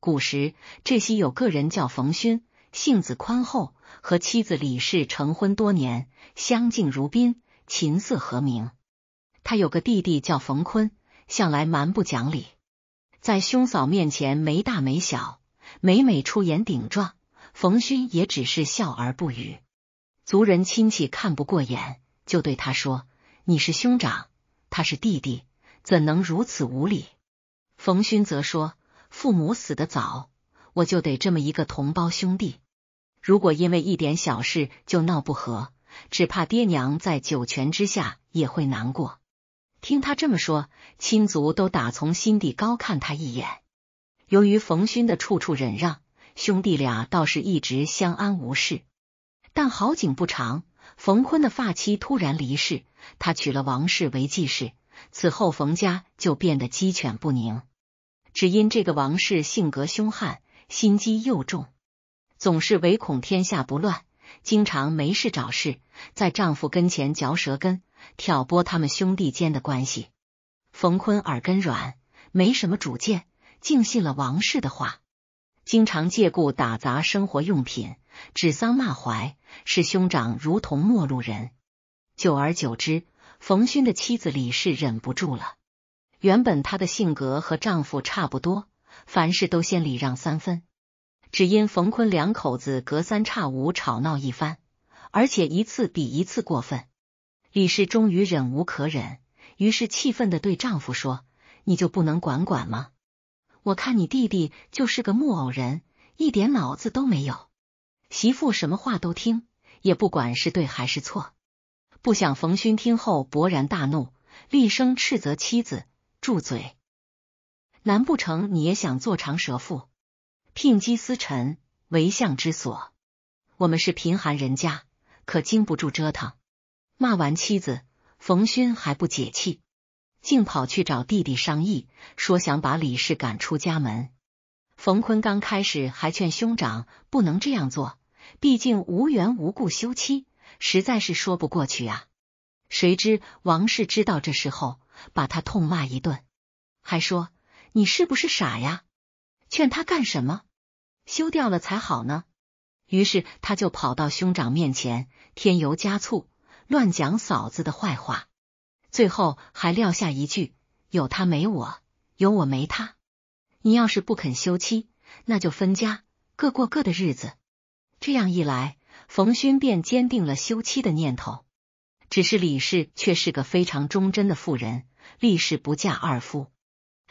古时，浙西有个人叫冯勋，性子宽厚，和妻子李氏成婚多年，相敬如宾，琴瑟和鸣。他有个弟弟叫冯坤，向来蛮不讲理，在兄嫂面前没大没小，每每出言顶撞，冯勋也只是笑而不语。族人亲戚看不过眼，就对他说：“你是兄长，他是弟弟，怎能如此无礼？”冯勋则说。父母死得早，我就得这么一个同胞兄弟。如果因为一点小事就闹不和，只怕爹娘在九泉之下也会难过。听他这么说，亲族都打从心底高看他一眼。由于冯勋的处处忍让，兄弟俩倒是一直相安无事。但好景不长，冯坤的发妻突然离世，他娶了王氏为继室，此后冯家就变得鸡犬不宁。只因这个王氏性格凶悍，心机又重，总是唯恐天下不乱，经常没事找事，在丈夫跟前嚼舌根，挑拨他们兄弟间的关系。冯坤耳根软，没什么主见，竟信了王氏的话，经常借故打砸生活用品，指桑骂槐，使兄长如同陌路人。久而久之，冯勋的妻子李氏忍不住了。原本她的性格和丈夫差不多，凡事都先礼让三分。只因冯坤两口子隔三差五吵闹一番，而且一次比一次过分，李氏终于忍无可忍，于是气愤的对丈夫说：“你就不能管管吗？我看你弟弟就是个木偶人，一点脑子都没有。媳妇什么话都听，也不管是对还是错。”不想冯勋听后勃然大怒，厉声斥责妻子。住嘴！难不成你也想做长舌妇，聘妻司臣为相之所？我们是贫寒人家，可经不住折腾。骂完妻子，冯勋还不解气，竟跑去找弟弟商议，说想把李氏赶出家门。冯坤刚开始还劝兄长不能这样做，毕竟无缘无故休妻，实在是说不过去啊。谁知王氏知道这事后。把他痛骂一顿，还说你是不是傻呀？劝他干什么？休掉了才好呢。于是他就跑到兄长面前添油加醋，乱讲嫂子的坏话，最后还撂下一句：有他没我，有我没他。你要是不肯休妻，那就分家，各过各的日子。这样一来，冯勋便坚定了休妻的念头。只是李氏却是个非常忠贞的妇人，立誓不嫁二夫。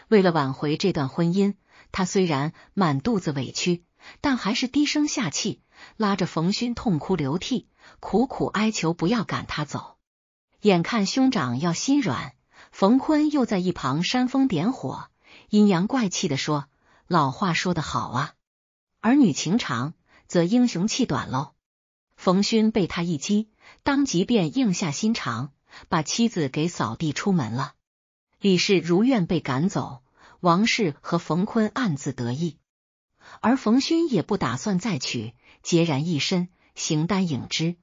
为了挽回这段婚姻，她虽然满肚子委屈，但还是低声下气，拉着冯勋痛哭流涕，苦苦哀求不要赶他走。眼看兄长要心软，冯坤又在一旁煽风点火，阴阳怪气的说：“老话说得好啊，儿女情长则英雄气短喽。”冯勋被他一激。当即便硬下心肠，把妻子给扫地出门了。李氏如愿被赶走，王氏和冯坤暗自得意，而冯勋也不打算再娶，孑然一身，形单影只。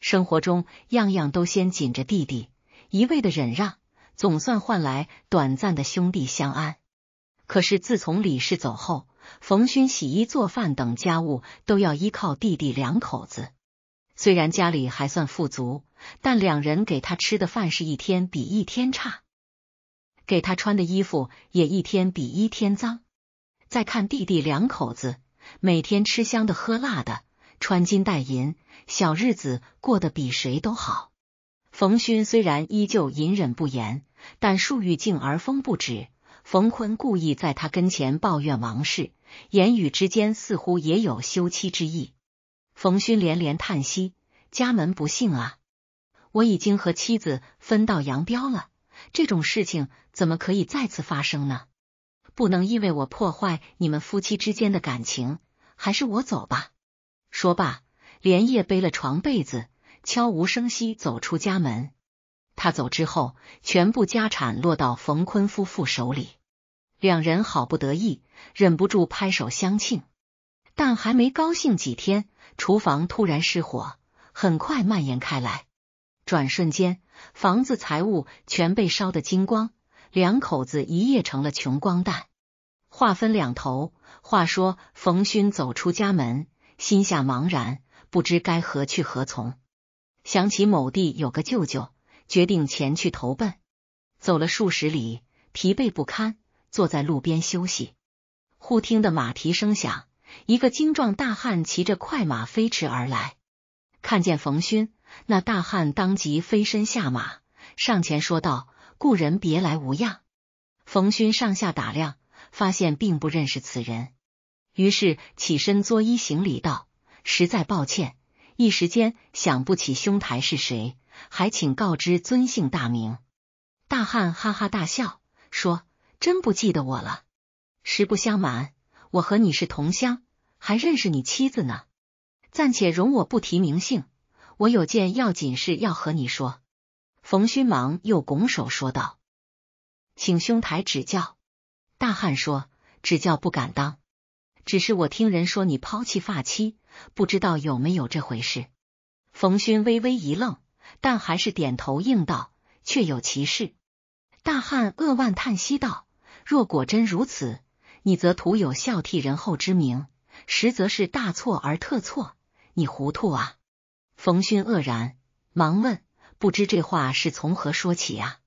生活中样样都先紧着弟弟，一味的忍让，总算换来短暂的兄弟相安。可是自从李氏走后，冯勋洗衣做饭等家务都要依靠弟弟两口子。虽然家里还算富足，但两人给他吃的饭是一天比一天差，给他穿的衣服也一天比一天脏。再看弟弟两口子，每天吃香的喝辣的，穿金戴银，小日子过得比谁都好。冯勋虽然依旧隐忍不言，但树欲静而风不止。冯坤故意在他跟前抱怨王氏，言语之间似乎也有休妻之意。冯勋连连叹息：“家门不幸啊！我已经和妻子分道扬镳了，这种事情怎么可以再次发生呢？不能因为我破坏你们夫妻之间的感情，还是我走吧。”说罢，连夜背了床被子，悄无声息走出家门。他走之后，全部家产落到冯坤夫妇手里，两人好不得意，忍不住拍手相庆。但还没高兴几天。厨房突然失火，很快蔓延开来。转瞬间，房子财物全被烧得精光，两口子一夜成了穷光蛋。话分两头，话说冯勋走出家门，心下茫然，不知该何去何从。想起某地有个舅舅，决定前去投奔。走了数十里，疲惫不堪，坐在路边休息，忽听得马蹄声响。一个精壮大汉骑着快马飞驰而来，看见冯勋，那大汉当即飞身下马，上前说道：“故人别来无恙。”冯勋上下打量，发现并不认识此人，于是起身作揖行礼道：“实在抱歉，一时间想不起兄台是谁，还请告知尊姓大名。”大汉哈哈大笑，说：“真不记得我了。”实不相瞒。我和你是同乡，还认识你妻子呢。暂且容我不提名姓，我有件要紧事要和你说。冯勋忙又拱手说道：“请兄台指教。”大汉说：“指教不敢当，只是我听人说你抛弃发妻，不知道有没有这回事。”冯勋微微一愣，但还是点头应道：“确有其事。”大汉扼腕叹息道：“若果真如此。”你则徒有孝悌仁厚之名，实则是大错而特错。你糊涂啊！冯勋愕然，忙问：“不知这话是从何说起啊？”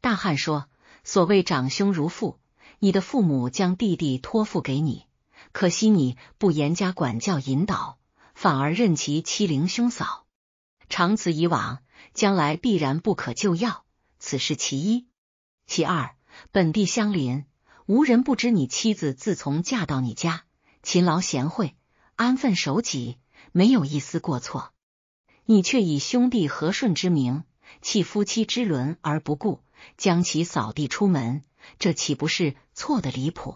大汉说：“所谓长兄如父，你的父母将弟弟托付给你，可惜你不严加管教引导，反而任其欺凌兄嫂，长此以往，将来必然不可救药。此事其一。其二，本地相邻。”无人不知，你妻子自从嫁到你家，勤劳贤惠，安分守己，没有一丝过错。你却以兄弟和顺之名，弃夫妻之伦而不顾，将其扫地出门，这岂不是错的离谱？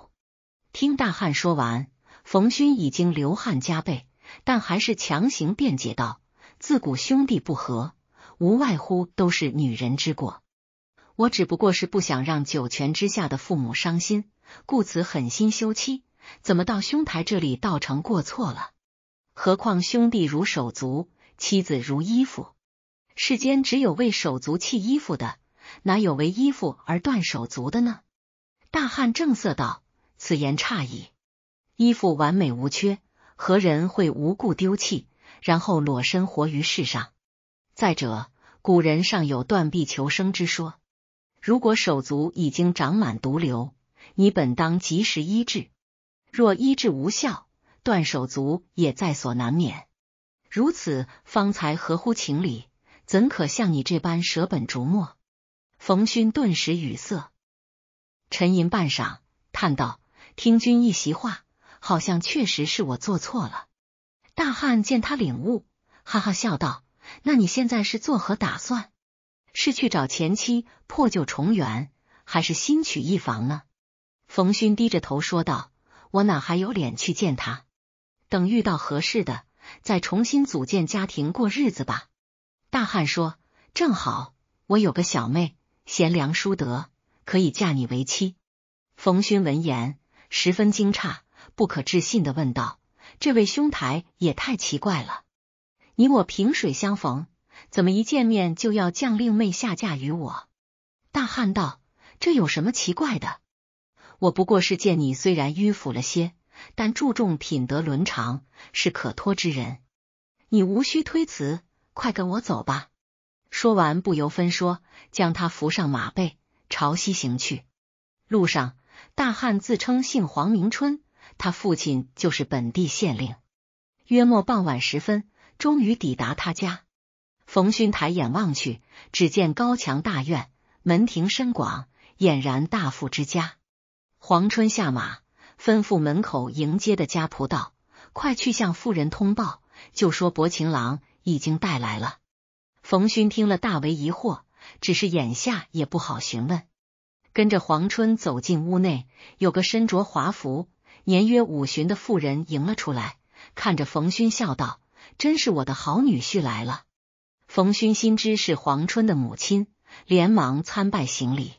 听大汉说完，冯勋已经流汗加倍，但还是强行辩解道：“自古兄弟不和，无外乎都是女人之过。”我只不过是不想让九泉之下的父母伤心，故此狠心休妻。怎么到兄台这里倒成过错了？何况兄弟如手足，妻子如衣服。世间只有为手足弃衣服的，哪有为衣服而断手足的呢？大汉正色道：“此言差矣。衣服完美无缺，何人会无故丢弃，然后裸身活于世上？再者，古人尚有断臂求生之说。”如果手足已经长满毒瘤，你本当及时医治。若医治无效，断手足也在所难免。如此方才合乎情理，怎可像你这般舍本逐末？冯勋顿时语塞，沉吟半晌，叹道：“听君一席话，好像确实是我做错了。”大汉见他领悟，哈哈笑道：“那你现在是作何打算？”是去找前妻破旧重圆，还是新娶一房呢？冯勋低着头说道：“我哪还有脸去见他？等遇到合适的，再重新组建家庭过日子吧。”大汉说：“正好，我有个小妹，贤良淑德，可以嫁你为妻。”冯勋闻言十分惊诧，不可置信的问道：“这位兄台也太奇怪了，你我萍水相逢。”怎么一见面就要将令妹下嫁于我？大汉道：“这有什么奇怪的？我不过是见你虽然迂腐了些，但注重品德伦常，是可托之人。你无需推辞，快跟我走吧。”说完，不由分说，将他扶上马背，朝西行去。路上，大汉自称姓黄明春，他父亲就是本地县令。约莫傍晚时分，终于抵达他家。冯勋抬眼望去，只见高墙大院，门庭深广，俨然大富之家。黄春下马，吩咐门口迎接的家仆道：“快去向夫人通报，就说薄情郎已经带来了。”冯勋听了大为疑惑，只是眼下也不好询问。跟着黄春走进屋内，有个身着华服、年约五旬的妇人迎了出来，看着冯勋笑道：“真是我的好女婿来了。”冯勋心知是黄春的母亲，连忙参拜行礼。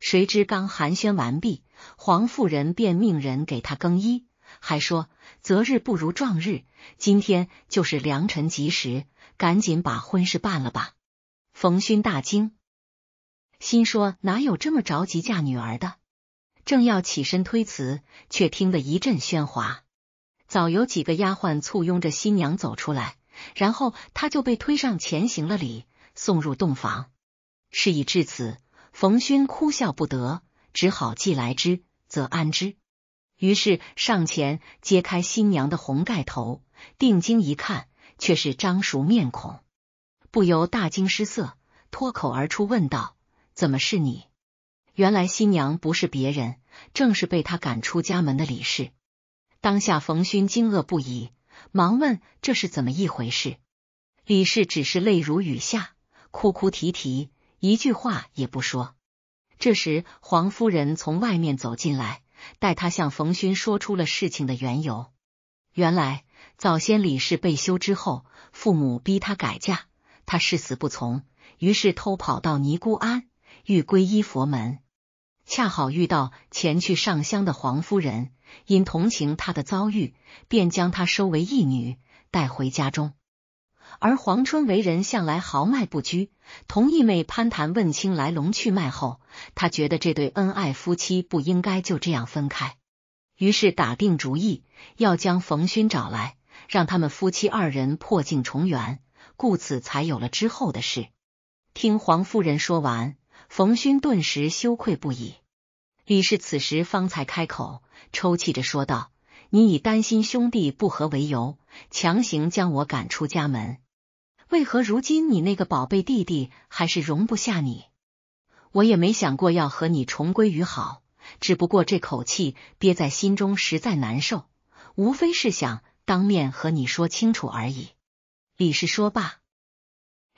谁知刚寒暄完毕，黄妇人便命人给他更衣，还说择日不如撞日，今天就是良辰吉时，赶紧把婚事办了吧。冯勋大惊，心说哪有这么着急嫁女儿的？正要起身推辞，却听得一阵喧哗，早有几个丫鬟簇拥着新娘走出来。然后他就被推上前行了礼，送入洞房。事已至此，冯勋哭笑不得，只好既来之则安之。于是上前揭开新娘的红盖头，定睛一看，却是张熟面孔，不由大惊失色，脱口而出问道：“怎么是你？”原来新娘不是别人，正是被他赶出家门的李氏。当下冯勋惊愕不已。忙问这是怎么一回事？李氏只是泪如雨下，哭哭啼啼，一句话也不说。这时，黄夫人从外面走进来，带她向冯勋说出了事情的缘由。原来，早先李氏被休之后，父母逼她改嫁，她誓死不从，于是偷跑到尼姑庵，欲皈依佛门，恰好遇到前去上香的黄夫人。因同情他的遭遇，便将他收为义女，带回家中。而黄春为人向来豪迈不拘，同义妹攀谈问清来龙去脉后，他觉得这对恩爱夫妻不应该就这样分开，于是打定主意要将冯勋找来，让他们夫妻二人破镜重圆，故此才有了之后的事。听黄夫人说完，冯勋顿时羞愧不已。李氏此时方才开口。抽泣着说道：“你以担心兄弟不和为由，强行将我赶出家门，为何如今你那个宝贝弟弟还是容不下你？我也没想过要和你重归于好，只不过这口气憋在心中实在难受，无非是想当面和你说清楚而已。”李氏说罢，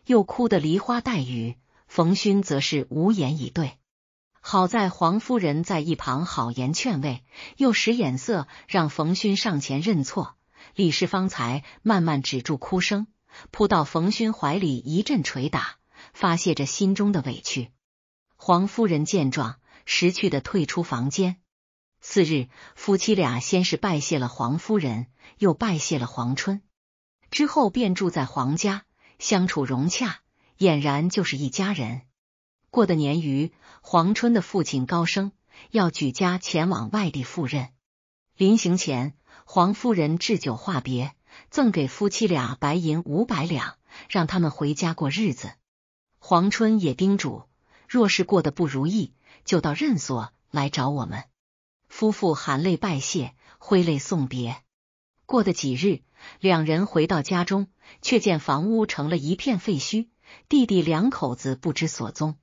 又哭得梨花带雨，冯勋则是无言以对。好在黄夫人在一旁好言劝慰，又使眼色让冯勋上前认错。李氏方才慢慢止住哭声，扑到冯勋怀里一阵捶打，发泄着心中的委屈。黄夫人见状，识趣的退出房间。次日，夫妻俩先是拜谢了黄夫人，又拜谢了黄春，之后便住在黄家，相处融洽，俨然就是一家人。过的年余，黄春的父亲高升，要举家前往外地赴任。临行前，黄夫人置酒话别，赠给夫妻俩白银五百两，让他们回家过日子。黄春也叮嘱，若是过得不如意，就到任所来找我们。夫妇含泪拜谢，挥泪送别。过的几日，两人回到家中，却见房屋成了一片废墟，弟弟两口子不知所踪。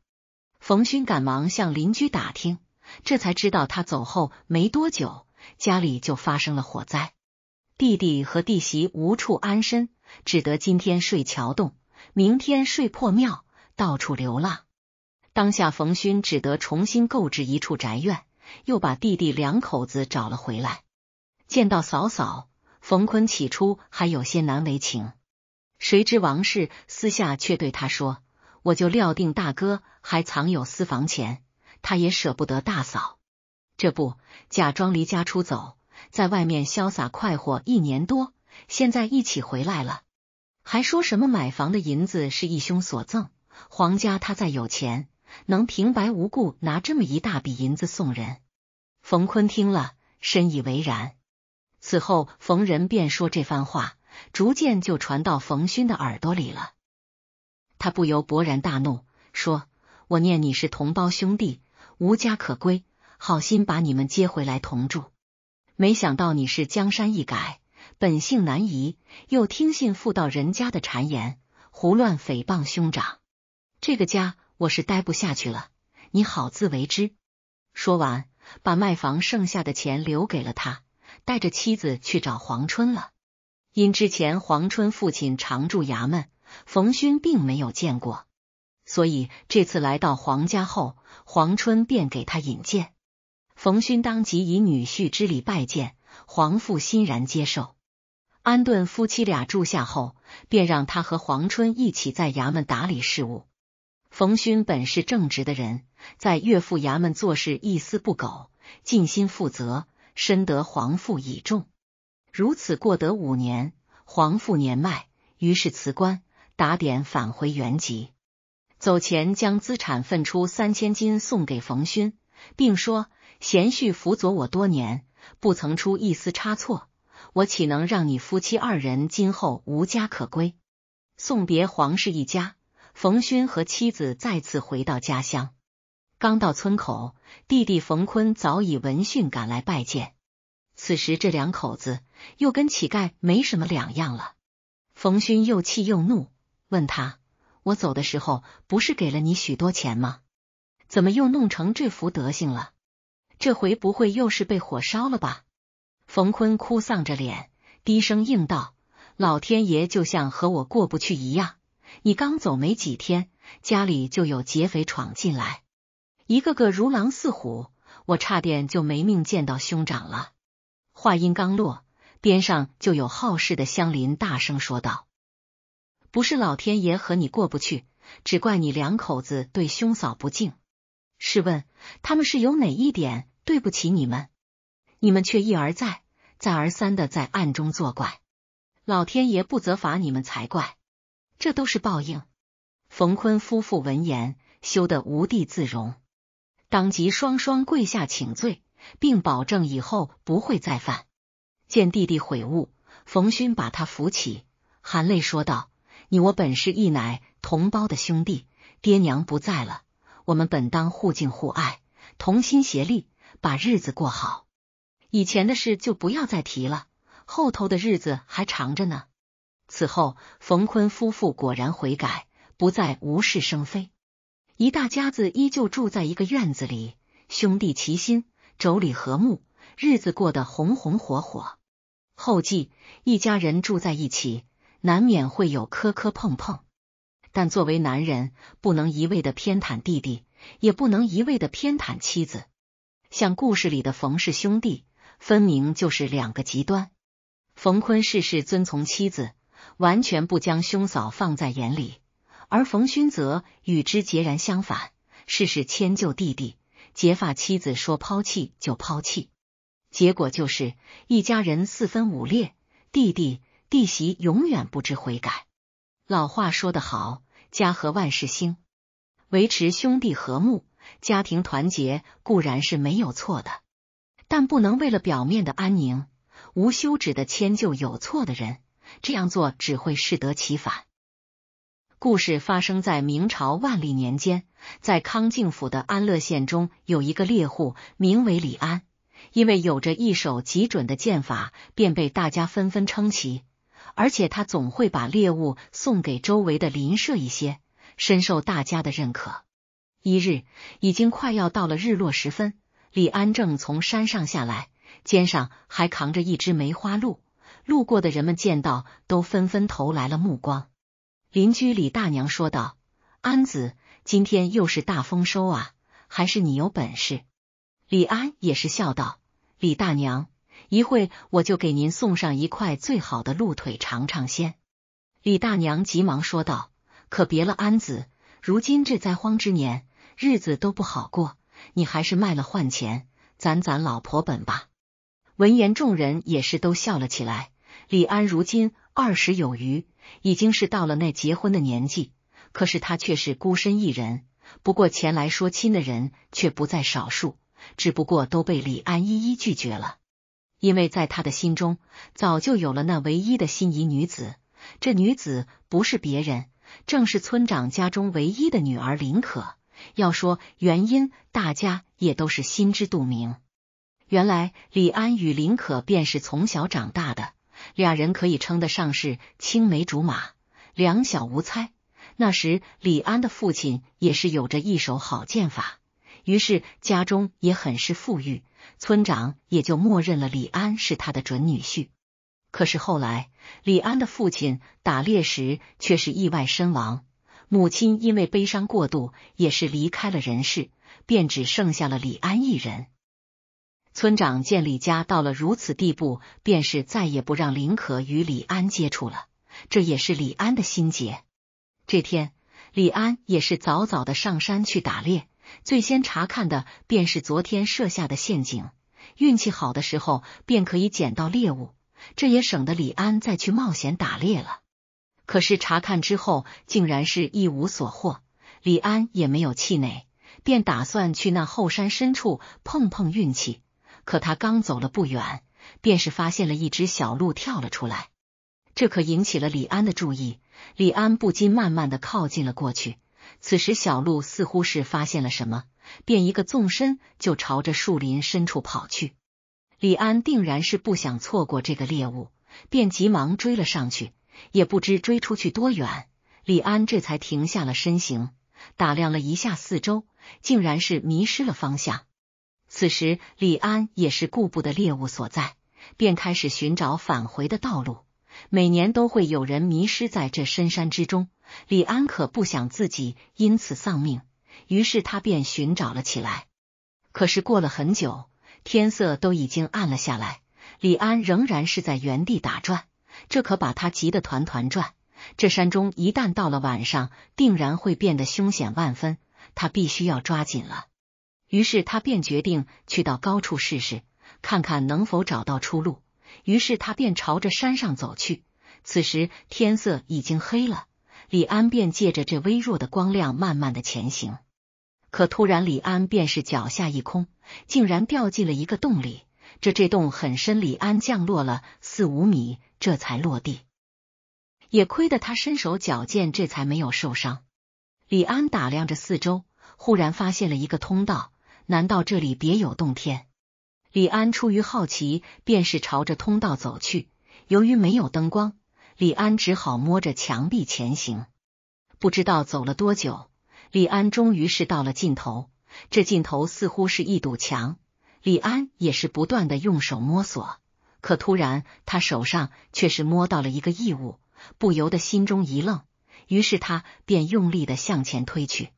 冯勋赶忙向邻居打听，这才知道他走后没多久，家里就发生了火灾，弟弟和弟媳无处安身，只得今天睡桥洞，明天睡破庙，到处流浪。当下，冯勋只得重新购置一处宅院，又把弟弟两口子找了回来。见到嫂嫂，冯坤起初还有些难为情，谁知王氏私下却对他说。我就料定大哥还藏有私房钱，他也舍不得大嫂，这不假装离家出走，在外面潇洒快活一年多，现在一起回来了，还说什么买房的银子是义兄所赠，黄家他再有钱，能平白无故拿这么一大笔银子送人？冯坤听了深以为然，此后冯仁便说这番话，逐渐就传到冯勋的耳朵里了。他不由勃然大怒，说：“我念你是同胞兄弟，无家可归，好心把你们接回来同住，没想到你是江山易改，本性难移，又听信妇道人家的谗言，胡乱诽谤兄长。这个家我是待不下去了，你好自为之。”说完，把卖房剩下的钱留给了他，带着妻子去找黄春了。因之前黄春父亲常住衙门。冯勋并没有见过，所以这次来到黄家后，黄春便给他引荐。冯勋当即以女婿之礼拜见黄父，欣然接受。安顿夫妻俩住下后，便让他和黄春一起在衙门打理事务。冯勋本是正直的人，在岳父衙门做事一丝不苟，尽心负责，深得黄父倚重。如此过得五年，黄父年迈，于是辞官。打点返回原籍，走前将资产分出三千金送给冯勋，并说：“贤婿辅佐我多年，不曾出一丝差错，我岂能让你夫妻二人今后无家可归？”送别皇室一家，冯勋和妻子再次回到家乡。刚到村口，弟弟冯坤早已闻讯赶来拜见。此时，这两口子又跟乞丐没什么两样了。冯勋又气又怒。问他：“我走的时候不是给了你许多钱吗？怎么又弄成这副德行了？这回不会又是被火烧了吧？”冯坤哭丧着脸，低声应道：“老天爷就像和我过不去一样，你刚走没几天，家里就有劫匪闯进来，一个个如狼似虎，我差点就没命见到兄长了。”话音刚落，边上就有好事的乡邻大声说道。不是老天爷和你过不去，只怪你两口子对兄嫂不敬。试问他们是有哪一点对不起你们？你们却一而再、再而三的在暗中作怪，老天爷不责罚你们才怪。这都是报应。冯坤夫妇闻言羞得无地自容，当即双双跪下请罪，并保证以后不会再犯。见弟弟悔悟，冯勋把他扶起，含泪说道。你我本是一奶同胞的兄弟，爹娘不在了，我们本当互敬互爱，同心协力把日子过好。以前的事就不要再提了，后头的日子还长着呢。此后，冯坤夫妇果然悔改，不再无事生非，一大家子依旧住在一个院子里，兄弟齐心，妯娌和睦，日子过得红红火火。后继一家人住在一起。难免会有磕磕碰碰，但作为男人，不能一味的偏袒弟弟，也不能一味的偏袒妻子。像故事里的冯氏兄弟，分明就是两个极端。冯坤事事遵从妻子，完全不将兄嫂放在眼里；而冯勋则与之截然相反，事事迁就弟弟，结发妻子说抛弃就抛弃，结果就是一家人四分五裂，弟弟。弟媳永远不知悔改。老话说得好，“家和万事兴”，维持兄弟和睦、家庭团结固然是没有错的，但不能为了表面的安宁，无休止的迁就有错的人。这样做只会适得其反。故事发生在明朝万历年间，在康靖府的安乐县中，有一个猎户，名为李安，因为有着一手极准的剑法，便被大家纷纷称奇。而且他总会把猎物送给周围的邻舍一些，深受大家的认可。一日已经快要到了日落时分，李安正从山上下来，肩上还扛着一只梅花鹿，路过的人们见到都纷纷投来了目光。邻居李大娘说道：“安子，今天又是大丰收啊，还是你有本事。”李安也是笑道：“李大娘。”一会我就给您送上一块最好的鹿腿尝尝鲜，李大娘急忙说道：“可别了，安子，如今这灾荒之年，日子都不好过，你还是卖了换钱，攒攒老婆本吧。”闻言，众人也是都笑了起来。李安如今二十有余，已经是到了那结婚的年纪，可是他却是孤身一人。不过前来说亲的人却不在少数，只不过都被李安一一拒绝了。因为在他的心中早就有了那唯一的心仪女子，这女子不是别人，正是村长家中唯一的女儿林可。要说原因，大家也都是心知肚明。原来李安与林可便是从小长大的，俩人可以称得上是青梅竹马，两小无猜。那时李安的父亲也是有着一手好剑法，于是家中也很是富裕。村长也就默认了李安是他的准女婿。可是后来，李安的父亲打猎时却是意外身亡，母亲因为悲伤过度也是离开了人世，便只剩下了李安一人。村长见李家到了如此地步，便是再也不让林可与李安接触了。这也是李安的心结。这天，李安也是早早的上山去打猎。最先查看的便是昨天设下的陷阱，运气好的时候便可以捡到猎物，这也省得李安再去冒险打猎了。可是查看之后，竟然是一无所获。李安也没有气馁，便打算去那后山深处碰碰运气。可他刚走了不远，便是发现了一只小鹿跳了出来，这可引起了李安的注意。李安不禁慢慢的靠近了过去。此时，小鹿似乎是发现了什么，便一个纵身就朝着树林深处跑去。李安定然是不想错过这个猎物，便急忙追了上去。也不知追出去多远，李安这才停下了身形，打量了一下四周，竟然是迷失了方向。此时，李安也是顾不得猎物所在，便开始寻找返回的道路。每年都会有人迷失在这深山之中，李安可不想自己因此丧命，于是他便寻找了起来。可是过了很久，天色都已经暗了下来，李安仍然是在原地打转，这可把他急得团团转。这山中一旦到了晚上，定然会变得凶险万分，他必须要抓紧了。于是他便决定去到高处试试，看看能否找到出路。于是他便朝着山上走去，此时天色已经黑了，李安便借着这微弱的光亮，慢慢的前行。可突然，李安便是脚下一空，竟然掉进了一个洞里。这这洞很深，李安降落了四五米，这才落地。也亏得他身手矫健，这才没有受伤。李安打量着四周，忽然发现了一个通道，难道这里别有洞天？李安出于好奇，便是朝着通道走去。由于没有灯光，李安只好摸着墙壁前行。不知道走了多久，李安终于是到了尽头。这尽头似乎是一堵墙，李安也是不断的用手摸索。可突然，他手上却是摸到了一个异物，不由得心中一愣。于是他便用力的向前推去。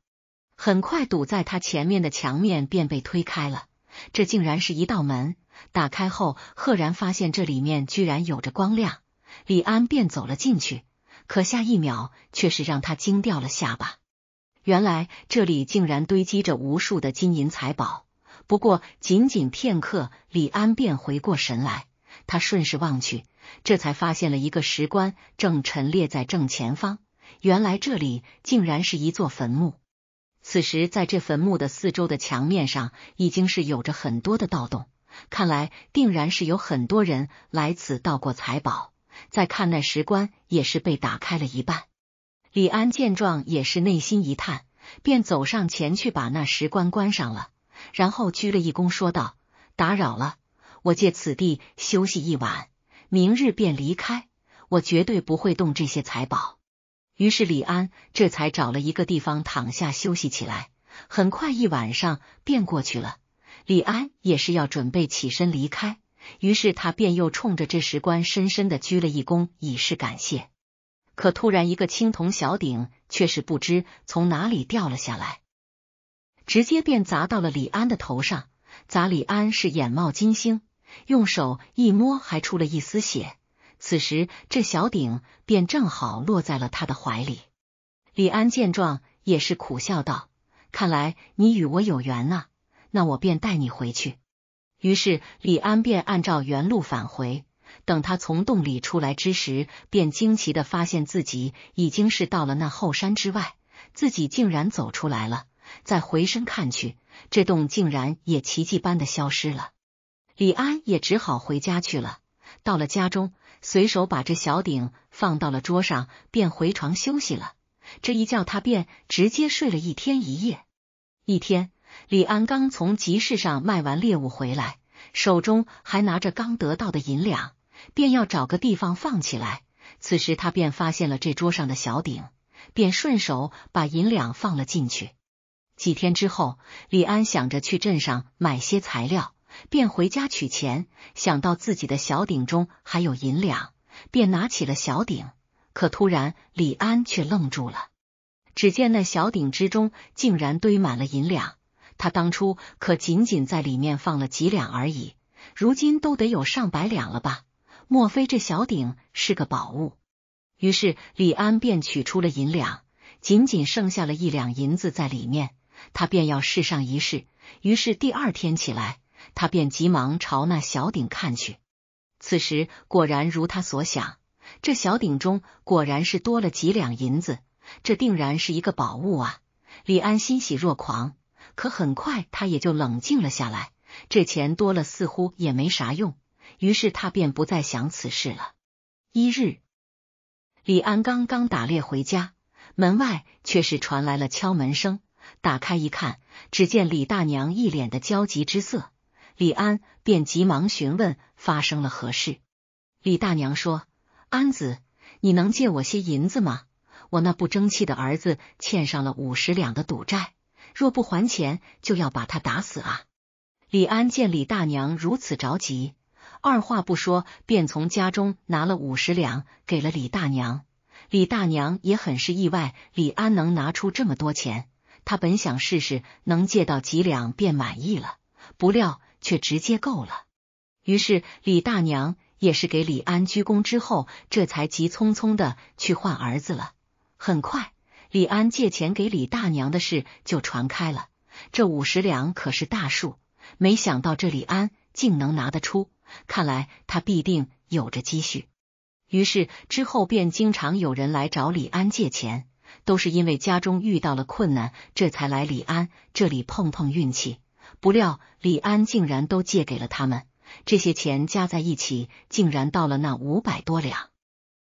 很快，堵在他前面的墙面便被推开了。这竟然是一道门，打开后，赫然发现这里面居然有着光亮。李安便走了进去，可下一秒却是让他惊掉了下巴。原来这里竟然堆积着无数的金银财宝。不过仅仅片刻，李安便回过神来，他顺势望去，这才发现了一个石棺正陈列在正前方。原来这里竟然是一座坟墓。此时，在这坟墓的四周的墙面上，已经是有着很多的盗洞，看来定然是有很多人来此盗过财宝。再看那石棺，也是被打开了一半。李安见状，也是内心一叹，便走上前去把那石棺关上了，然后鞠了一躬，说道：“打扰了，我借此地休息一晚，明日便离开，我绝对不会动这些财宝。”于是李安这才找了一个地方躺下休息起来，很快一晚上便过去了。李安也是要准备起身离开，于是他便又冲着这石棺深深的鞠了一躬，以示感谢。可突然一个青铜小鼎却是不知从哪里掉了下来，直接便砸到了李安的头上，砸李安是眼冒金星，用手一摸还出了一丝血。此时，这小鼎便正好落在了他的怀里。李安见状，也是苦笑道：“看来你与我有缘呐，那我便带你回去。”于是，李安便按照原路返回。等他从洞里出来之时，便惊奇的发现自己已经是到了那后山之外，自己竟然走出来了。再回身看去，这洞竟然也奇迹般的消失了。李安也只好回家去了。到了家中。随手把这小鼎放到了桌上，便回床休息了。这一觉，他便直接睡了一天一夜。一天，李安刚从集市上卖完猎物回来，手中还拿着刚得到的银两，便要找个地方放起来。此时，他便发现了这桌上的小鼎，便顺手把银两放了进去。几天之后，李安想着去镇上买些材料。便回家取钱，想到自己的小鼎中还有银两，便拿起了小鼎。可突然，李安却愣住了。只见那小鼎之中竟然堆满了银两，他当初可仅仅在里面放了几两而已，如今都得有上百两了吧？莫非这小鼎是个宝物？于是李安便取出了银两，仅仅剩下了一两银子在里面，他便要试上一试。于是第二天起来。他便急忙朝那小鼎看去，此时果然如他所想，这小鼎中果然是多了几两银子，这定然是一个宝物啊！李安欣喜若狂，可很快他也就冷静了下来。这钱多了似乎也没啥用，于是他便不再想此事了。一日，李安刚刚打猎回家，门外却是传来了敲门声。打开一看，只见李大娘一脸的焦急之色。李安便急忙询问发生了何事。李大娘说：“安子，你能借我些银子吗？我那不争气的儿子欠上了五十两的赌债，若不还钱，就要把他打死啊！”李安见李大娘如此着急，二话不说便从家中拿了五十两给了李大娘。李大娘也很是意外，李安能拿出这么多钱，他本想试试能借到几两便满意了，不料。却直接够了，于是李大娘也是给李安鞠躬之后，这才急匆匆的去换儿子了。很快，李安借钱给李大娘的事就传开了，这五十两可是大数，没想到这李安竟能拿得出，看来他必定有着积蓄。于是之后便经常有人来找李安借钱，都是因为家中遇到了困难，这才来李安这里碰碰运气。不料李安竟然都借给了他们，这些钱加在一起竟然到了那五百多两。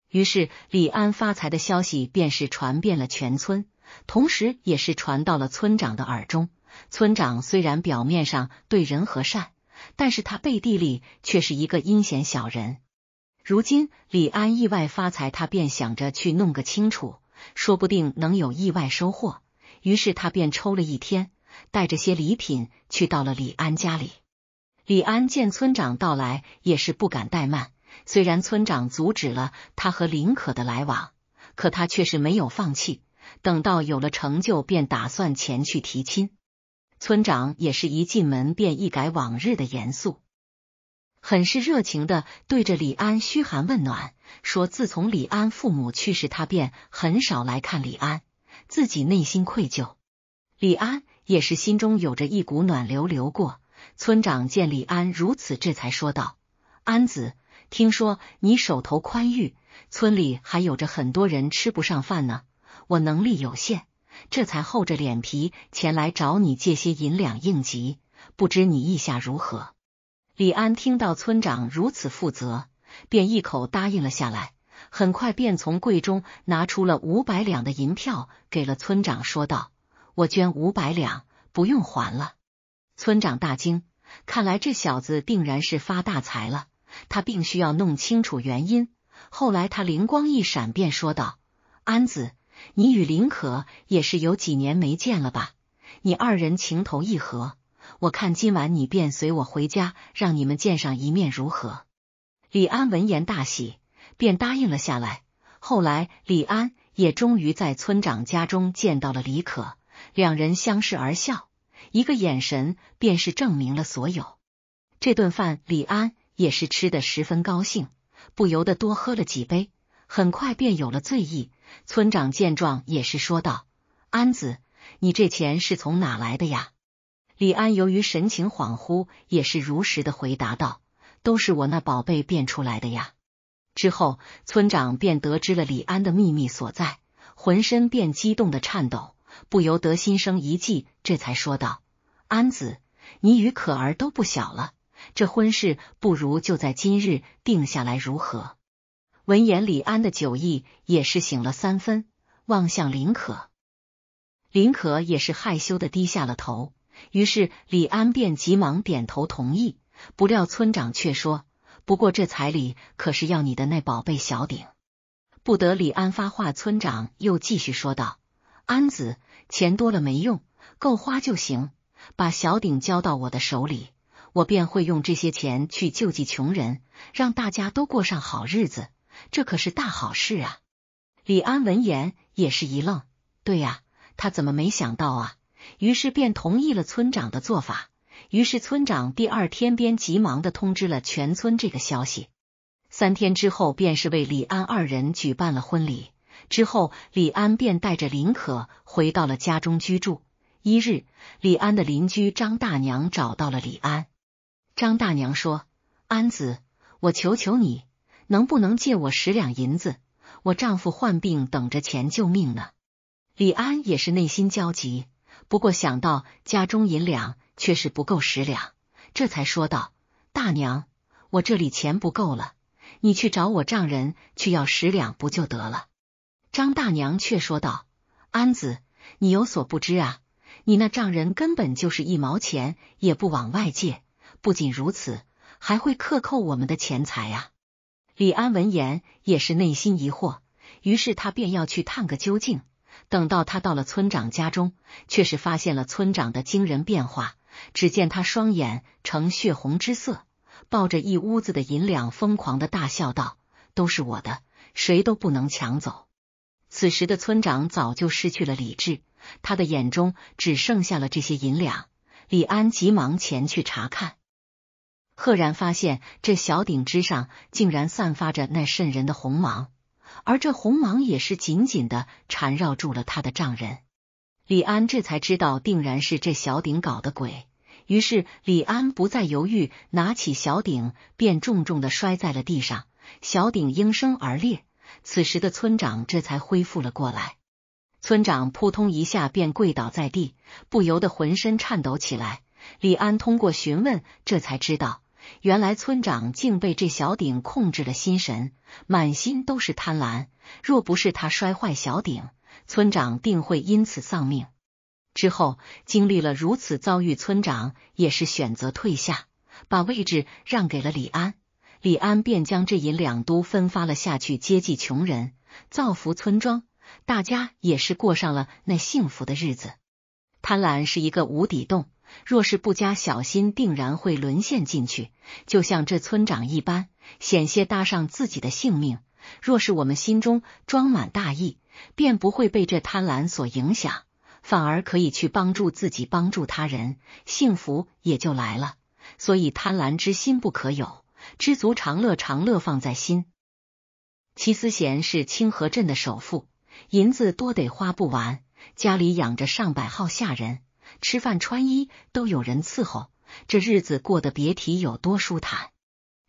于是李安发财的消息便是传遍了全村，同时也是传到了村长的耳中。村长虽然表面上对人和善，但是他背地里却是一个阴险小人。如今李安意外发财，他便想着去弄个清楚，说不定能有意外收获。于是他便抽了一天。带着些礼品去到了李安家里。李安见村长到来，也是不敢怠慢。虽然村长阻止了他和林可的来往，可他却是没有放弃。等到有了成就，便打算前去提亲。村长也是一进门便一改往日的严肃，很是热情的对着李安嘘寒问暖，说：“自从李安父母去世，他便很少来看李安，自己内心愧疚。”李安。也是心中有着一股暖流流过。村长见李安如此，这才说道：“安子，听说你手头宽裕，村里还有着很多人吃不上饭呢。我能力有限，这才厚着脸皮前来找你借些银两应急，不知你意下如何？”李安听到村长如此负责，便一口答应了下来。很快便从柜中拿出了五百两的银票，给了村长，说道。我捐五百两，不用还了。村长大惊，看来这小子定然是发大财了。他必须要弄清楚原因。后来他灵光一闪，便说道：“安子，你与林可也是有几年没见了吧？你二人情投意合，我看今晚你便随我回家，让你们见上一面如何？”李安闻言大喜，便答应了下来。后来李安也终于在村长家中见到了李可。两人相视而笑，一个眼神便是证明了所有。这顿饭，李安也是吃的十分高兴，不由得多喝了几杯，很快便有了醉意。村长见状，也是说道：“安子，你这钱是从哪来的呀？”李安由于神情恍惚，也是如实的回答道：“都是我那宝贝变出来的呀。”之后，村长便得知了李安的秘密所在，浑身便激动的颤抖。不由得心生一计，这才说道：“安子，你与可儿都不小了，这婚事不如就在今日定下来，如何？”闻言，李安的酒意也是醒了三分，望向林可，林可也是害羞的低下了头。于是李安便急忙点头同意。不料村长却说：“不过这彩礼可是要你的那宝贝小鼎。”不得李安发话，村长又继续说道。安子，钱多了没用，够花就行。把小鼎交到我的手里，我便会用这些钱去救济穷人，让大家都过上好日子。这可是大好事啊！李安闻言也是一愣，对呀，他怎么没想到啊？于是便同意了村长的做法。于是村长第二天便急忙的通知了全村这个消息。三天之后，便是为李安二人举办了婚礼。之后，李安便带着林可回到了家中居住。一日，李安的邻居张大娘找到了李安。张大娘说：“安子，我求求你，能不能借我十两银子？我丈夫患病，等着钱救命呢。”李安也是内心焦急，不过想到家中银两却是不够十两，这才说道：“大娘，我这里钱不够了，你去找我丈人去要十两不就得了？”张大娘却说道：“安子，你有所不知啊，你那丈人根本就是一毛钱也不往外借。不仅如此，还会克扣我们的钱财啊！”李安闻言也是内心疑惑，于是他便要去探个究竟。等到他到了村长家中，却是发现了村长的惊人变化。只见他双眼呈血红之色，抱着一屋子的银两，疯狂的大笑道：“都是我的，谁都不能抢走！”此时的村长早就失去了理智，他的眼中只剩下了这些银两。李安急忙前去查看，赫然发现这小鼎之上竟然散发着那渗人的红芒，而这红芒也是紧紧的缠绕住了他的丈人。李安这才知道定然是这小鼎搞的鬼，于是李安不再犹豫，拿起小鼎便重重的摔在了地上，小鼎应声而裂。此时的村长这才恢复了过来，村长扑通一下便跪倒在地，不由得浑身颤抖起来。李安通过询问，这才知道，原来村长竟被这小鼎控制了心神，满心都是贪婪。若不是他摔坏小鼎，村长定会因此丧命。之后经历了如此遭遇，村长也是选择退下，把位置让给了李安。李安便将这银两都分发了下去，接济穷人，造福村庄，大家也是过上了那幸福的日子。贪婪是一个无底洞，若是不加小心，定然会沦陷进去。就像这村长一般，险些搭上自己的性命。若是我们心中装满大义，便不会被这贪婪所影响，反而可以去帮助自己，帮助他人，幸福也就来了。所以，贪婪之心不可有。知足常乐，常乐放在心。齐思贤是清河镇的首富，银子多得花不完，家里养着上百号下人，吃饭穿衣都有人伺候，这日子过得别提有多舒坦。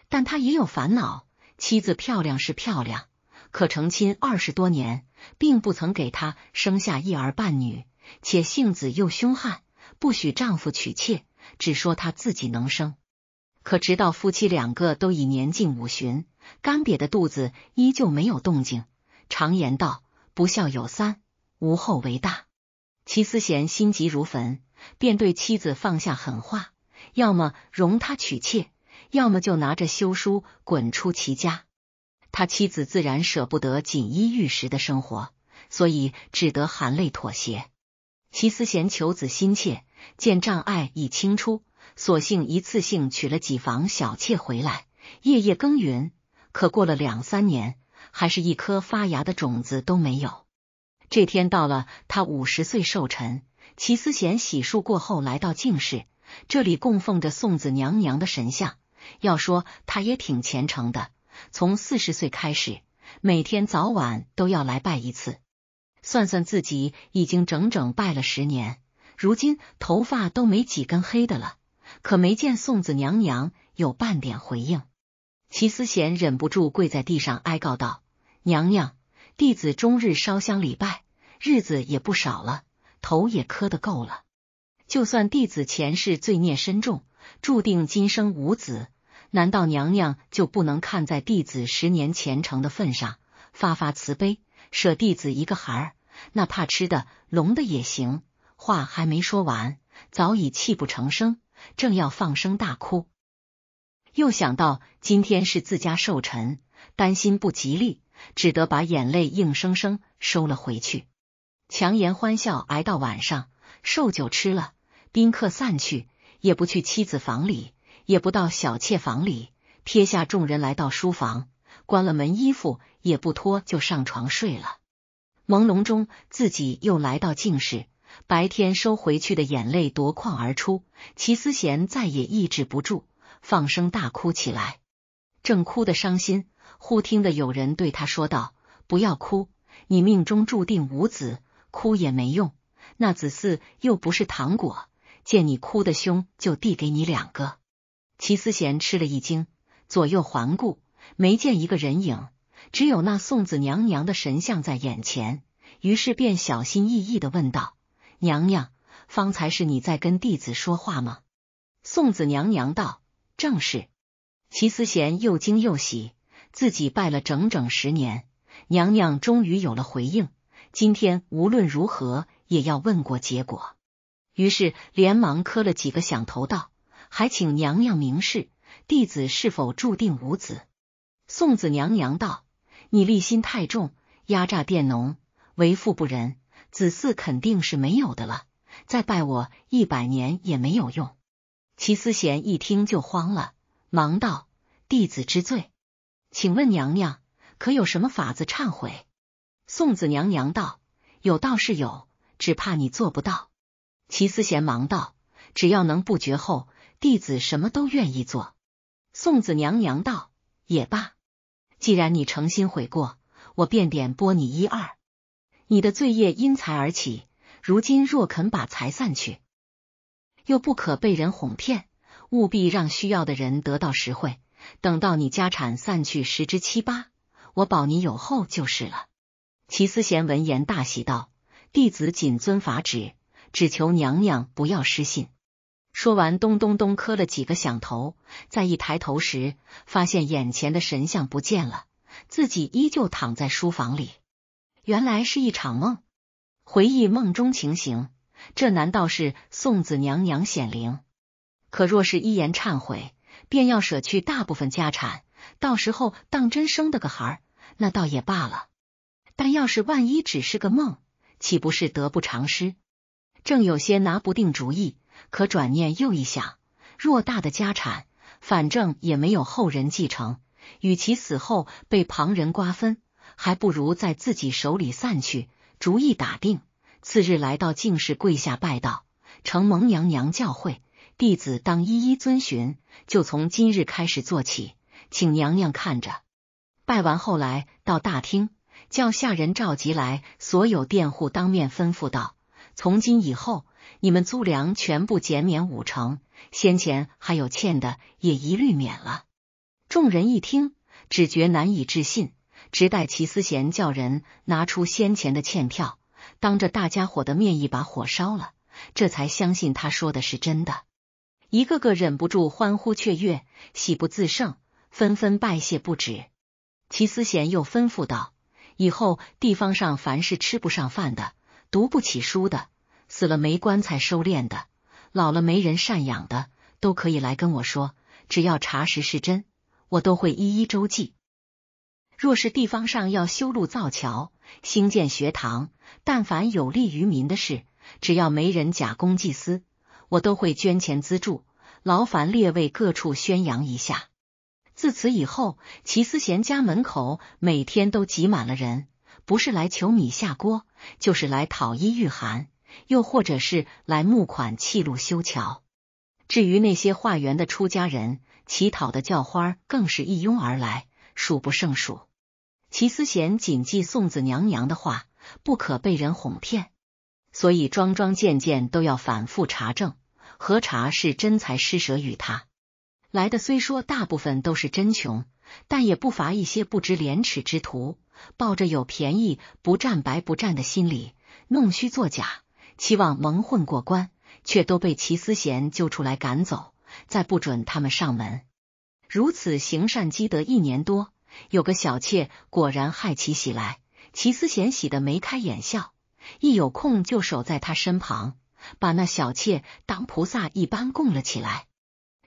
但他也有烦恼，妻子漂亮是漂亮，可成亲二十多年，并不曾给他生下一儿半女，且性子又凶悍，不许丈夫娶妾，只说他自己能生。可直到夫妻两个都已年近五旬，干瘪的肚子依旧没有动静。常言道，不孝有三，无后为大。齐思贤心急如焚，便对妻子放下狠话：要么容他娶妾，要么就拿着休书滚出齐家。他妻子自然舍不得锦衣玉食的生活，所以只得含泪妥协。齐思贤求子心切，见障碍已清除。索性一次性娶了几房小妾回来，夜夜耕耘。可过了两三年，还是一颗发芽的种子都没有。这天到了他五十岁寿辰，齐思贤洗漱过后来到净室，这里供奉着宋子娘娘的神像。要说他也挺虔诚的，从四十岁开始，每天早晚都要来拜一次。算算自己已经整整拜了十年，如今头发都没几根黑的了。可没见宋子娘娘有半点回应，齐思贤忍不住跪在地上哀告道：“娘娘，弟子终日烧香礼拜，日子也不少了，头也磕得够了。就算弟子前世罪孽深重，注定今生无子，难道娘娘就不能看在弟子十年虔诚的份上，发发慈悲，舍弟子一个孩儿？哪怕吃的、聋的也行。”话还没说完，早已泣不成声。正要放声大哭，又想到今天是自家寿辰，担心不吉利，只得把眼泪硬生生收了回去，强颜欢笑。挨到晚上，寿酒吃了，宾客散去，也不去妻子房里，也不到小妾房里，撇下众人来到书房，关了门，衣服也不脱，就上床睡了。朦胧中，自己又来到进室。白天收回去的眼泪夺眶而出，齐思贤再也抑制不住，放声大哭起来。正哭的伤心，忽听得有人对他说道：“不要哭，你命中注定无子，哭也没用。那子嗣又不是糖果，见你哭的凶，就递给你两个。”齐思贤吃了一惊，左右环顾，没见一个人影，只有那送子娘娘的神像在眼前。于是便小心翼翼的问道。娘娘，方才是你在跟弟子说话吗？宋子娘娘道：“正是。”齐思贤又惊又喜，自己拜了整整十年，娘娘终于有了回应，今天无论如何也要问过结果。于是连忙磕了几个响头，道：“还请娘娘明示，弟子是否注定无子？”宋子娘娘道：“你立心太重，压榨佃农，为富不仁。”子嗣肯定是没有的了，再拜我一百年也没有用。齐思贤一听就慌了，忙道：“弟子之罪，请问娘娘可有什么法子忏悔？”宋子娘娘道：“有道是有，只怕你做不到。”齐思贤忙道：“只要能不绝后，弟子什么都愿意做。”宋子娘娘道：“也罢，既然你诚心悔过，我便点拨你一二。”你的罪业因财而起，如今若肯把财散去，又不可被人哄骗，务必让需要的人得到实惠。等到你家产散去十之七八，我保你有后就是了。齐思贤闻言大喜道：“弟子谨遵法旨，只求娘娘不要失信。”说完，咚咚咚磕了几个响头。再一抬头时，发现眼前的神像不见了，自己依旧躺在书房里。原来是一场梦，回忆梦中情形，这难道是宋子娘娘显灵？可若是一言忏悔，便要舍去大部分家产，到时候当真生的个孩儿，那倒也罢了。但要是万一只是个梦，岂不是得不偿失？正有些拿不定主意，可转念又一想，偌大的家产，反正也没有后人继承，与其死后被旁人瓜分。还不如在自己手里散去。主意打定，次日来到净室，跪下拜道：“承蒙娘娘教诲，弟子当一一遵循。就从今日开始做起，请娘娘看着。”拜完，后来到大厅，叫下人召集来所有佃户，当面吩咐道：“从今以后，你们租粮全部减免五成，先前还有欠的也一律免了。”众人一听，只觉难以置信。直待齐思贤叫人拿出先前的欠票，当着大家伙的面一把火烧了，这才相信他说的是真的。一个个忍不住欢呼雀跃，喜不自胜，纷纷拜谢不止。齐思贤又吩咐道：“以后地方上凡是吃不上饭的、读不起书的、死了没棺材收殓的、老了没人赡养的，都可以来跟我说，只要查实是真，我都会一一周记。”若是地方上要修路造桥、兴建学堂，但凡有利于民的事，只要没人假公济私，我都会捐钱资助。劳烦列位各处宣扬一下。自此以后，齐思贤家门口每天都挤满了人，不是来求米下锅，就是来讨衣御寒，又或者是来募款弃路修桥。至于那些化缘的出家人、乞讨的叫花儿，更是一拥而来，数不胜数。齐思贤谨记宋子娘娘的话，不可被人哄骗，所以桩桩件件都要反复查证，核查是真才施舍与他来的。虽说大部分都是真穷，但也不乏一些不知廉耻之徒，抱着有便宜不占白不占的心理，弄虚作假，期望蒙混过关，却都被齐思贤揪出来赶走，再不准他们上门。如此行善积德一年多。有个小妾果然害其喜来，齐思贤喜得眉开眼笑，一有空就守在他身旁，把那小妾当菩萨一般供了起来。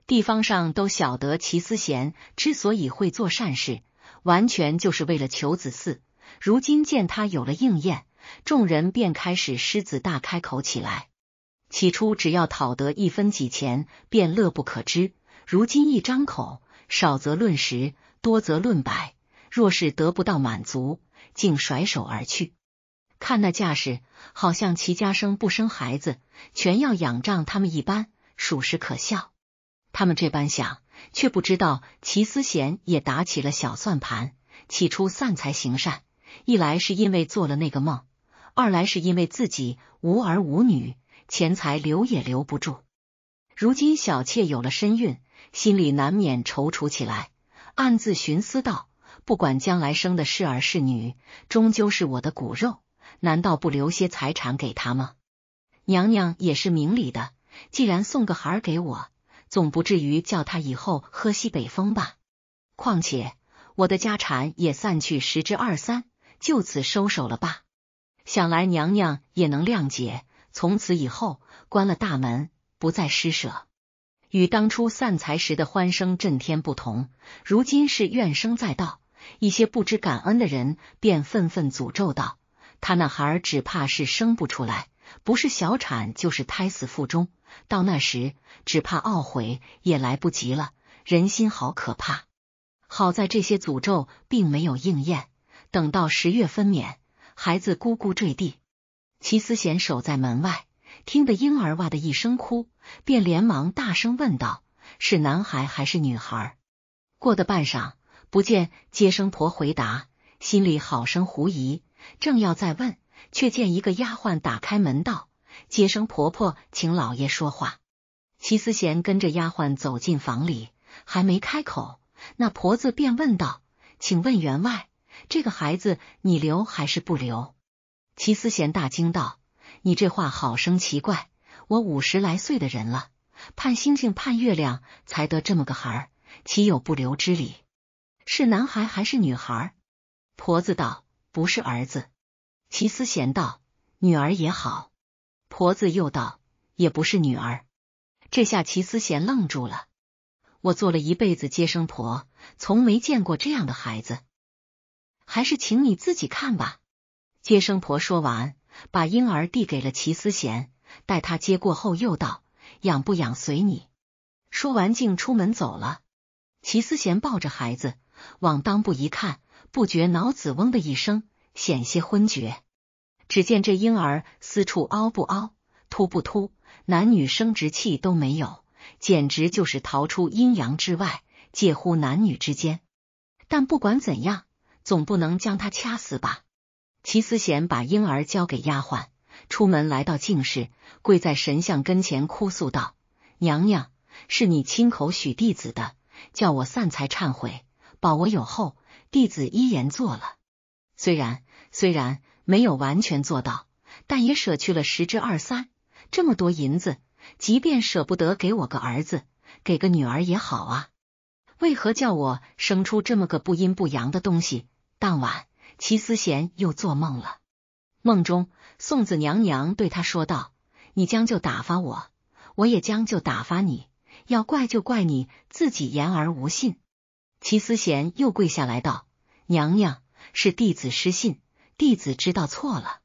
地方上都晓得齐思贤之所以会做善事，完全就是为了求子嗣。如今见他有了应验，众人便开始狮子大开口起来。起初只要讨得一分几钱，便乐不可支；如今一张口，少则论十。多则论百，若是得不到满足，竟甩手而去。看那架势，好像齐家生不生孩子，全要仰仗他们一般，属实可笑。他们这般想，却不知道齐思贤也打起了小算盘。起初散财行善，一来是因为做了那个梦，二来是因为自己无儿无女，钱财留也留不住。如今小妾有了身孕，心里难免踌躇起来。暗自寻思道：“不管将来生的是儿是女，终究是我的骨肉，难道不留些财产给他吗？娘娘也是明理的，既然送个孩儿给我，总不至于叫他以后喝西北风吧。况且我的家产也散去十之二三，就此收手了吧。想来娘娘也能谅解，从此以后关了大门，不再施舍。”与当初散财时的欢声震天不同，如今是怨声载道。一些不知感恩的人便愤愤诅咒道：“他那孩儿只怕是生不出来，不是小产就是胎死腹中。到那时，只怕懊悔也来不及了。”人心好可怕。好在这些诅咒并没有应验。等到十月分娩，孩子咕咕坠地，齐思贤守在门外。听得婴儿哇的一声哭，便连忙大声问道：“是男孩还是女孩？”过得半晌，不见接生婆回答，心里好生狐疑，正要再问，却见一个丫鬟打开门道：“接生婆婆，请老爷说话。”齐思贤跟着丫鬟走进房里，还没开口，那婆子便问道：“请问员外，这个孩子你留还是不留？”齐思贤大惊道。你这话好生奇怪！我五十来岁的人了，盼星星盼月亮才得这么个孩儿，岂有不留之理？是男孩还是女孩？婆子道：“不是儿子。”齐思贤道：“女儿也好。”婆子又道：“也不是女儿。”这下齐思贤愣住了。我做了一辈子接生婆，从没见过这样的孩子，还是请你自己看吧。接生婆说完。把婴儿递给了齐思贤，待他接过后，又道：“养不养随你。”说完，竟出门走了。齐思贤抱着孩子往裆部一看，不觉脑子嗡的一声，险些昏厥。只见这婴儿四处凹不凹，凸不凸，男女生殖器都没有，简直就是逃出阴阳之外，介乎男女之间。但不管怎样，总不能将他掐死吧。齐思贤把婴儿交给丫鬟，出门来到净室，跪在神像跟前哭诉道：“娘娘，是你亲口许弟子的，叫我散财忏悔，保我有后。弟子依言做了，虽然虽然没有完全做到，但也舍去了十之二三。这么多银子，即便舍不得给我个儿子，给个女儿也好啊。为何叫我生出这么个不阴不阳的东西？当晚。”齐思贤又做梦了，梦中宋子娘娘对他说道：“你将就打发我，我也将就打发你。要怪就怪你自己言而无信。”齐思贤又跪下来道：“娘娘，是弟子失信，弟子知道错了。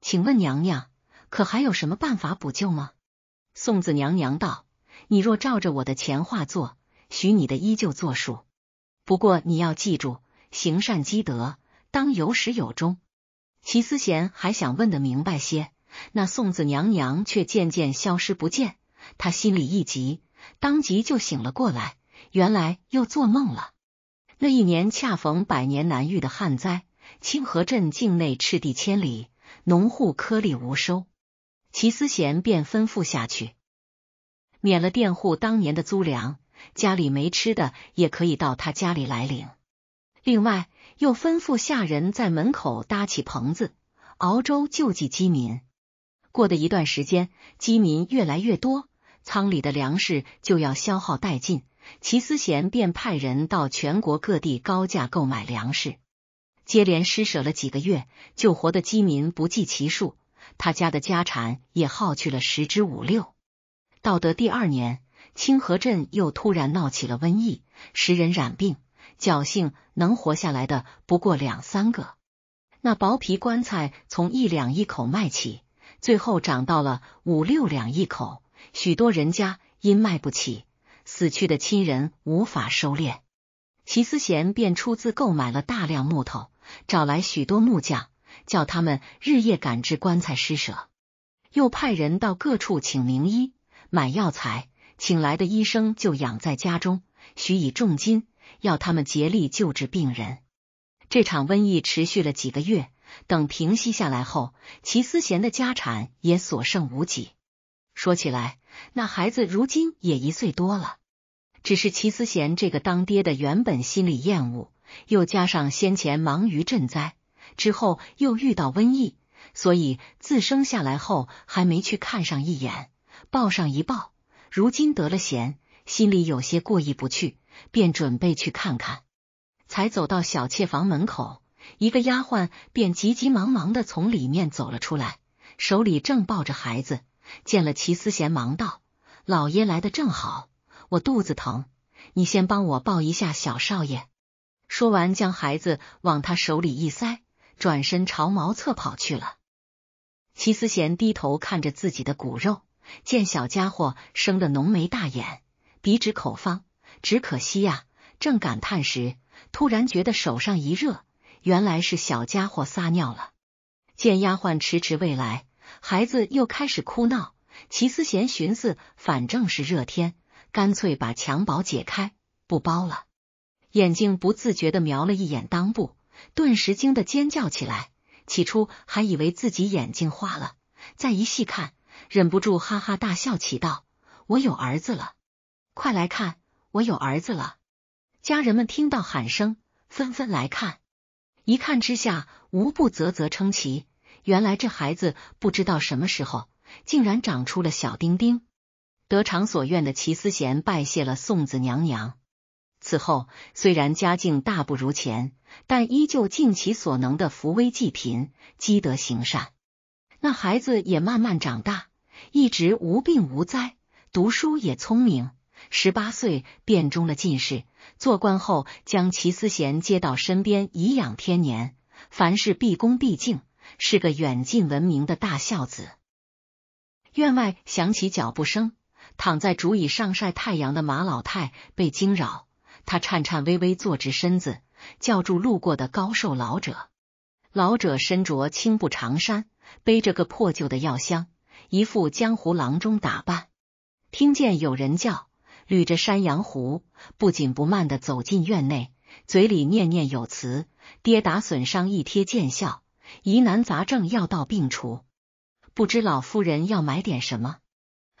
请问娘娘，可还有什么办法补救吗？”宋子娘娘道：“你若照着我的前话做，许你的依旧作数。不过你要记住，行善积德。”当有始有终，齐思贤还想问的明白些，那宋子娘娘却渐渐消失不见。他心里一急，当即就醒了过来，原来又做梦了。那一年恰逢百年难遇的旱灾，清河镇境内赤地千里，农户颗粒无收。齐思贤便吩咐下去，免了佃户当年的租粮，家里没吃的也可以到他家里来领。另外。又吩咐下人在门口搭起棚子，熬粥救济饥民。过的一段时间，饥民越来越多，仓里的粮食就要消耗殆尽。齐思贤便派人到全国各地高价购买粮食，接连施舍了几个月，救活的饥民不计其数。他家的家产也耗去了十之五六。到得第二年，清河镇又突然闹起了瘟疫，十人染病。侥幸能活下来的不过两三个，那薄皮棺材从一两一口卖起，最后涨到了五六两一口。许多人家因卖不起，死去的亲人无法收敛。齐思贤便出资购买了大量木头，找来许多木匠，叫他们日夜赶制棺材施舍，又派人到各处请名医、买药材，请来的医生就养在家中，许以重金。要他们竭力救治病人。这场瘟疫持续了几个月，等平息下来后，齐思贤的家产也所剩无几。说起来，那孩子如今也一岁多了。只是齐思贤这个当爹的，原本心里厌恶，又加上先前忙于赈灾，之后又遇到瘟疫，所以自生下来后还没去看上一眼，抱上一抱。如今得了闲，心里有些过意不去。便准备去看看，才走到小妾房门口，一个丫鬟便急急忙忙的从里面走了出来，手里正抱着孩子。见了齐思贤，忙道：“老爷来的正好，我肚子疼，你先帮我抱一下小少爷。”说完，将孩子往他手里一塞，转身朝茅厕跑去了。齐思贤低头看着自己的骨肉，见小家伙生的浓眉大眼，鼻直口方。只可惜呀！正感叹时，突然觉得手上一热，原来是小家伙撒尿了。见丫鬟迟迟未来，孩子又开始哭闹，齐思贤寻思，反正是热天，干脆把襁褓解开不包了。眼睛不自觉的瞄了一眼裆部，顿时惊得尖叫起来。起初还以为自己眼睛花了，再一细看，忍不住哈哈大笑，起道：“我有儿子了，快来看！”我有儿子了，家人们听到喊声，纷纷来看。一看之下，无不啧啧称奇。原来这孩子不知道什么时候，竟然长出了小丁丁。得偿所愿的齐思贤拜谢了宋子娘娘。此后虽然家境大不如前，但依旧尽其所能的扶危济贫、积德行善。那孩子也慢慢长大，一直无病无灾，读书也聪明。十八岁便中了进士，做官后将齐思贤接到身边颐养天年，凡事毕恭毕敬，是个远近闻名的大孝子。院外响起脚步声，躺在竹椅上晒太阳的马老太被惊扰，她颤颤巍巍坐直身子，叫住路过的高瘦老者。老者身着青布长衫，背着个破旧的药箱，一副江湖郎中打扮，听见有人叫。捋着山羊胡，不紧不慢的走进院内，嘴里念念有词：“跌打损伤一贴见效，疑难杂症药到病除。”不知老夫人要买点什么？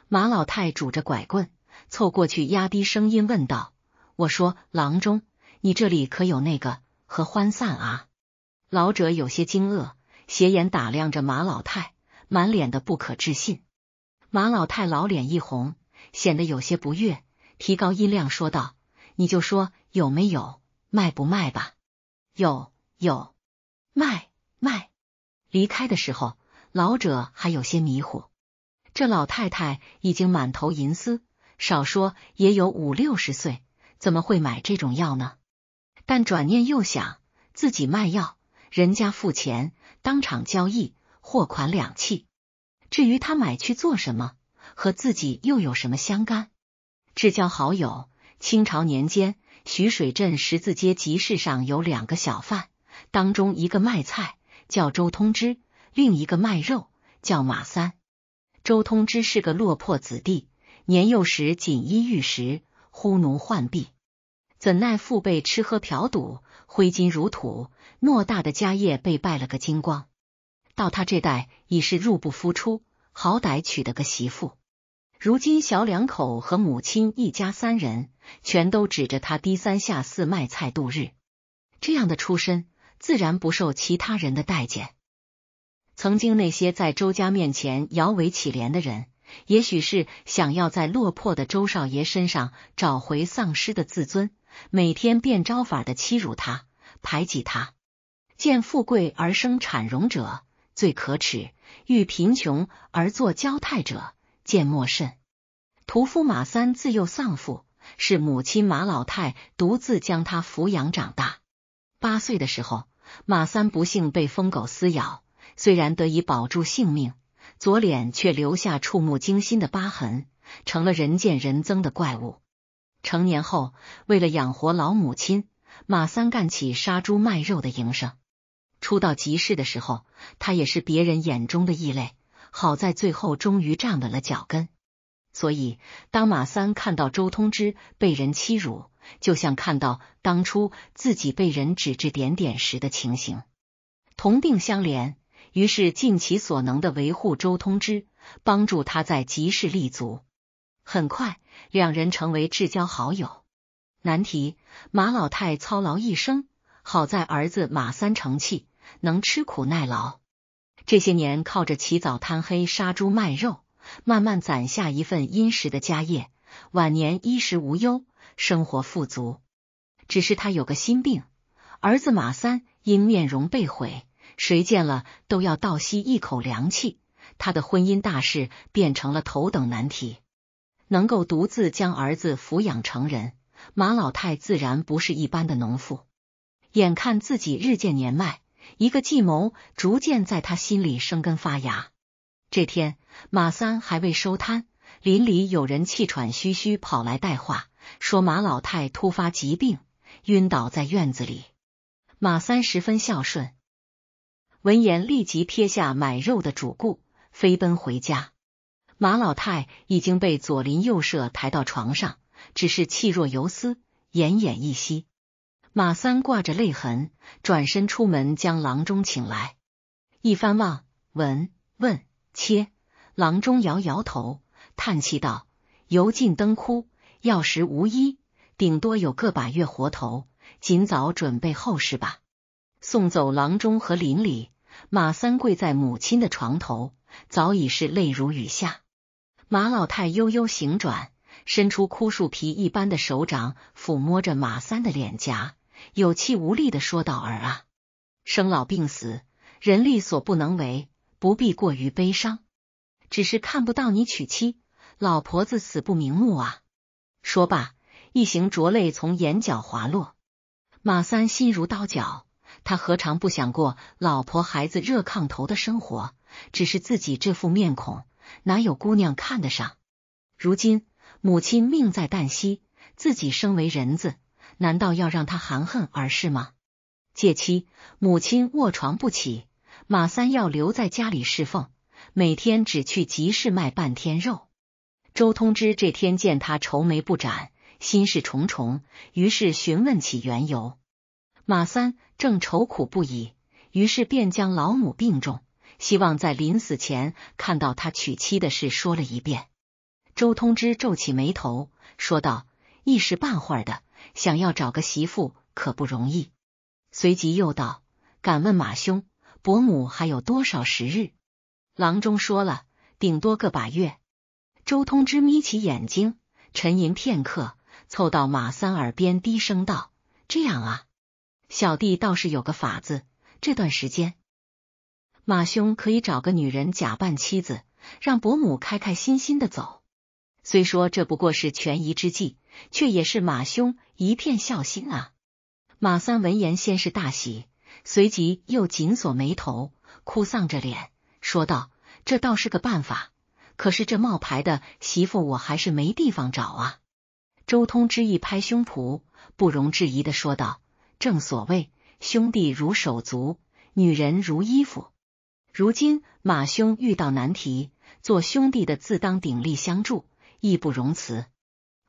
马老太拄着拐棍凑过去，压低声音问道：“我说，郎中，你这里可有那个合欢散啊？”老者有些惊愕，斜眼打量着马老太，满脸的不可置信。马老太老脸一红，显得有些不悦。提高音量说道：“你就说有没有卖不卖吧？有有卖卖。离开的时候，老者还有些迷糊。这老太太已经满头银丝，少说也有五六十岁，怎么会买这种药呢？但转念又想，自己卖药，人家付钱，当场交易，货款两讫。至于他买去做什么，和自己又有什么相干？”至交好友，清朝年间，徐水镇十字街集市上有两个小贩，当中一个卖菜，叫周通之；另一个卖肉，叫马三。周通之是个落魄子弟，年幼时锦衣玉食，呼奴唤婢，怎奈父辈吃喝嫖赌，挥金如土，偌大的家业被败了个精光。到他这代已是入不敷出，好歹娶得个媳妇。如今，小两口和母亲一家三人全都指着他低三下四卖菜度日，这样的出身自然不受其他人的待见。曾经那些在周家面前摇尾乞怜的人，也许是想要在落魄的周少爷身上找回丧失的自尊，每天变招法的欺辱他、排挤他。见富贵而生产荣者最可耻，遇贫穷而作交泰者。见莫甚，屠夫马三自幼丧父，是母亲马老太独自将他抚养长大。八岁的时候，马三不幸被疯狗撕咬，虽然得以保住性命，左脸却留下触目惊心的疤痕，成了人见人憎的怪物。成年后，为了养活老母亲，马三干起杀猪卖肉的营生。初到集市的时候，他也是别人眼中的异类。好在最后终于站稳了脚跟，所以当马三看到周通之被人欺辱，就像看到当初自己被人指指点点时的情形，同病相怜，于是尽其所能的维护周通之，帮助他在集市立足。很快，两人成为至交好友。难题，马老太操劳一生，好在儿子马三成器，能吃苦耐劳。这些年靠着起早贪黑杀猪卖肉，慢慢攒下一份殷实的家业，晚年衣食无忧，生活富足。只是他有个心病，儿子马三因面容被毁，谁见了都要倒吸一口凉气。他的婚姻大事变成了头等难题。能够独自将儿子抚养成人，马老太自然不是一般的农妇。眼看自己日渐年迈。一个计谋逐渐在他心里生根发芽。这天，马三还未收摊，邻里有人气喘吁吁跑来带话，说马老太突发疾病，晕倒在院子里。马三十分孝顺，闻言立即撇下买肉的主顾，飞奔回家。马老太已经被左邻右舍抬到床上，只是气若游丝，奄奄一息。马三挂着泪痕，转身出门将郎中请来，一番望、闻、问、切，郎中摇摇头，叹气道：“油尽灯枯，药石无医，顶多有个把月活头，尽早准备后事吧。”送走郎中和邻里，马三跪在母亲的床头，早已是泪如雨下。马老太悠悠醒转，伸出枯树皮一般的手掌，抚摸着马三的脸颊。有气无力的说道：“儿啊，生老病死，人力所不能为，不必过于悲伤。只是看不到你娶妻，老婆子死不瞑目啊！”说罢，一行浊泪从眼角滑落。马三心如刀绞，他何尝不想过老婆孩子热炕头的生活？只是自己这副面孔，哪有姑娘看得上？如今母亲命在旦夕，自己生为人子。难道要让他含恨而逝吗？借妻，母亲卧床不起，马三要留在家里侍奉，每天只去集市卖半天肉。周通之这天见他愁眉不展，心事重重，于是询问起缘由。马三正愁苦不已，于是便将老母病重，希望在临死前看到他娶妻的事说了一遍。周通之皱起眉头，说道：“一时半会儿的。”想要找个媳妇可不容易，随即又道：“敢问马兄，伯母还有多少时日？”郎中说了，顶多个把月。周通之眯起眼睛，沉吟片刻，凑到马三耳边低声道：“这样啊，小弟倒是有个法子。这段时间，马兄可以找个女人假扮妻子，让伯母开开心心的走。虽说这不过是权宜之计。”却也是马兄一片孝心啊！马三闻言先是大喜，随即又紧锁眉头，哭丧着脸说道：“这倒是个办法，可是这冒牌的媳妇我还是没地方找啊！”周通之意拍胸脯，不容置疑的说道：“正所谓兄弟如手足，女人如衣服。如今马兄遇到难题，做兄弟的自当鼎力相助，义不容辞。”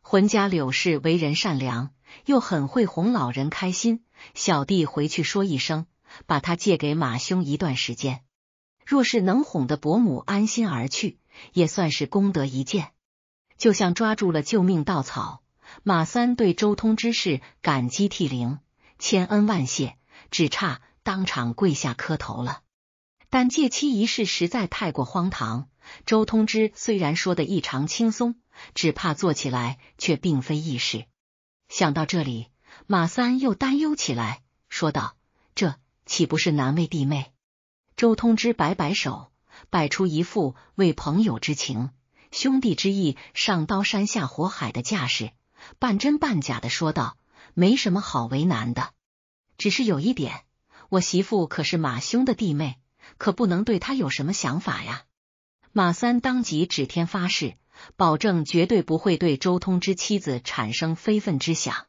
浑家柳氏为人善良，又很会哄老人开心。小弟回去说一声，把他借给马兄一段时间。若是能哄得伯母安心而去，也算是功德一件。就像抓住了救命稻草，马三对周通之事感激涕零，千恩万谢，只差当场跪下磕头了。但借妻一事实在太过荒唐。周通之虽然说的异常轻松，只怕做起来却并非易事。想到这里，马三又担忧起来，说道：“这岂不是难为弟妹？”周通之摆摆手，摆出一副为朋友之情、兄弟之意上刀山下火海的架势，半真半假的说道：“没什么好为难的，只是有一点，我媳妇可是马兄的弟妹，可不能对他有什么想法呀。”马三当即指天发誓，保证绝对不会对周通之妻子产生非分之想。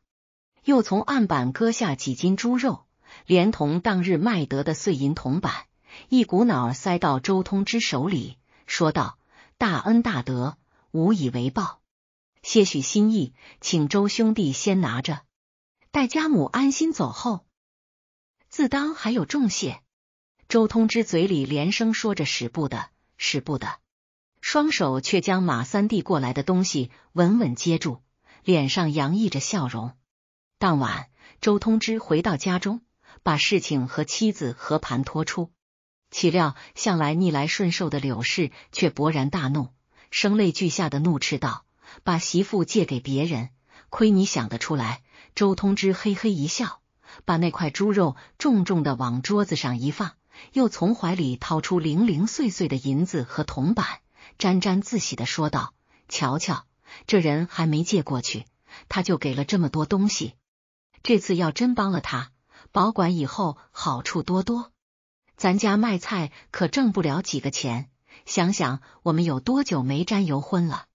又从案板割下几斤猪肉，连同当日卖得的碎银铜板，一股脑塞到周通之手里，说道：“大恩大德，无以为报，些许心意，请周兄弟先拿着。待家母安心走后，自当还有重谢。”周通之嘴里连声说着“使不得”。使不得，双手却将马三递过来的东西稳稳接住，脸上洋溢着笑容。当晚，周通之回到家中，把事情和妻子和盘托出。岂料向来逆来顺受的柳氏却勃然大怒，声泪俱下的怒斥道：“把媳妇借给别人，亏你想得出来！”周通之嘿嘿一笑，把那块猪肉重重的往桌子上一放。又从怀里掏出零零碎碎的银子和铜板，沾沾自喜的说道：“瞧瞧，这人还没借过去，他就给了这么多东西。这次要真帮了他，保管以后好处多多。咱家卖菜可挣不了几个钱，想想我们有多久没沾油荤了。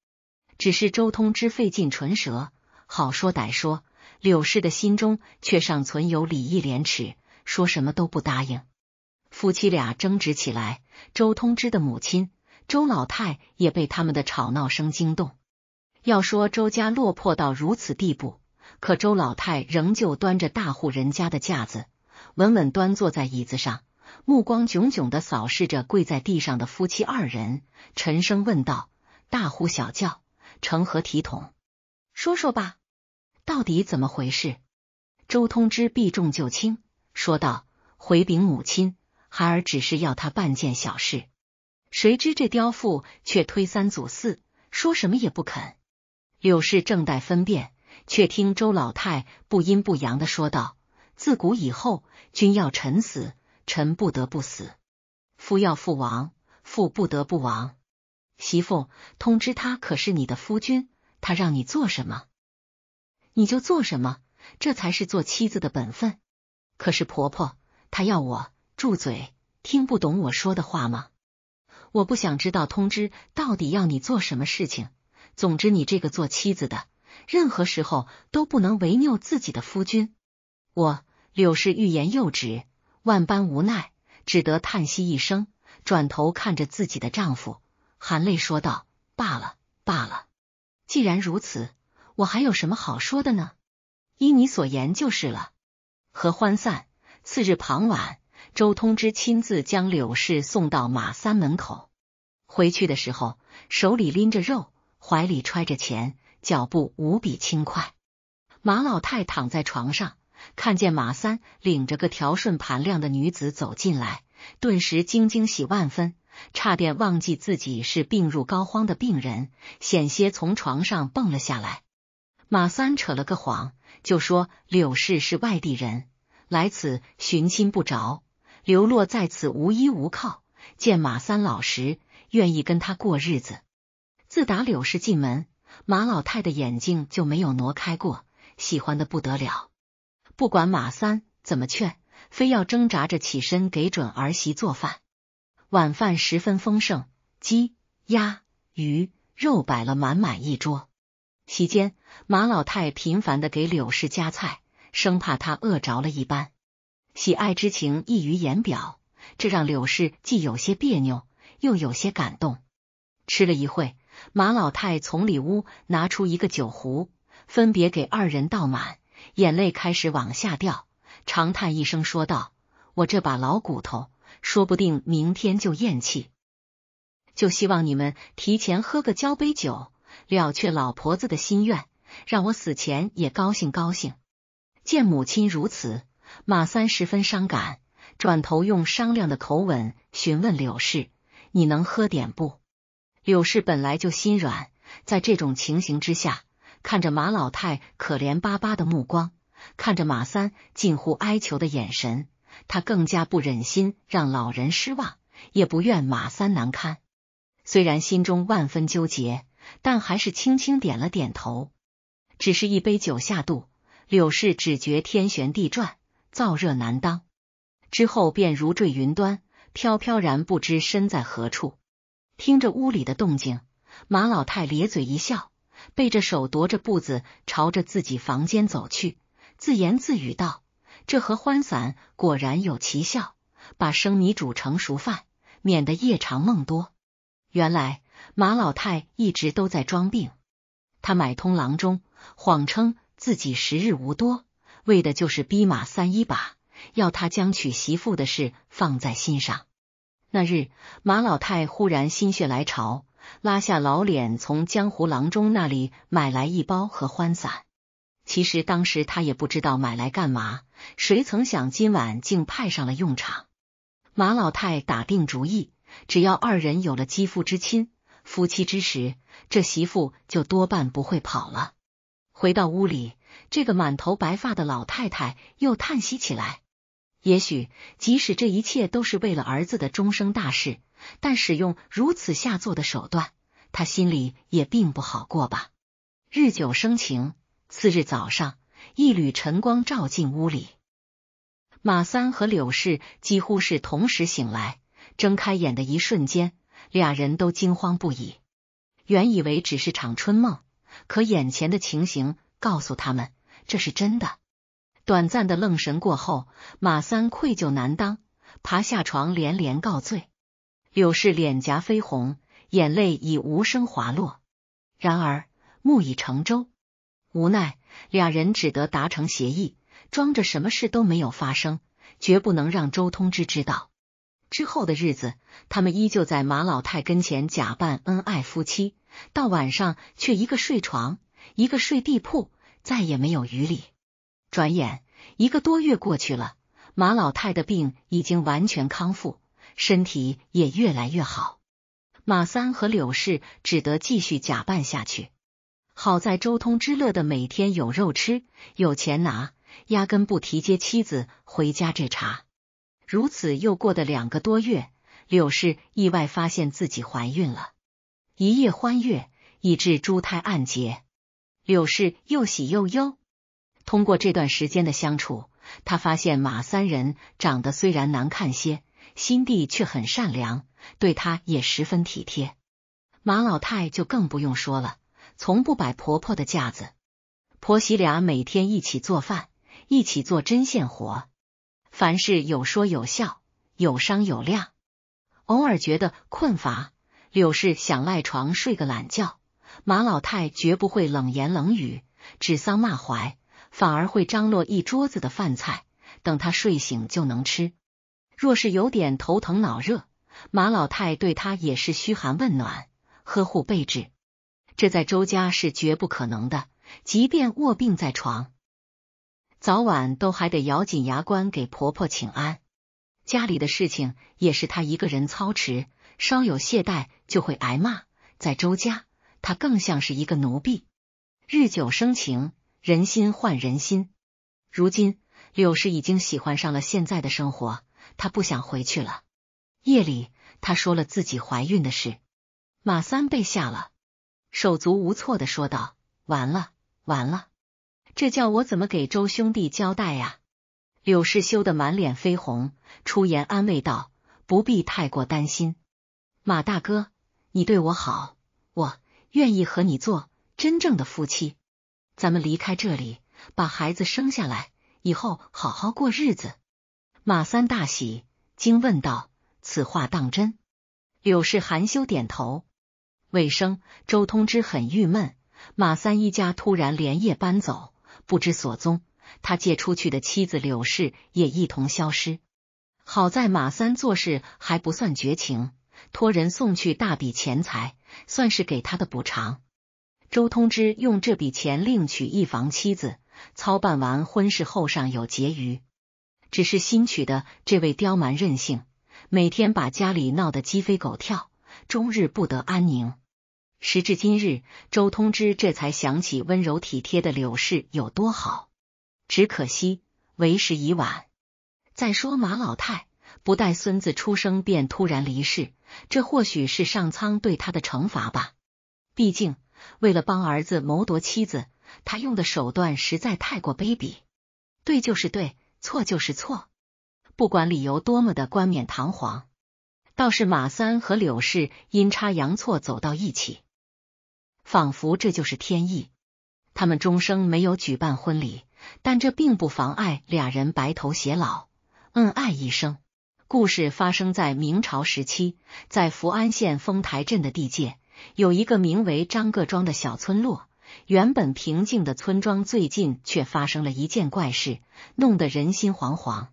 只是周通之费尽唇舌，好说歹说，柳氏的心中却尚存有礼义廉耻，说什么都不答应。”夫妻俩争执起来，周通之的母亲周老太也被他们的吵闹声惊动。要说周家落魄到如此地步，可周老太仍旧端着大户人家的架子，稳稳端坐在椅子上，目光炯炯的扫视着跪在地上的夫妻二人，沉声问道：“大呼小叫成何体统？说说吧，到底怎么回事？”周通之避重就轻说道：“回禀母亲。”孩儿只是要他办件小事，谁知这刁妇却推三阻四，说什么也不肯。柳氏正待分辨，却听周老太不阴不阳的说道：“自古以后，君要臣死，臣不得不死；夫要父亡，父不得不亡。媳妇，通知他，可是你的夫君，他让你做什么，你就做什么，这才是做妻子的本分。可是婆婆，她要我。”住嘴！听不懂我说的话吗？我不想知道通知到底要你做什么事情。总之，你这个做妻子的，任何时候都不能违拗自己的夫君。我柳氏欲言又止，万般无奈，只得叹息一声，转头看着自己的丈夫，含泪说道：“罢了罢了，既然如此，我还有什么好说的呢？依你所言就是了。”合欢散，次日傍晚。周通之亲自将柳氏送到马三门口，回去的时候手里拎着肉，怀里揣着钱，脚步无比轻快。马老太躺在床上，看见马三领着个条顺盘亮的女子走进来，顿时惊惊喜万分，差点忘记自己是病入膏肓的病人，险些从床上蹦了下来。马三扯了个谎，就说柳氏是外地人，来此寻亲不着。流落在此无依无靠，见马三老实，愿意跟他过日子。自打柳氏进门，马老太的眼睛就没有挪开过，喜欢的不得了。不管马三怎么劝，非要挣扎着起身给准儿媳做饭。晚饭十分丰盛，鸡、鸭、鱼、肉摆了满满一桌。席间，马老太频繁的给柳氏夹菜，生怕她饿着了一般。喜爱之情溢于言表，这让柳氏既有些别扭，又有些感动。吃了一会，马老太从里屋拿出一个酒壶，分别给二人倒满，眼泪开始往下掉，长叹一声说道：“我这把老骨头，说不定明天就咽气，就希望你们提前喝个交杯酒，了却老婆子的心愿，让我死前也高兴高兴。”见母亲如此。马三十分伤感，转头用商量的口吻询问柳氏：“你能喝点不？”柳氏本来就心软，在这种情形之下，看着马老太可怜巴巴的目光，看着马三近乎哀求的眼神，他更加不忍心让老人失望，也不愿马三难堪。虽然心中万分纠结，但还是轻轻点了点头。只是一杯酒下肚，柳氏只觉天旋地转。燥热难当，之后便如坠云端，飘飘然不知身在何处。听着屋里的动静，马老太咧嘴一笑，背着手踱着步子朝着自己房间走去，自言自语道：“这合欢散果然有奇效，把生米煮成熟饭，免得夜长梦多。”原来马老太一直都在装病，他买通郎中，谎称自己时日无多。为的就是逼马三一把，要他将娶媳妇的事放在心上。那日，马老太忽然心血来潮，拉下老脸，从江湖郎中那里买来一包合欢散。其实当时他也不知道买来干嘛，谁曾想今晚竟派上了用场。马老太打定主意，只要二人有了肌肤之亲、夫妻之实，这媳妇就多半不会跑了。回到屋里。这个满头白发的老太太又叹息起来。也许，即使这一切都是为了儿子的终生大事，但使用如此下作的手段，他心里也并不好过吧。日久生情。次日早上，一缕晨光照进屋里，马三和柳氏几乎是同时醒来。睁开眼的一瞬间，俩人都惊慌不已。原以为只是场春梦，可眼前的情形……告诉他们这是真的。短暂的愣神过后，马三愧疚难当，爬下床连连告罪。柳氏脸颊绯红，眼泪已无声滑落。然而木已成舟，无奈俩人只得达成协议，装着什么事都没有发生，绝不能让周通之知道。之后的日子，他们依旧在马老太跟前假扮恩爱夫妻，到晚上却一个睡床。一个睡地铺，再也没有余力。转眼一个多月过去了，马老太的病已经完全康复，身体也越来越好。马三和柳氏只得继续假扮下去。好在周通之乐的每天有肉吃，有钱拿，压根不提接妻子回家这茬。如此又过了两个多月，柳氏意外发现自己怀孕了，一夜欢悦，以致珠胎暗结。柳氏又喜又忧。通过这段时间的相处，她发现马三人长得虽然难看些，心地却很善良，对她也十分体贴。马老太就更不用说了，从不摆婆婆的架子。婆媳俩每天一起做饭，一起做针线活，凡事有说有笑，有商有量。偶尔觉得困乏，柳氏想赖床睡个懒觉。马老太绝不会冷言冷语、指桑骂槐，反而会张罗一桌子的饭菜，等他睡醒就能吃。若是有点头疼脑热，马老太对她也是嘘寒问暖、呵护备至。这在周家是绝不可能的，即便卧病在床，早晚都还得咬紧牙关给婆婆请安。家里的事情也是她一个人操持，稍有懈怠就会挨骂。在周家。他更像是一个奴婢，日久生情，人心换人心。如今柳氏已经喜欢上了现在的生活，她不想回去了。夜里，她说了自己怀孕的事，马三被吓了，手足无措的说道：“完了，完了，这叫我怎么给周兄弟交代呀？”柳氏羞得满脸绯红，出言安慰道：“不必太过担心，马大哥，你对我好。”愿意和你做真正的夫妻，咱们离开这里，把孩子生下来，以后好好过日子。马三大喜，惊问道：“此话当真？”柳氏含羞点头。尾声，周通之很郁闷，马三一家突然连夜搬走，不知所踪。他借出去的妻子柳氏也一同消失。好在马三做事还不算绝情。托人送去大笔钱财，算是给他的补偿。周通之用这笔钱另娶一房妻子，操办完婚事后上有结余，只是新娶的这位刁蛮任性，每天把家里闹得鸡飞狗跳，终日不得安宁。时至今日，周通之这才想起温柔体贴的柳氏有多好，只可惜为时已晚。再说马老太。不待孙子出生便突然离世，这或许是上苍对他的惩罚吧。毕竟为了帮儿子谋夺妻子，他用的手段实在太过卑鄙。对就是对，错就是错，不管理由多么的冠冕堂皇。倒是马三和柳氏阴差阳错走到一起，仿佛这就是天意。他们终生没有举办婚礼，但这并不妨碍俩人白头偕老，恩爱一生。故事发生在明朝时期，在福安县丰台镇的地界，有一个名为张各庄的小村落。原本平静的村庄，最近却发生了一件怪事，弄得人心惶惶。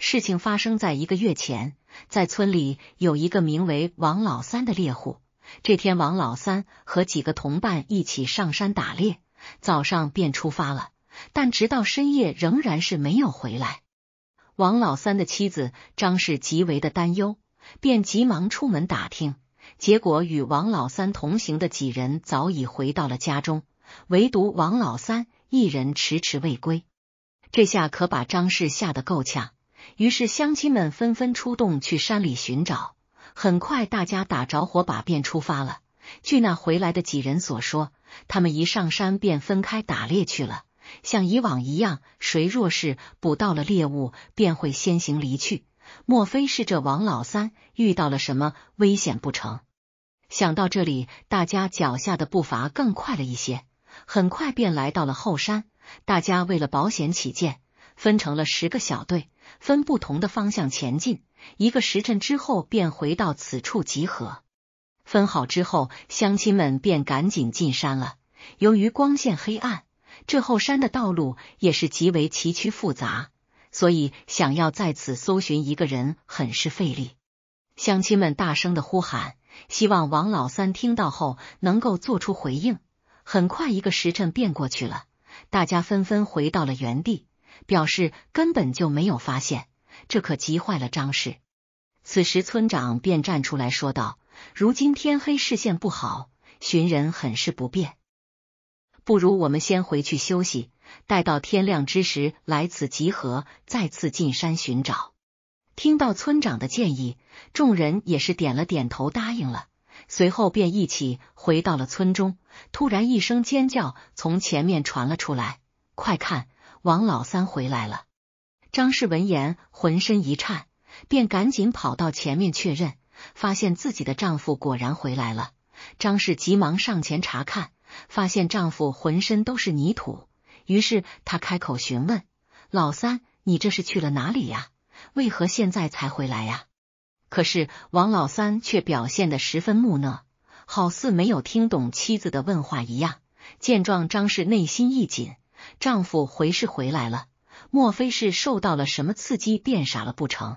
事情发生在一个月前，在村里有一个名为王老三的猎户。这天，王老三和几个同伴一起上山打猎，早上便出发了，但直到深夜仍然是没有回来。王老三的妻子张氏极为的担忧，便急忙出门打听。结果与王老三同行的几人早已回到了家中，唯独王老三一人迟迟未归。这下可把张氏吓得够呛。于是乡亲们纷纷出动去山里寻找。很快，大家打着火把便出发了。据那回来的几人所说，他们一上山便分开打猎去了。像以往一样，谁若是捕到了猎物，便会先行离去。莫非是这王老三遇到了什么危险不成？想到这里，大家脚下的步伐更快了一些。很快便来到了后山。大家为了保险起见，分成了十个小队，分不同的方向前进。一个时辰之后，便回到此处集合。分好之后，乡亲们便赶紧进山了。由于光线黑暗。这后山的道路也是极为崎岖复杂，所以想要在此搜寻一个人，很是费力。乡亲们大声的呼喊，希望王老三听到后能够做出回应。很快，一个时辰便过去了，大家纷纷回到了原地，表示根本就没有发现。这可急坏了张氏。此时，村长便站出来说道：“如今天黑，视线不好，寻人很是不便。”不如我们先回去休息，待到天亮之时来此集合，再次进山寻找。听到村长的建议，众人也是点了点头，答应了。随后便一起回到了村中。突然一声尖叫从前面传了出来，快看，王老三回来了！张氏闻言浑身一颤，便赶紧跑到前面确认，发现自己的丈夫果然回来了。张氏急忙上前查看。发现丈夫浑身都是泥土，于是她开口询问：“老三，你这是去了哪里呀？为何现在才回来呀？”可是王老三却表现的十分木讷，好似没有听懂妻子的问话一样。见状，张氏内心一紧，丈夫回是回来了，莫非是受到了什么刺激变傻了不成？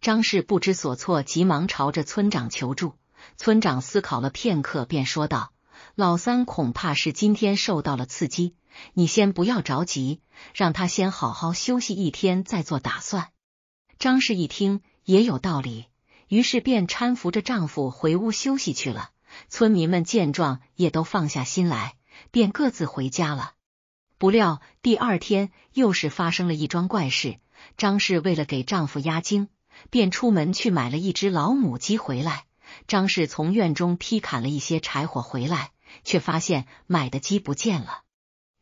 张氏不知所措，急忙朝着村长求助。村长思考了片刻，便说道。老三恐怕是今天受到了刺激，你先不要着急，让他先好好休息一天，再做打算。张氏一听也有道理，于是便搀扶着丈夫回屋休息去了。村民们见状也都放下心来，便各自回家了。不料第二天又是发生了一桩怪事。张氏为了给丈夫压惊，便出门去买了一只老母鸡回来。张氏从院中劈砍了一些柴火回来。却发现买的鸡不见了，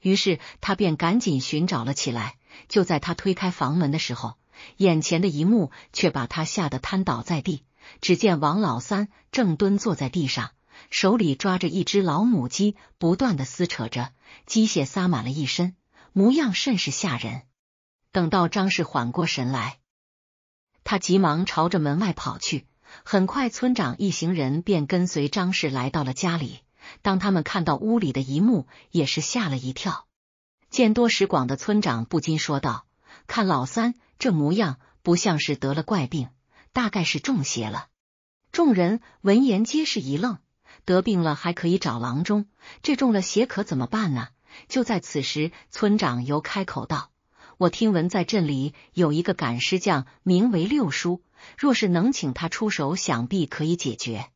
于是他便赶紧寻找了起来。就在他推开房门的时候，眼前的一幕却把他吓得瘫倒在地。只见王老三正蹲坐在地上，手里抓着一只老母鸡，不断的撕扯着，鸡血洒满了一身，模样甚是吓人。等到张氏缓过神来，他急忙朝着门外跑去。很快，村长一行人便跟随张氏来到了家里。当他们看到屋里的一幕，也是吓了一跳。见多识广的村长不禁说道：“看老三这模样，不像是得了怪病，大概是中邪了。”众人闻言皆是一愣。得病了还可以找郎中，这中了邪可怎么办呢？就在此时，村长又开口道：“我听闻在镇里有一个赶尸匠，名为六叔，若是能请他出手，想必可以解决。”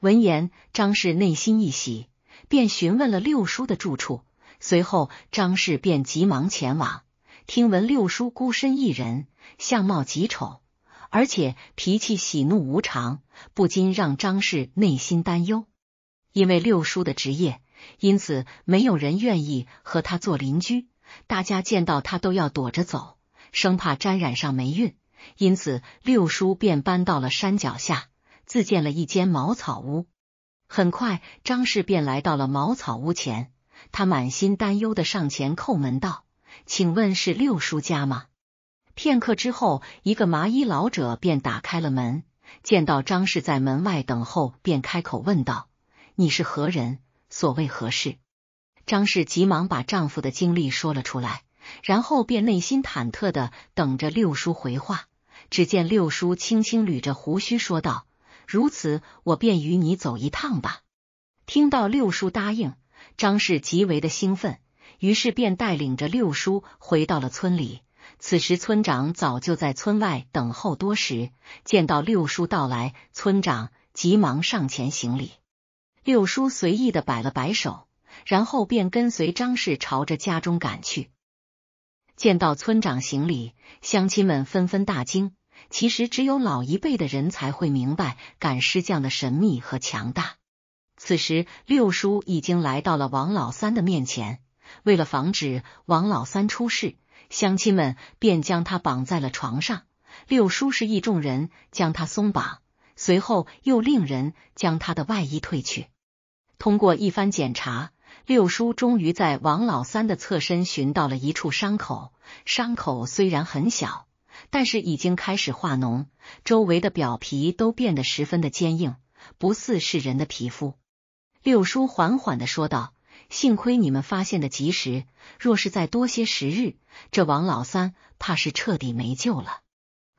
闻言，张氏内心一喜，便询问了六叔的住处。随后，张氏便急忙前往。听闻六叔孤身一人，相貌极丑，而且脾气喜怒无常，不禁让张氏内心担忧。因为六叔的职业，因此没有人愿意和他做邻居，大家见到他都要躲着走，生怕沾染上霉运。因此，六叔便搬到了山脚下。自建了一间茅草屋，很快张氏便来到了茅草屋前。他满心担忧的上前叩门道：“请问是六叔家吗？”片刻之后，一个麻衣老者便打开了门，见到张氏在门外等候，便开口问道：“你是何人？所谓何事？”张氏急忙把丈夫的经历说了出来，然后便内心忐忑的等着六叔回话。只见六叔轻轻捋着胡须说道。如此，我便与你走一趟吧。听到六叔答应，张氏极为的兴奋，于是便带领着六叔回到了村里。此时，村长早就在村外等候多时，见到六叔到来，村长急忙上前行礼。六叔随意的摆了摆手，然后便跟随张氏朝着家中赶去。见到村长行礼，乡亲们纷纷大惊。其实只有老一辈的人才会明白赶尸匠的神秘和强大。此时，六叔已经来到了王老三的面前。为了防止王老三出事，乡亲们便将他绑在了床上。六叔示意众人将他松绑，随后又令人将他的外衣褪去。通过一番检查，六叔终于在王老三的侧身寻到了一处伤口。伤口虽然很小。但是已经开始化脓，周围的表皮都变得十分的坚硬，不似是人的皮肤。六叔缓缓的说道：“幸亏你们发现的及时，若是再多些时日，这王老三怕是彻底没救了。”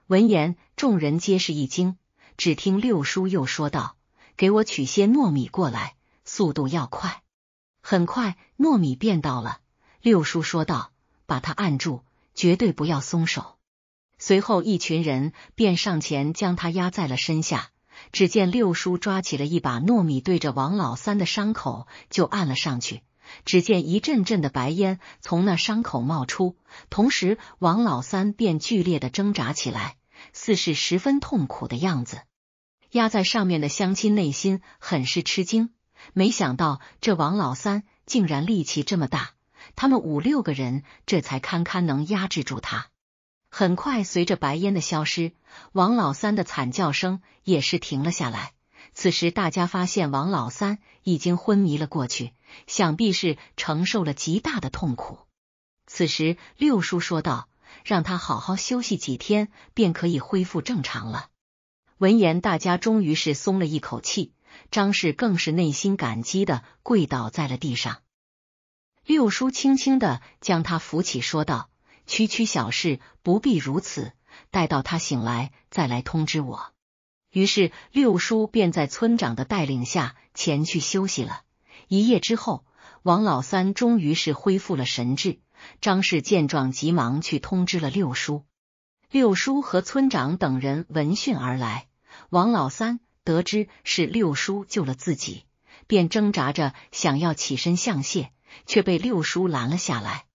闻言，众人皆是一惊。只听六叔又说道：“给我取些糯米过来，速度要快。”很快，糯米便到了。六叔说道：“把他按住，绝对不要松手。”随后，一群人便上前将他压在了身下。只见六叔抓起了一把糯米，对着王老三的伤口就按了上去。只见一阵阵的白烟从那伤口冒出，同时王老三便剧烈的挣扎起来，似是十分痛苦的样子。压在上面的乡亲内心很是吃惊，没想到这王老三竟然力气这么大，他们五六个人这才堪堪能压制住他。很快，随着白烟的消失，王老三的惨叫声也是停了下来。此时，大家发现王老三已经昏迷了过去，想必是承受了极大的痛苦。此时，六叔说道：“让他好好休息几天，便可以恢复正常了。”闻言，大家终于是松了一口气。张氏更是内心感激的跪倒在了地上。六叔轻轻的将他扶起，说道。区区小事，不必如此。待到他醒来，再来通知我。于是六叔便在村长的带领下前去休息了。一夜之后，王老三终于是恢复了神智。张氏见状，急忙去通知了六叔。六叔和村长等人闻讯而来。王老三得知是六叔救了自己，便挣扎着想要起身向谢，却被六叔拦了下来。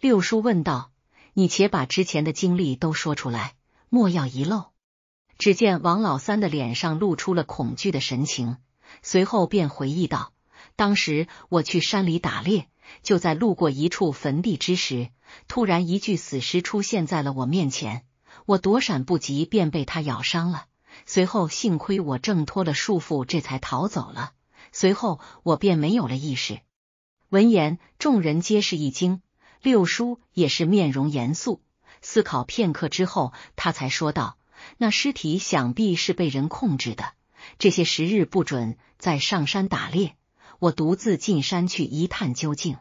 六叔问道。你且把之前的经历都说出来，莫要遗漏。只见王老三的脸上露出了恐惧的神情，随后便回忆道：“当时我去山里打猎，就在路过一处坟地之时，突然一具死尸出现在了我面前，我躲闪不及，便被他咬伤了。随后幸亏我挣脱了束缚，这才逃走了。随后我便没有了意识。”闻言，众人皆是一惊。六叔也是面容严肃，思考片刻之后，他才说道：“那尸体想必是被人控制的，这些时日不准再上山打猎，我独自进山去一探究竟。”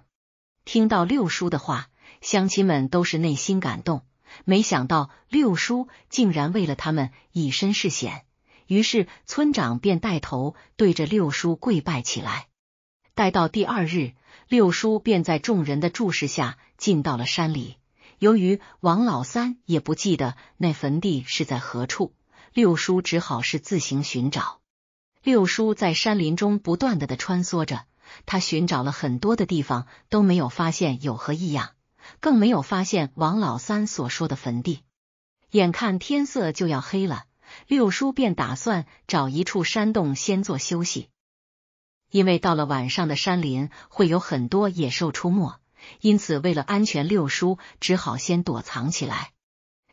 听到六叔的话，乡亲们都是内心感动，没想到六叔竟然为了他们以身试险，于是村长便带头对着六叔跪拜起来。待到第二日，六叔便在众人的注视下进到了山里。由于王老三也不记得那坟地是在何处，六叔只好是自行寻找。六叔在山林中不断的的穿梭着，他寻找了很多的地方都没有发现有何异样，更没有发现王老三所说的坟地。眼看天色就要黑了，六叔便打算找一处山洞先做休息。因为到了晚上的山林会有很多野兽出没，因此为了安全，六叔只好先躲藏起来。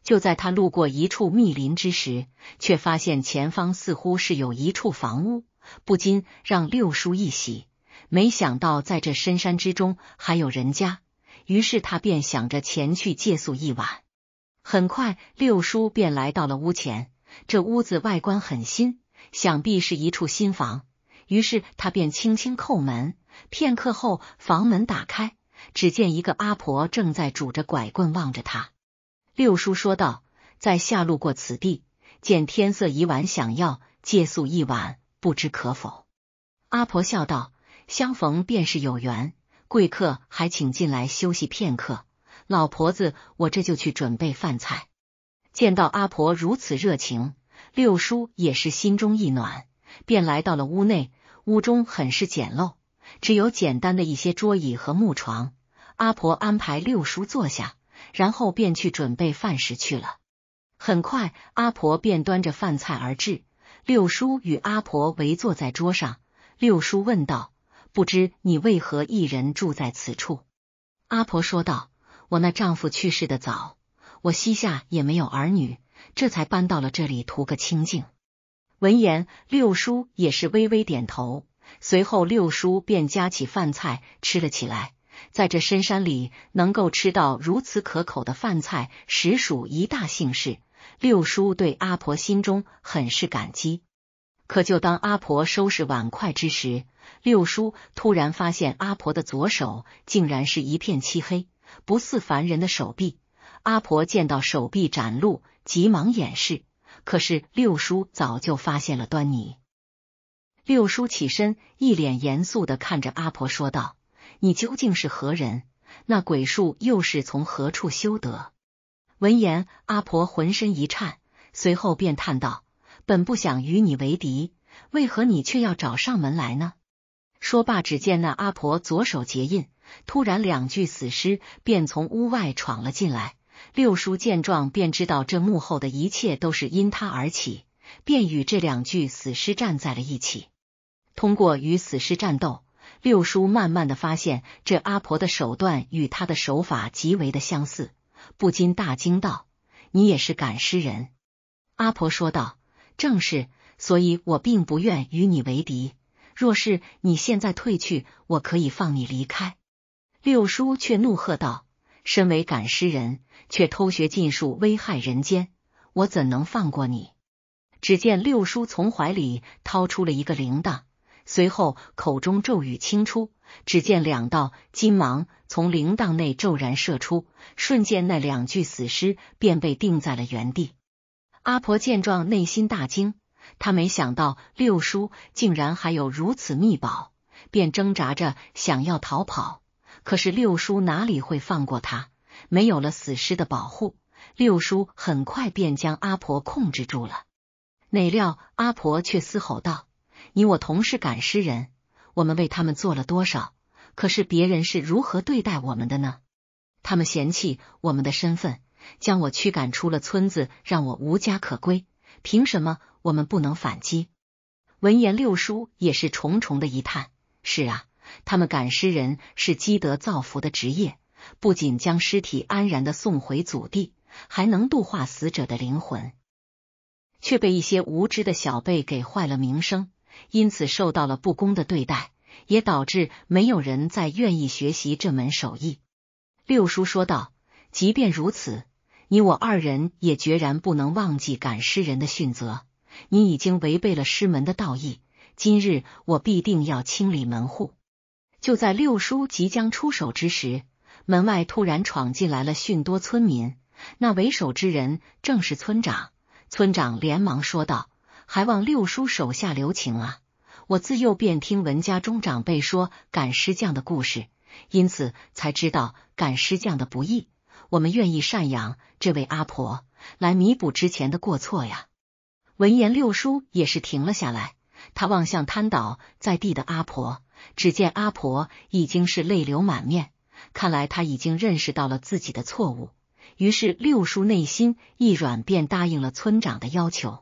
就在他路过一处密林之时，却发现前方似乎是有一处房屋，不禁让六叔一喜。没想到在这深山之中还有人家，于是他便想着前去借宿一晚。很快，六叔便来到了屋前，这屋子外观很新，想必是一处新房。于是他便轻轻叩门，片刻后房门打开，只见一个阿婆正在拄着拐棍望着他。六叔说道：“在下路过此地，见天色已晚，想要借宿一晚，不知可否？”阿婆笑道：“相逢便是有缘，贵客还请进来休息片刻。老婆子，我这就去准备饭菜。”见到阿婆如此热情，六叔也是心中一暖。便来到了屋内，屋中很是简陋，只有简单的一些桌椅和木床。阿婆安排六叔坐下，然后便去准备饭食去了。很快，阿婆便端着饭菜而至。六叔与阿婆围坐在桌上，六叔问道：“不知你为何一人住在此处？”阿婆说道：“我那丈夫去世的早，我膝下也没有儿女，这才搬到了这里，图个清静。”闻言，六叔也是微微点头，随后六叔便夹起饭菜吃了起来。在这深山里，能够吃到如此可口的饭菜，实属一大幸事。六叔对阿婆心中很是感激。可就当阿婆收拾碗筷之时，六叔突然发现阿婆的左手竟然是一片漆黑，不似凡人的手臂。阿婆见到手臂展露，急忙掩饰。可是六叔早就发现了端倪。六叔起身，一脸严肃的看着阿婆说道：“你究竟是何人？那鬼术又是从何处修得？”闻言，阿婆浑身一颤，随后便叹道：“本不想与你为敌，为何你却要找上门来呢？”说罢，只见那阿婆左手结印，突然两具死尸便从屋外闯了进来。六叔见状，便知道这幕后的一切都是因他而起，便与这两具死尸站在了一起。通过与死尸战斗，六叔慢慢的发现这阿婆的手段与他的手法极为的相似，不禁大惊道：“你也是赶尸人？”阿婆说道：“正是，所以我并不愿与你为敌。若是你现在退去，我可以放你离开。”六叔却怒喝道。身为赶尸人，却偷学禁术危害人间，我怎能放过你？只见六叔从怀里掏出了一个铃铛，随后口中咒语轻出，只见两道金芒从铃铛内骤然射出，瞬间那两具死尸便被定在了原地。阿婆见状，内心大惊，她没想到六叔竟然还有如此秘宝，便挣扎着想要逃跑。可是六叔哪里会放过他？没有了死尸的保护，六叔很快便将阿婆控制住了。哪料阿婆却嘶吼道：“你我同是赶尸人，我们为他们做了多少？可是别人是如何对待我们的呢？他们嫌弃我们的身份，将我驱赶出了村子，让我无家可归。凭什么我们不能反击？”闻言，六叔也是重重的一叹：“是啊。”他们赶尸人是积德造福的职业，不仅将尸体安然的送回祖地，还能度化死者的灵魂，却被一些无知的小辈给坏了名声，因此受到了不公的对待，也导致没有人再愿意学习这门手艺。六叔说道：“即便如此，你我二人也决然不能忘记赶尸人的训责。你已经违背了师门的道义，今日我必定要清理门户。”就在六叔即将出手之时，门外突然闯进来了许多村民。那为首之人正是村长。村长连忙说道：“还望六叔手下留情啊！我自幼便听闻家中长辈说赶尸匠的故事，因此才知道赶尸匠的不易。我们愿意赡养这位阿婆，来弥补之前的过错呀。”闻言，六叔也是停了下来，他望向瘫倒在地的阿婆。只见阿婆已经是泪流满面，看来她已经认识到了自己的错误。于是六叔内心一软，便答应了村长的要求。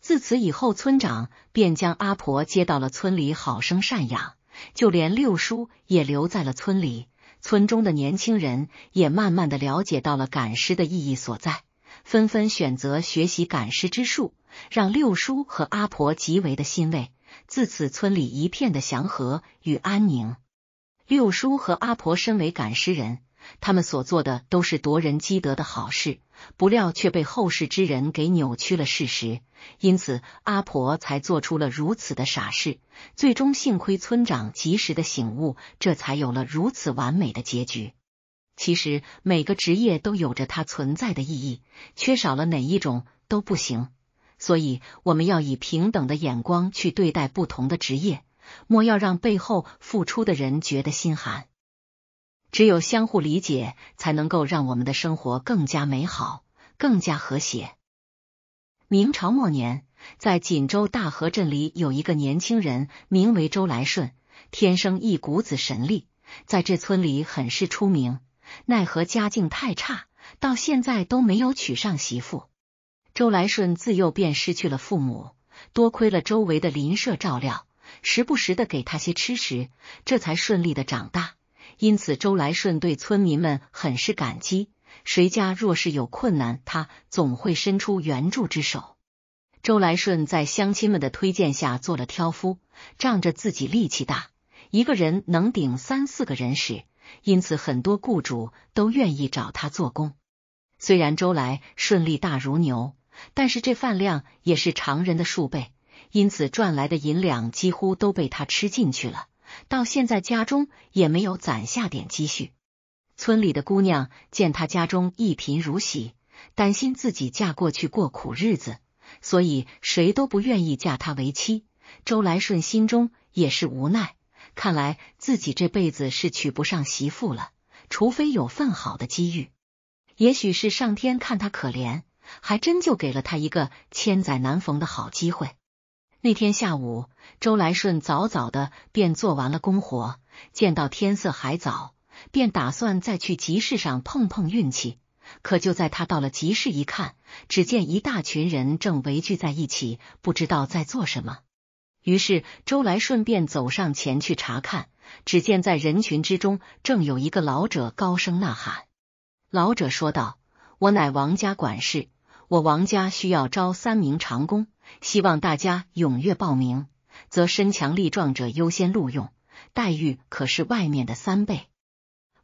自此以后，村长便将阿婆接到了村里，好生赡养。就连六叔也留在了村里，村中的年轻人也慢慢的了解到了赶尸的意义所在，纷纷选择学习赶尸之术，让六叔和阿婆极为的欣慰。自此，村里一片的祥和与安宁。六叔和阿婆身为赶尸人，他们所做的都是夺人积德的好事，不料却被后世之人给扭曲了事实，因此阿婆才做出了如此的傻事。最终，幸亏村长及时的醒悟，这才有了如此完美的结局。其实，每个职业都有着它存在的意义，缺少了哪一种都不行。所以，我们要以平等的眼光去对待不同的职业，莫要让背后付出的人觉得心寒。只有相互理解，才能够让我们的生活更加美好、更加和谐。明朝末年，在锦州大河镇里有一个年轻人，名为周来顺，天生一股子神力，在这村里很是出名。奈何家境太差，到现在都没有娶上媳妇。周来顺自幼便失去了父母，多亏了周围的邻舍照料，时不时的给他些吃食，这才顺利的长大。因此，周来顺对村民们很是感激。谁家若是有困难，他总会伸出援助之手。周来顺在乡亲们的推荐下做了挑夫，仗着自己力气大，一个人能顶三四个人使，因此很多雇主都愿意找他做工。虽然周来顺利大如牛。但是这饭量也是常人的数倍，因此赚来的银两几乎都被他吃进去了。到现在家中也没有攒下点积蓄。村里的姑娘见他家中一贫如洗，担心自己嫁过去过苦日子，所以谁都不愿意嫁他为妻。周来顺心中也是无奈，看来自己这辈子是娶不上媳妇了，除非有份好的机遇。也许是上天看他可怜。还真就给了他一个千载难逢的好机会。那天下午，周来顺早早的便做完了工活，见到天色还早，便打算再去集市上碰碰运气。可就在他到了集市一看，只见一大群人正围聚在一起，不知道在做什么。于是周来顺便走上前去查看，只见在人群之中，正有一个老者高声呐喊。老者说道：“我乃王家管事。”我王家需要招三名长工，希望大家踊跃报名，则身强力壮者优先录用，待遇可是外面的三倍。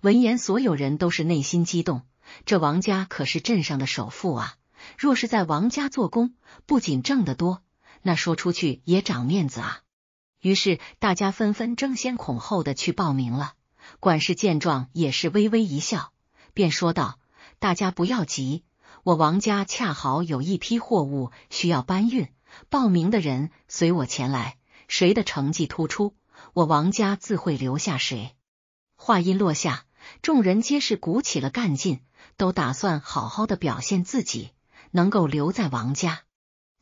闻言，所有人都是内心激动。这王家可是镇上的首富啊！若是在王家做工，不仅挣得多，那说出去也长面子啊！于是，大家纷纷争先恐后的去报名了。管事见状，也是微微一笑，便说道：“大家不要急。”我王家恰好有一批货物需要搬运，报名的人随我前来。谁的成绩突出，我王家自会留下谁。话音落下，众人皆是鼓起了干劲，都打算好好的表现自己，能够留在王家。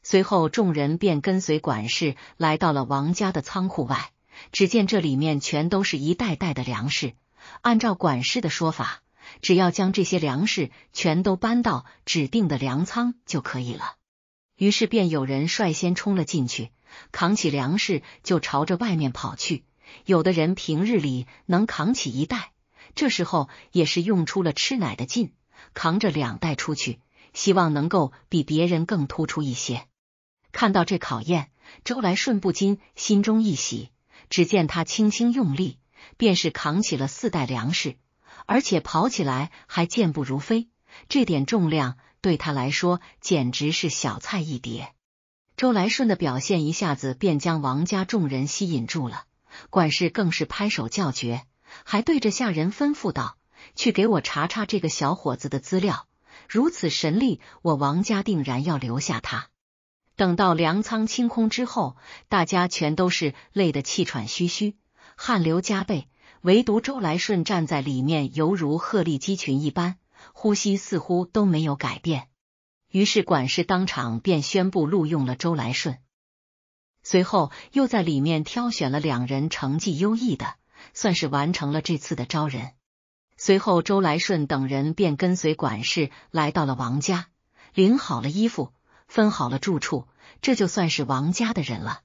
随后，众人便跟随管事来到了王家的仓库外，只见这里面全都是一袋袋的粮食。按照管事的说法。只要将这些粮食全都搬到指定的粮仓就可以了。于是便有人率先冲了进去，扛起粮食就朝着外面跑去。有的人平日里能扛起一袋，这时候也是用出了吃奶的劲，扛着两袋出去，希望能够比别人更突出一些。看到这考验，周来顺不禁心中一喜。只见他轻轻用力，便是扛起了四袋粮食。而且跑起来还健步如飞，这点重量对他来说简直是小菜一碟。周来顺的表现一下子便将王家众人吸引住了，管事更是拍手叫绝，还对着下人吩咐道：“去给我查查这个小伙子的资料，如此神力，我王家定然要留下他。”等到粮仓清空之后，大家全都是累得气喘吁吁，汗流浃背。唯独周来顺站在里面，犹如鹤立鸡群一般，呼吸似乎都没有改变。于是管事当场便宣布录用了周来顺，随后又在里面挑选了两人成绩优异的，算是完成了这次的招人。随后，周来顺等人便跟随管事来到了王家，领好了衣服，分好了住处，这就算是王家的人了。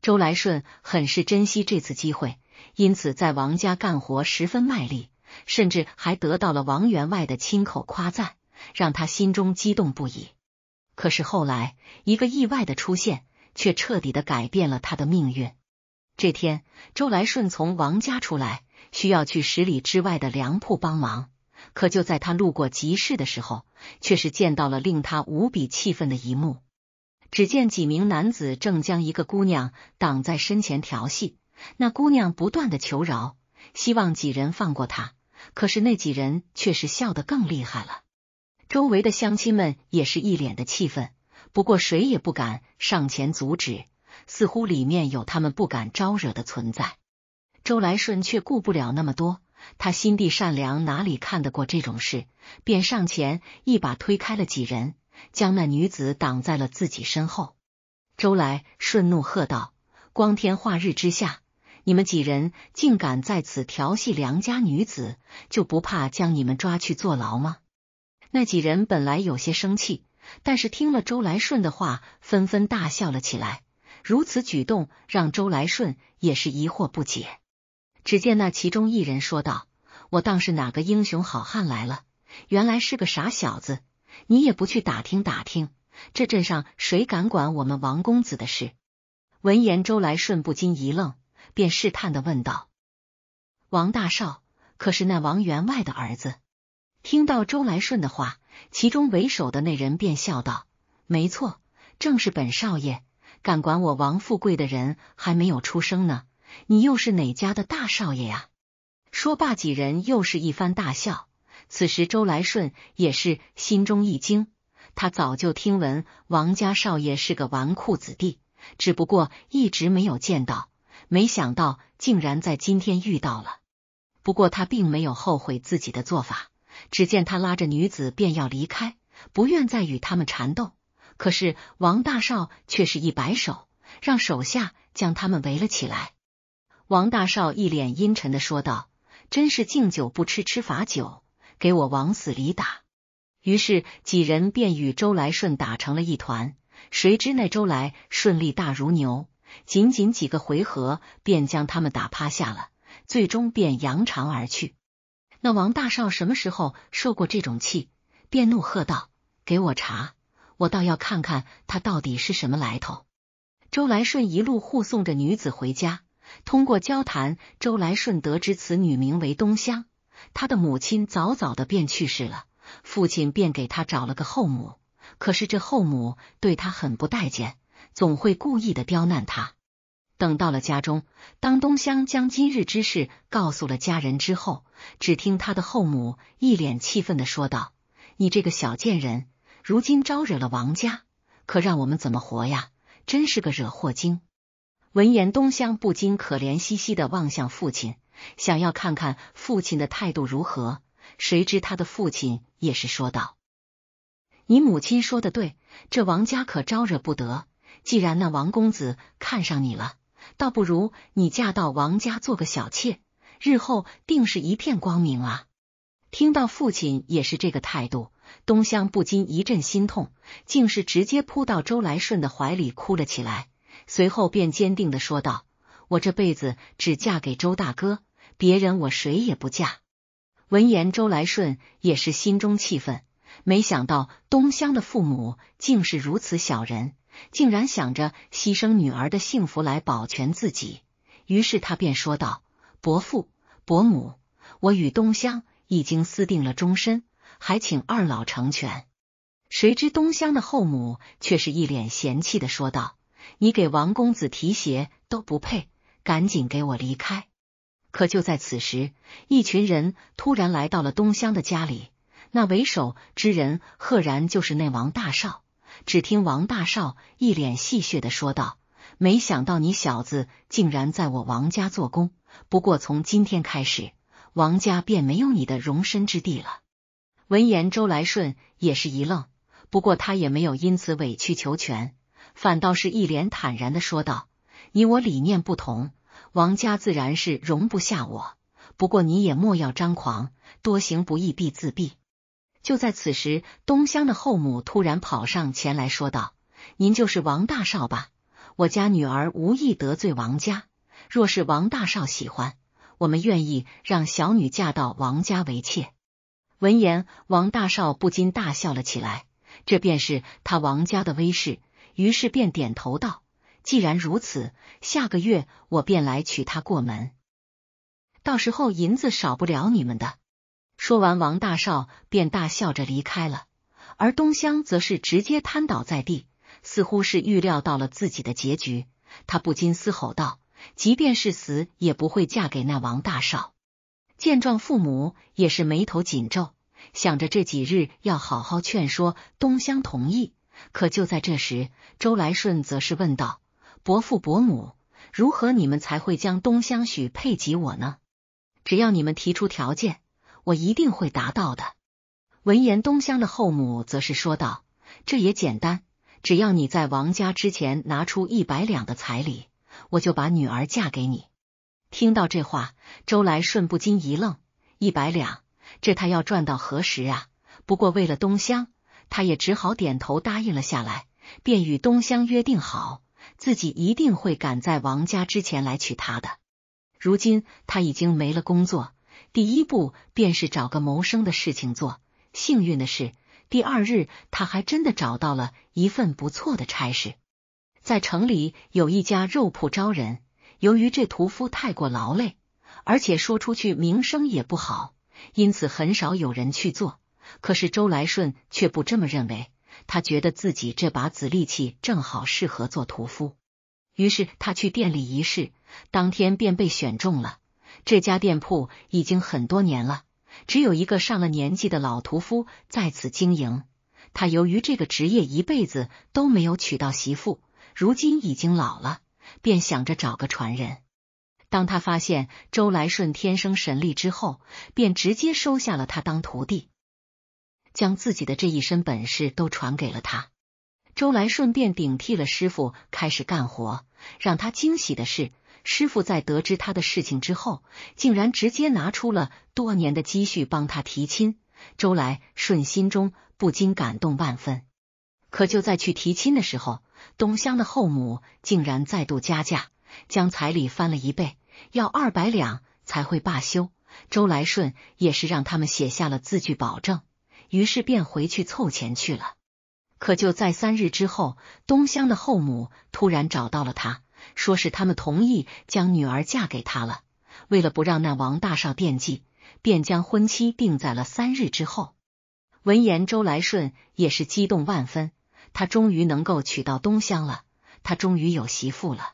周来顺很是珍惜这次机会。因此，在王家干活十分卖力，甚至还得到了王员外的亲口夸赞，让他心中激动不已。可是后来，一个意外的出现，却彻底的改变了他的命运。这天，周来顺从王家出来，需要去十里之外的粮铺帮忙。可就在他路过集市的时候，却是见到了令他无比气愤的一幕：只见几名男子正将一个姑娘挡在身前调戏。那姑娘不断的求饶，希望几人放过她，可是那几人却是笑得更厉害了。周围的乡亲们也是一脸的气愤，不过谁也不敢上前阻止，似乎里面有他们不敢招惹的存在。周来顺却顾不了那么多，他心地善良，哪里看得过这种事，便上前一把推开了几人，将那女子挡在了自己身后。周来顺怒喝道：“光天化日之下！”你们几人竟敢在此调戏良家女子，就不怕将你们抓去坐牢吗？那几人本来有些生气，但是听了周来顺的话，纷纷大笑了起来。如此举动让周来顺也是疑惑不解。只见那其中一人说道：“我当是哪个英雄好汉来了，原来是个傻小子！你也不去打听打听，这镇上谁敢管我们王公子的事？”闻言，周来顺不禁一愣。便试探的问道：“王大少可是那王员外的儿子？”听到周来顺的话，其中为首的那人便笑道：“没错，正是本少爷。敢管我王富贵的人还没有出生呢，你又是哪家的大少爷呀？”说罢，几人又是一番大笑。此时，周来顺也是心中一惊，他早就听闻王家少爷是个纨绔子弟，只不过一直没有见到。没想到竟然在今天遇到了，不过他并没有后悔自己的做法。只见他拉着女子便要离开，不愿再与他们缠斗。可是王大少却是一摆手，让手下将他们围了起来。王大少一脸阴沉的说道：“真是敬酒不吃吃罚酒，给我往死里打！”于是几人便与周来顺打成了一团。谁知那周来顺利大如牛。仅仅几个回合便将他们打趴下了，最终便扬长而去。那王大少什么时候受过这种气？便怒喝道：“给我查！我倒要看看他到底是什么来头。”周来顺一路护送着女子回家。通过交谈，周来顺得知此女名为东乡，她的母亲早早的便去世了，父亲便给她找了个后母，可是这后母对她很不待见。总会故意的刁难他。等到了家中，当东乡将今日之事告诉了家人之后，只听他的后母一脸气愤的说道：“你这个小贱人，如今招惹了王家，可让我们怎么活呀？真是个惹祸精！”闻言，东乡不禁可怜兮兮的望向父亲，想要看看父亲的态度如何。谁知他的父亲也是说道：“你母亲说的对，这王家可招惹不得。”既然那王公子看上你了，倒不如你嫁到王家做个小妾，日后定是一片光明啊！听到父亲也是这个态度，东乡不禁一阵心痛，竟是直接扑到周来顺的怀里哭了起来。随后便坚定的说道：“我这辈子只嫁给周大哥，别人我谁也不嫁。”闻言，周来顺也是心中气愤，没想到东乡的父母竟是如此小人。竟然想着牺牲女儿的幸福来保全自己，于是他便说道：“伯父、伯母，我与东乡已经私定了终身，还请二老成全。”谁知东乡的后母却是一脸嫌弃的说道：“你给王公子提鞋都不配，赶紧给我离开！”可就在此时，一群人突然来到了东乡的家里，那为首之人赫然就是那王大少。只听王大少一脸戏谑的说道：“没想到你小子竟然在我王家做工，不过从今天开始，王家便没有你的容身之地了。”闻言，周来顺也是一愣，不过他也没有因此委曲求全，反倒是一脸坦然的说道：“你我理念不同，王家自然是容不下我，不过你也莫要张狂，多行不义必自毙。”就在此时，东乡的后母突然跑上前来说道：“您就是王大少吧？我家女儿无意得罪王家，若是王大少喜欢，我们愿意让小女嫁到王家为妾。”闻言，王大少不禁大笑了起来，这便是他王家的威势。于是便点头道：“既然如此，下个月我便来娶她过门，到时候银子少不了你们的。”说完，王大少便大笑着离开了，而东乡则是直接瘫倒在地，似乎是预料到了自己的结局，他不禁嘶吼道：“即便是死，也不会嫁给那王大少！”见状，父母也是眉头紧皱，想着这几日要好好劝说东乡同意。可就在这时，周来顺则是问道：“伯父伯母，如何你们才会将东乡许配给我呢？只要你们提出条件。”我一定会达到的。闻言，东乡的后母则是说道：“这也简单，只要你在王家之前拿出一百两的彩礼，我就把女儿嫁给你。”听到这话，周来顺不禁一愣：“一百两，这他要赚到何时啊？”不过为了东乡，他也只好点头答应了下来，便与东乡约定好，自己一定会赶在王家之前来娶她的。如今他已经没了工作。第一步便是找个谋生的事情做。幸运的是，第二日他还真的找到了一份不错的差事。在城里有一家肉铺招人，由于这屠夫太过劳累，而且说出去名声也不好，因此很少有人去做。可是周来顺却不这么认为，他觉得自己这把子力气正好适合做屠夫，于是他去店里一试，当天便被选中了。这家店铺已经很多年了，只有一个上了年纪的老屠夫在此经营。他由于这个职业一辈子都没有娶到媳妇，如今已经老了，便想着找个传人。当他发现周来顺天生神力之后，便直接收下了他当徒弟，将自己的这一身本事都传给了他。周来顺便顶替了师傅开始干活。让他惊喜的是。师傅在得知他的事情之后，竟然直接拿出了多年的积蓄帮他提亲。周来顺心中不禁感动万分。可就在去提亲的时候，东乡的后母竟然再度加价，将彩礼翻了一倍，要二百两才会罢休。周来顺也是让他们写下了字据保证，于是便回去凑钱去了。可就在三日之后，东乡的后母突然找到了他。说是他们同意将女儿嫁给他了，为了不让那王大少惦记，便将婚期定在了三日之后。闻言，周来顺也是激动万分，他终于能够娶到东乡了，他终于有媳妇了。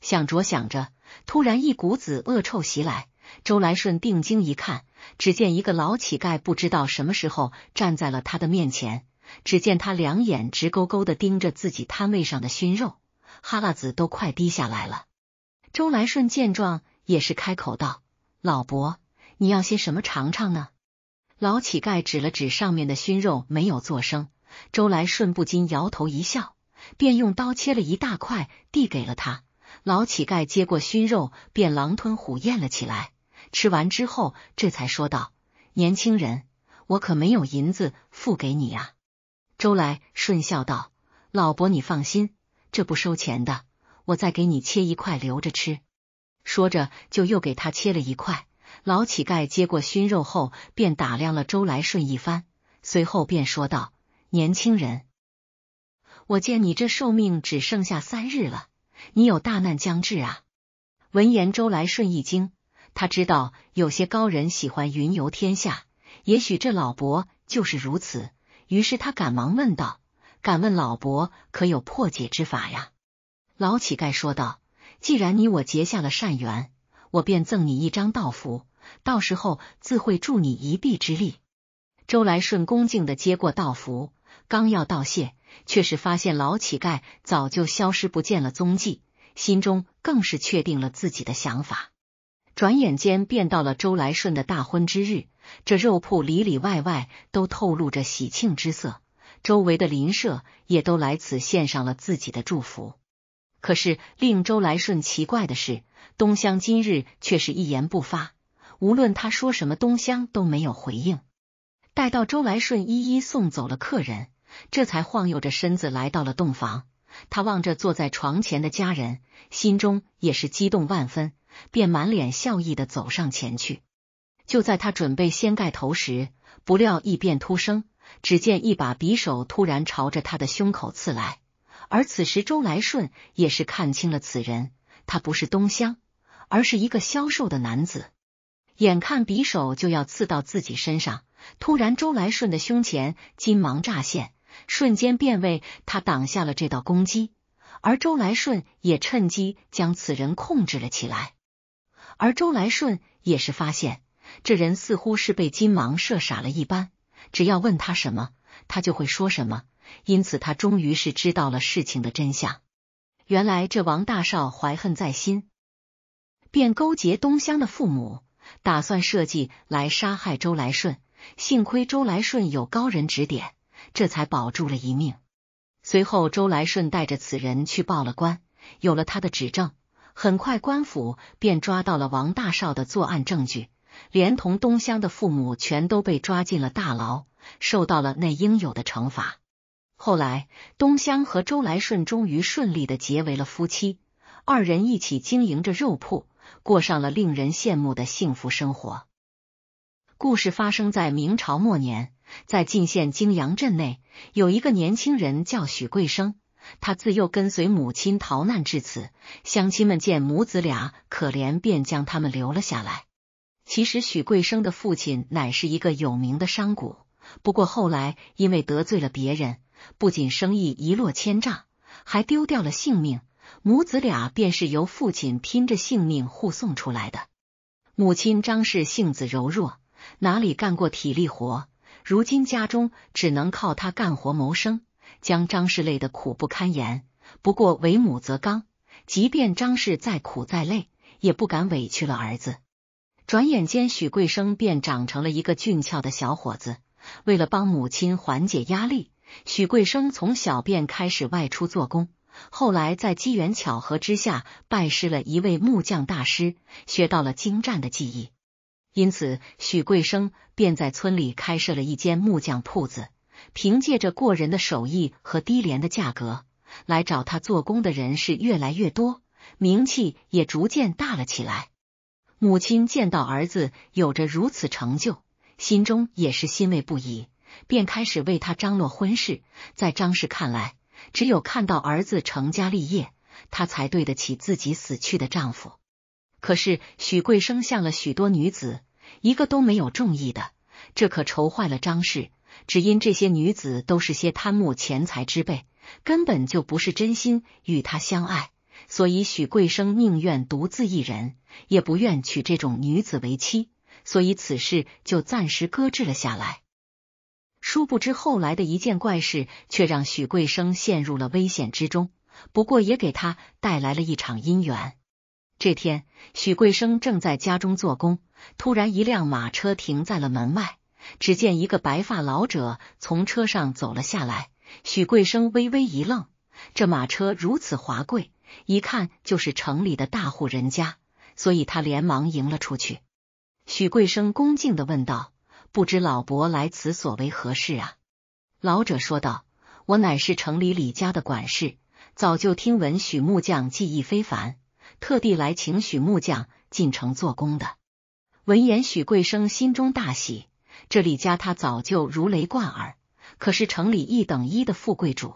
想着想着，突然一股子恶臭袭来，周来顺定睛一看，只见一个老乞丐不知道什么时候站在了他的面前，只见他两眼直勾勾的盯着自己摊位上的熏肉。哈喇子都快滴下来了。周来顺见状也是开口道：“老伯，你要些什么尝尝呢？”老乞丐指了指上面的熏肉，没有作声。周来顺不禁摇头一笑，便用刀切了一大块递给了他。老乞丐接过熏肉，便狼吞虎咽了起来。吃完之后，这才说道：“年轻人，我可没有银子付给你呀。”周来顺笑道：“老伯，你放心。”这不收钱的，我再给你切一块留着吃。说着，就又给他切了一块。老乞丐接过熏肉后，便打量了周来顺一番，随后便说道：“年轻人，我见你这寿命只剩下三日了，你有大难将至啊！”闻言，周来顺一惊，他知道有些高人喜欢云游天下，也许这老伯就是如此。于是他赶忙问道。敢问老伯，可有破解之法呀？老乞丐说道：“既然你我结下了善缘，我便赠你一张道符，到时候自会助你一臂之力。”周来顺恭敬的接过道符，刚要道谢，却是发现老乞丐早就消失不见了踪迹，心中更是确定了自己的想法。转眼间，便到了周来顺的大婚之日，这肉铺里里外外都透露着喜庆之色。周围的邻舍也都来此献上了自己的祝福。可是令周来顺奇怪的是，东乡今日却是一言不发，无论他说什么，东乡都没有回应。待到周来顺一一送走了客人，这才晃悠着身子来到了洞房。他望着坐在床前的家人，心中也是激动万分，便满脸笑意的走上前去。就在他准备掀盖头时，不料异变突生。只见一把匕首突然朝着他的胸口刺来，而此时周来顺也是看清了此人，他不是东乡，而是一个消瘦的男子。眼看匕首就要刺到自己身上，突然周来顺的胸前金芒乍现，瞬间便为他挡下了这道攻击，而周来顺也趁机将此人控制了起来。而周来顺也是发现，这人似乎是被金芒射傻了一般。只要问他什么，他就会说什么，因此他终于是知道了事情的真相。原来这王大少怀恨在心，便勾结东乡的父母，打算设计来杀害周来顺。幸亏周来顺有高人指点，这才保住了一命。随后，周来顺带着此人去报了官，有了他的指证，很快官府便抓到了王大少的作案证据。连同东乡的父母全都被抓进了大牢，受到了那应有的惩罚。后来，东乡和周来顺终于顺利的结为了夫妻，二人一起经营着肉铺，过上了令人羡慕的幸福生活。故事发生在明朝末年，在泾县泾阳镇内，有一个年轻人叫许桂生，他自幼跟随母亲逃难至此，乡亲们见母子俩可怜，便将他们留了下来。其实许桂生的父亲乃是一个有名的商贾，不过后来因为得罪了别人，不仅生意一落千丈，还丢掉了性命。母子俩便是由父亲拼着性命护送出来的。母亲张氏性子柔弱，哪里干过体力活？如今家中只能靠他干活谋生，将张氏累得苦不堪言。不过为母则刚，即便张氏再苦再累，也不敢委屈了儿子。转眼间，许桂生便长成了一个俊俏的小伙子。为了帮母亲缓解压力，许桂生从小便开始外出做工。后来，在机缘巧合之下，拜师了一位木匠大师，学到了精湛的技艺。因此，许桂生便在村里开设了一间木匠铺子。凭借着过人的手艺和低廉的价格，来找他做工的人是越来越多，名气也逐渐大了起来。母亲见到儿子有着如此成就，心中也是欣慰不已，便开始为他张罗婚事。在张氏看来，只有看到儿子成家立业，他才对得起自己死去的丈夫。可是许贵生向了许多女子，一个都没有中意的，这可愁坏了张氏。只因这些女子都是些贪慕钱财之辈，根本就不是真心与他相爱。所以许桂生宁愿独自一人，也不愿娶这种女子为妻，所以此事就暂时搁置了下来。殊不知后来的一件怪事却让许桂生陷入了危险之中，不过也给他带来了一场姻缘。这天，许桂生正在家中做工，突然一辆马车停在了门外，只见一个白发老者从车上走了下来。许桂生微微一愣，这马车如此华贵。一看就是城里的大户人家，所以他连忙迎了出去。许桂生恭敬的问道：“不知老伯来此所为何事啊？”老者说道：“我乃是城里李家的管事，早就听闻许木匠技艺非凡，特地来请许木匠进城做工的。”闻言，许桂生心中大喜。这李家他早就如雷贯耳，可是城里一等一的富贵主，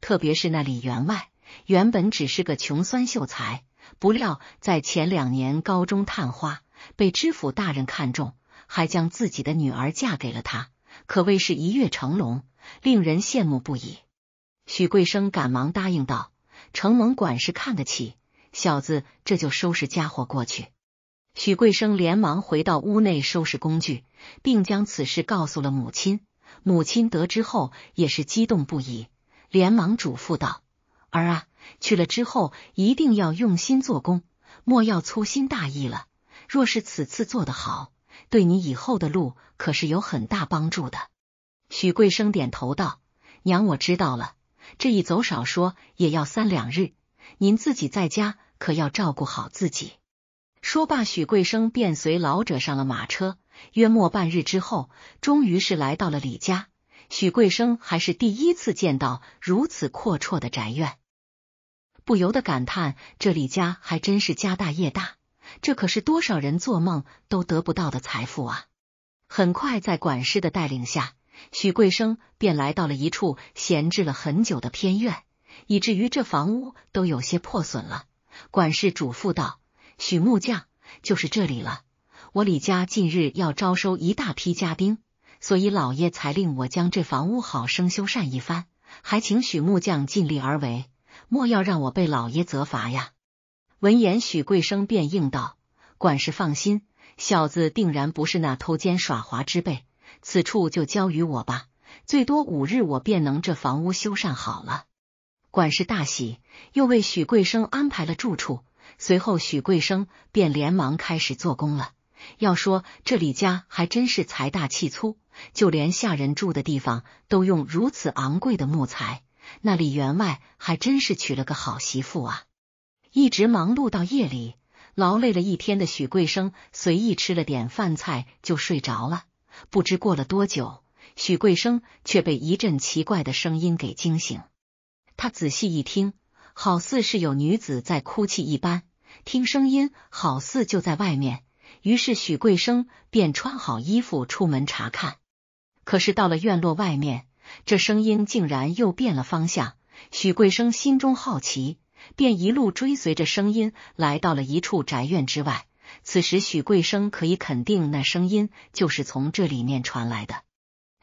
特别是那李员外。原本只是个穷酸秀才，不料在前两年高中探花，被知府大人看中，还将自己的女儿嫁给了他，可谓是一跃成龙，令人羡慕不已。许桂生赶忙答应道：“承蒙管事看得起，小子这就收拾家伙过去。”许桂生连忙回到屋内收拾工具，并将此事告诉了母亲。母亲得知后也是激动不已，连忙嘱咐道。儿啊，去了之后一定要用心做工，莫要粗心大意了。若是此次做得好，对你以后的路可是有很大帮助的。许桂生点头道：“娘，我知道了。这一走，少说也要三两日，您自己在家可要照顾好自己。”说罢，许桂生便随老者上了马车。约莫半日之后，终于是来到了李家。许桂生还是第一次见到如此阔绰的宅院。不由得感叹：“这李家还真是家大业大，这可是多少人做梦都得不到的财富啊！”很快，在管事的带领下，许桂生便来到了一处闲置了很久的偏院，以至于这房屋都有些破损了。管事嘱咐道：“许木匠，就是这里了。我李家近日要招收一大批家丁，所以老爷才令我将这房屋好生修缮一番，还请许木匠尽力而为。”莫要让我被老爷责罚呀！闻言，许桂生便应道：“管事放心，小子定然不是那偷奸耍滑之辈。此处就交于我吧，最多五日，我便能这房屋修缮好了。”管事大喜，又为许桂生安排了住处。随后，许桂生便连忙开始做工了。要说这李家还真是财大气粗，就连下人住的地方都用如此昂贵的木材。那李员外还真是娶了个好媳妇啊！一直忙碌到夜里，劳累了一天的许桂生随意吃了点饭菜就睡着了。不知过了多久，许桂生却被一阵奇怪的声音给惊醒。他仔细一听，好似是有女子在哭泣一般，听声音好似就在外面。于是许桂生便穿好衣服出门查看。可是到了院落外面。这声音竟然又变了方向，许桂生心中好奇，便一路追随着声音来到了一处宅院之外。此时许桂生可以肯定，那声音就是从这里面传来的。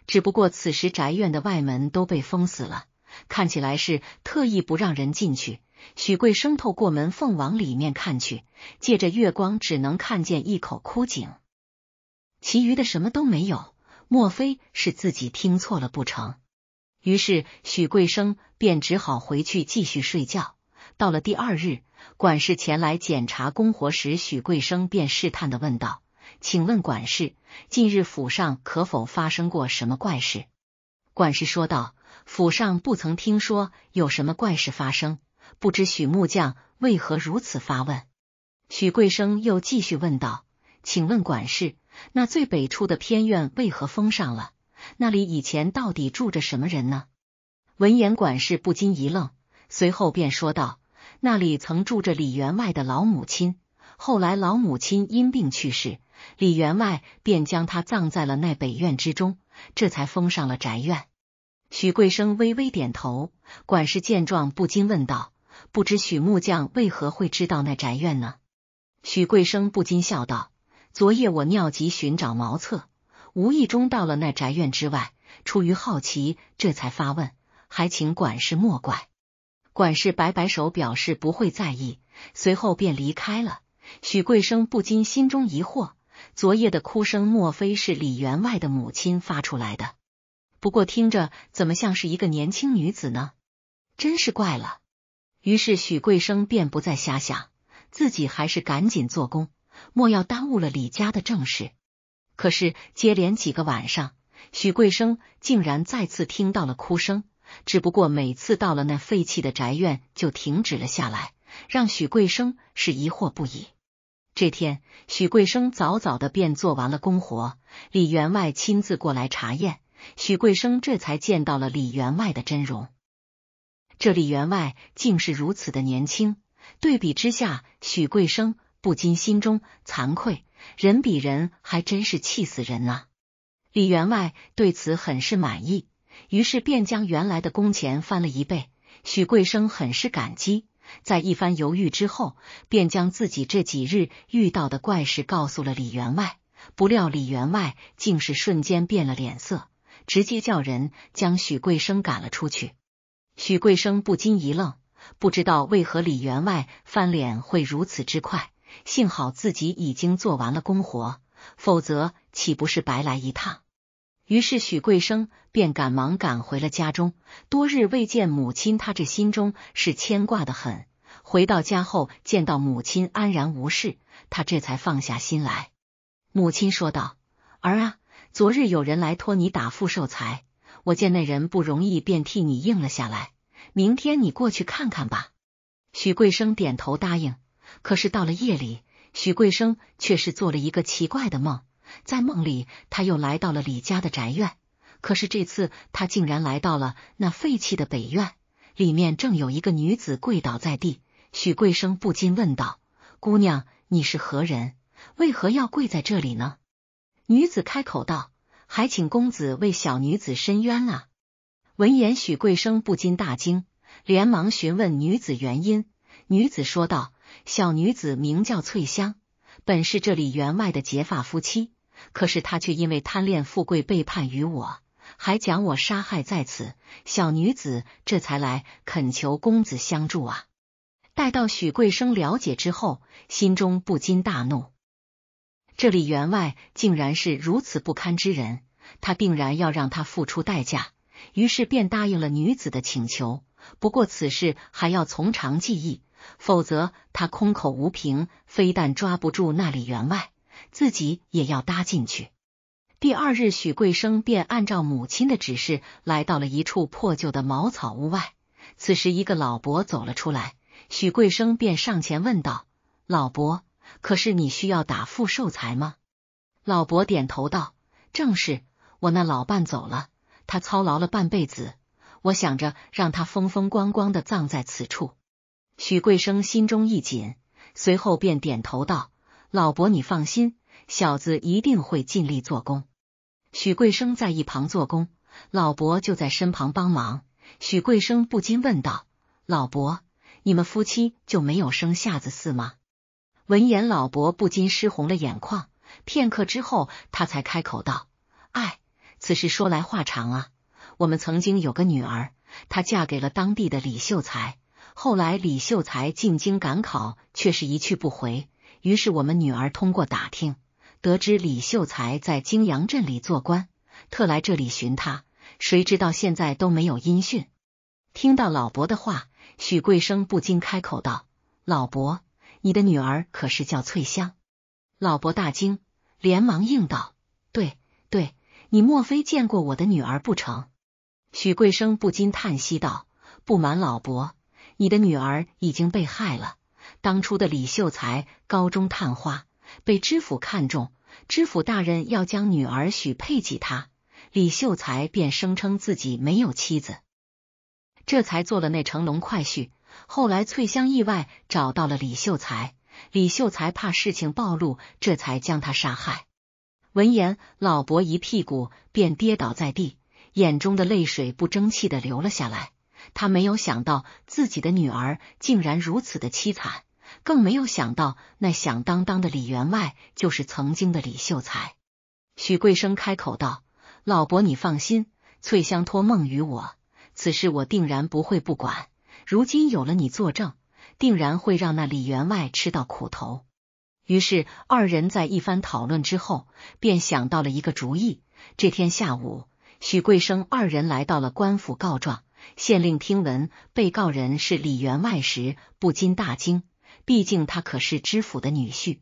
只不过此时宅院的外门都被封死了，看起来是特意不让人进去。许桂生透过门缝往里面看去，借着月光只能看见一口枯井，其余的什么都没有。莫非是自己听错了不成？于是许桂生便只好回去继续睡觉。到了第二日，管事前来检查公活时，许桂生便试探的问道：“请问管事，近日府上可否发生过什么怪事？”管事说道：“府上不曾听说有什么怪事发生，不知许木匠为何如此发问。”许桂生又继续问道：“请问管事。”那最北处的偏院为何封上了？那里以前到底住着什么人呢？闻言，管事不禁一愣，随后便说道：“那里曾住着李员外的老母亲，后来老母亲因病去世，李员外便将他葬在了那北院之中，这才封上了宅院。”许桂生微微点头，管事见状不禁问道：“不知许木匠为何会知道那宅院呢？”许桂生不禁笑道。昨夜我尿急寻找茅厕，无意中到了那宅院之外，出于好奇，这才发问，还请管事莫怪。管事摆摆手，表示不会在意，随后便离开了。许桂生不禁心中疑惑：昨夜的哭声，莫非是李员外的母亲发出来的？不过听着怎么像是一个年轻女子呢？真是怪了。于是许桂生便不再瞎想，自己还是赶紧做工。莫要耽误了李家的正事。可是接连几个晚上，许桂生竟然再次听到了哭声，只不过每次到了那废弃的宅院就停止了下来，让许桂生是疑惑不已。这天，许桂生早早的便做完了工活，李员外亲自过来查验，许桂生这才见到了李员外的真容。这李员外竟是如此的年轻，对比之下，许桂生。不禁心中惭愧，人比人还真是气死人啊！李员外对此很是满意，于是便将原来的工钱翻了一倍。许桂生很是感激，在一番犹豫之后，便将自己这几日遇到的怪事告诉了李员外。不料李员外竟是瞬间变了脸色，直接叫人将许桂生赶了出去。许桂生不禁一愣，不知道为何李员外翻脸会如此之快。幸好自己已经做完了工活，否则岂不是白来一趟？于是许桂生便赶忙赶回了家中。多日未见母亲，他这心中是牵挂的很。回到家后，见到母亲安然无事，他这才放下心来。母亲说道：“儿啊，昨日有人来托你打富寿财，我见那人不容易，便替你应了下来。明天你过去看看吧。”许桂生点头答应。可是到了夜里，许桂生却是做了一个奇怪的梦。在梦里，他又来到了李家的宅院，可是这次他竟然来到了那废弃的北院，里面正有一个女子跪倒在地。许桂生不禁问道：“姑娘，你是何人？为何要跪在这里呢？”女子开口道：“还请公子为小女子伸冤啊！”闻言，许桂生不禁大惊，连忙询问女子原因。女子说道。小女子名叫翠香，本是这里员外的结发夫妻，可是她却因为贪恋富贵背叛于我，还将我杀害在此。小女子这才来恳求公子相助啊！待到许桂生了解之后，心中不禁大怒，这李员外竟然是如此不堪之人，他定然要让他付出代价。于是便答应了女子的请求，不过此事还要从长计议。否则，他空口无凭，非但抓不住那李员外，自己也要搭进去。第二日，许桂生便按照母亲的指示，来到了一处破旧的茅草屋外。此时，一个老伯走了出来，许桂生便上前问道：“老伯，可是你需要打富寿财吗？”老伯点头道：“正是，我那老伴走了，他操劳了半辈子，我想着让他风风光光的葬在此处。”许桂生心中一紧，随后便点头道：“老伯，你放心，小子一定会尽力做工。”许桂生在一旁做工，老伯就在身旁帮忙。许桂生不禁问道：“老伯，你们夫妻就没有生下子嗣吗？”闻言，老伯不禁湿红了眼眶。片刻之后，他才开口道：“哎，此事说来话长啊，我们曾经有个女儿，她嫁给了当地的李秀才。”后来李秀才进京赶考，却是一去不回。于是我们女儿通过打听，得知李秀才在泾阳镇里做官，特来这里寻他。谁知道现在都没有音讯。听到老伯的话，许桂生不禁开口道：“老伯，你的女儿可是叫翠香？”老伯大惊，连忙应道：“对对，你莫非见过我的女儿不成？”许桂生不禁叹息道：“不瞒老伯。”你的女儿已经被害了。当初的李秀才高中探花，被知府看中，知府大人要将女儿许配给他，李秀才便声称自己没有妻子，这才做了那乘龙快婿。后来翠香意外找到了李秀才，李秀才怕事情暴露，这才将他杀害。闻言，老伯一屁股便跌倒在地，眼中的泪水不争气的流了下来。他没有想到自己的女儿竟然如此的凄惨，更没有想到那响当当的李员外就是曾经的李秀才。许桂生开口道：“老伯，你放心，翠香托梦于我，此事我定然不会不管。如今有了你作证，定然会让那李员外吃到苦头。”于是二人在一番讨论之后，便想到了一个主意。这天下午，许桂生二人来到了官府告状。县令听闻被告人是李员外时，不禁大惊，毕竟他可是知府的女婿。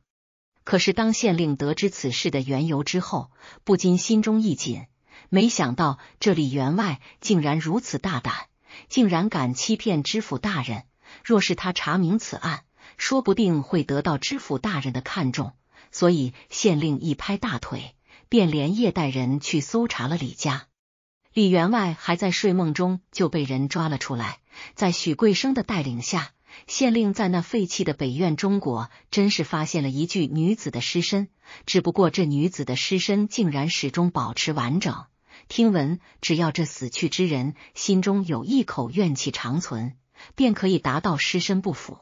可是当县令得知此事的缘由之后，不禁心中一紧，没想到这李员外竟然如此大胆，竟然敢欺骗知府大人。若是他查明此案，说不定会得到知府大人的看重。所以县令一拍大腿，便连夜带人去搜查了李家。李员外还在睡梦中，就被人抓了出来。在许桂生的带领下，县令在那废弃的北院中，果真是发现了一具女子的尸身。只不过这女子的尸身竟然始终保持完整。听闻，只要这死去之人心中有一口怨气长存，便可以达到尸身不腐。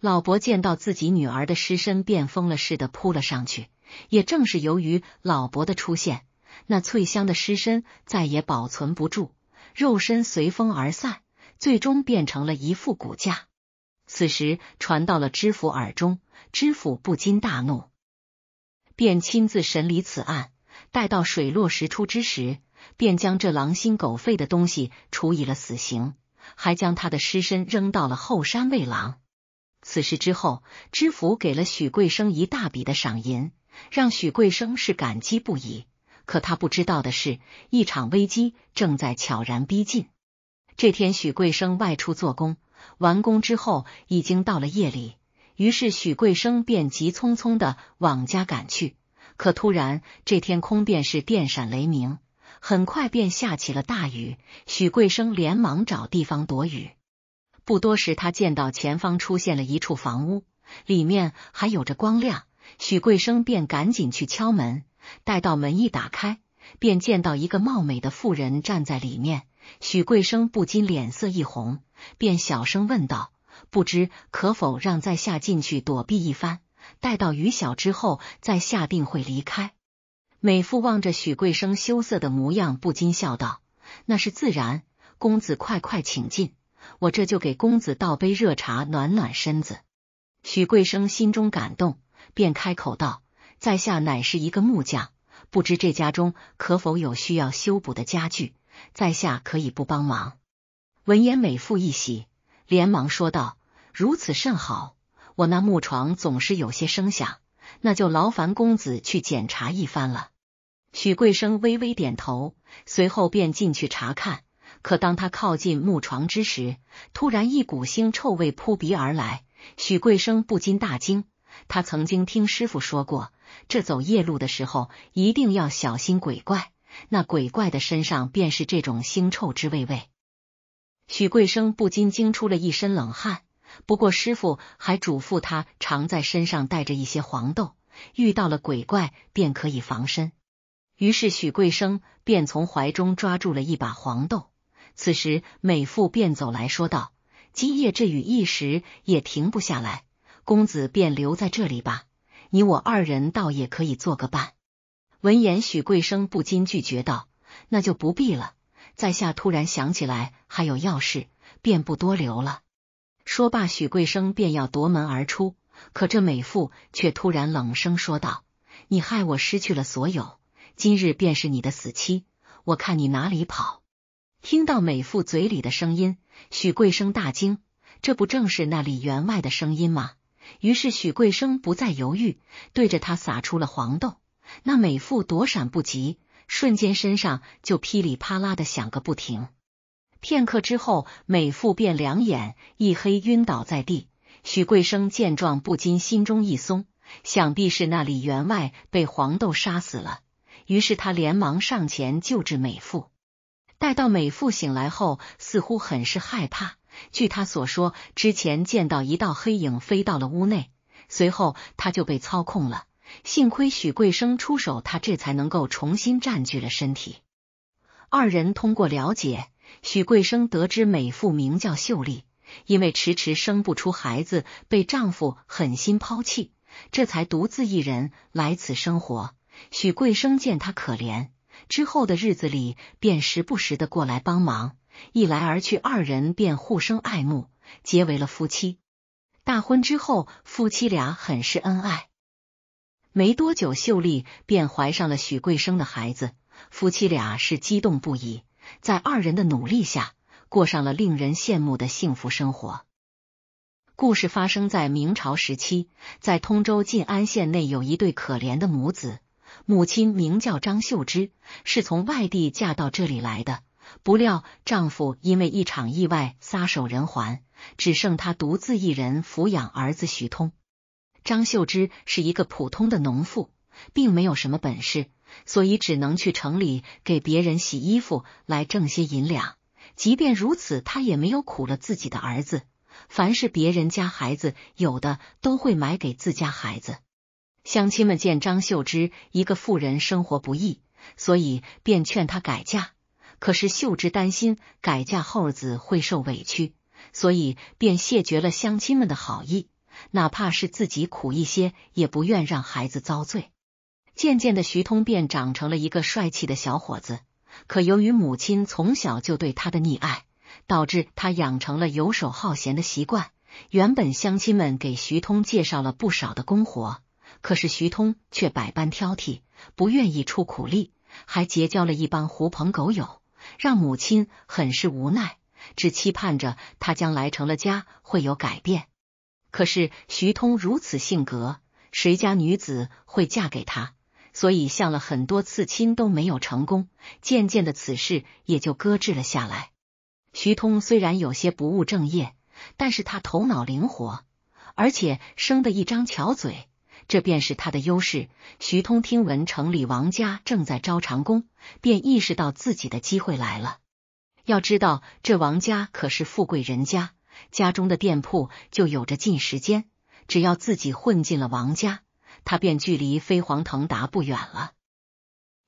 老伯见到自己女儿的尸身，便疯了似的扑了上去。也正是由于老伯的出现。那翠香的尸身再也保存不住，肉身随风而散，最终变成了一副骨架。此时传到了知府耳中，知府不禁大怒，便亲自审理此案。待到水落石出之时，便将这狼心狗肺的东西处以了死刑，还将他的尸身扔到了后山喂狼。此事之后，知府给了许桂生一大笔的赏银，让许桂生是感激不已。可他不知道的是，一场危机正在悄然逼近。这天，许桂生外出做工，完工之后已经到了夜里，于是许桂生便急匆匆的往家赶去。可突然，这天空便是电闪雷鸣，很快便下起了大雨。许桂生连忙找地方躲雨。不多时，他见到前方出现了一处房屋，里面还有着光亮，许桂生便赶紧去敲门。待到门一打开，便见到一个貌美的妇人站在里面。许桂生不禁脸色一红，便小声问道：“不知可否让在下进去躲避一番，待到雨小之后再下定会离开？”美妇望着许桂生羞涩的模样，不禁笑道：“那是自然，公子快快请进，我这就给公子倒杯热茶，暖暖身子。”许桂生心中感动，便开口道。在下乃是一个木匠，不知这家中可否有需要修补的家具，在下可以不帮忙。闻言，美妇一喜，连忙说道：“如此甚好，我那木床总是有些声响，那就劳烦公子去检查一番了。”许桂生微微点头，随后便进去查看。可当他靠近木床之时，突然一股腥臭味扑鼻而来，许桂生不禁大惊。他曾经听师傅说过。这走夜路的时候一定要小心鬼怪，那鬼怪的身上便是这种腥臭之味味。许桂生不禁惊出了一身冷汗。不过师傅还嘱咐他，常在身上带着一些黄豆，遇到了鬼怪便可以防身。于是许桂生便从怀中抓住了一把黄豆。此时美妇便走来说道：“今夜这雨一时也停不下来，公子便留在这里吧。”你我二人倒也可以做个伴。闻言，许贵生不禁拒绝道：“那就不必了，在下突然想起来还有要事，便不多留了。”说罢，许贵生便要夺门而出，可这美妇却突然冷声说道：“你害我失去了所有，今日便是你的死期，我看你哪里跑！”听到美妇嘴里的声音，许贵生大惊，这不正是那李员外的声音吗？于是许桂生不再犹豫，对着他撒出了黄豆，那美妇躲闪不及，瞬间身上就噼里啪啦的响个不停。片刻之后，美妇便两眼一黑，晕倒在地。许桂生见状不禁心中一松，想必是那李员外被黄豆杀死了。于是他连忙上前救治美妇。待到美妇醒来后，似乎很是害怕。据他所说，之前见到一道黑影飞到了屋内，随后他就被操控了。幸亏许桂生出手，他这才能够重新占据了身体。二人通过了解，许桂生得知美妇名叫秀丽，因为迟迟生不出孩子，被丈夫狠心抛弃，这才独自一人来此生活。许桂生见她可怜，之后的日子里便时不时的过来帮忙。一来而去，二人便互生爱慕，结为了夫妻。大婚之后，夫妻俩很是恩爱。没多久，秀丽便怀上了许桂生的孩子，夫妻俩是激动不已。在二人的努力下，过上了令人羡慕的幸福生活。故事发生在明朝时期，在通州晋安县内，有一对可怜的母子，母亲名叫张秀芝，是从外地嫁到这里来的。不料丈夫因为一场意外撒手人寰，只剩她独自一人抚养儿子徐通。张秀芝是一个普通的农妇，并没有什么本事，所以只能去城里给别人洗衣服来挣些银两。即便如此，她也没有苦了自己的儿子。凡是别人家孩子有的，都会买给自家孩子。乡亲们见张秀芝一个妇人生活不易，所以便劝她改嫁。可是秀芝担心改嫁后子会受委屈，所以便谢绝了乡亲们的好意，哪怕是自己苦一些，也不愿让孩子遭罪。渐渐的，徐通便长成了一个帅气的小伙子。可由于母亲从小就对他的溺爱，导致他养成了游手好闲的习惯。原本乡亲们给徐通介绍了不少的工活，可是徐通却百般挑剔，不愿意出苦力，还结交了一帮狐朋狗友。让母亲很是无奈，只期盼着他将来成了家会有改变。可是徐通如此性格，谁家女子会嫁给他？所以向了很多次亲都没有成功，渐渐的此事也就搁置了下来。徐通虽然有些不务正业，但是他头脑灵活，而且生的一张巧嘴。这便是他的优势。徐通听闻城里王家正在招长工，便意识到自己的机会来了。要知道，这王家可是富贵人家，家中的店铺就有着近十间。只要自己混进了王家，他便距离飞黄腾达不远了。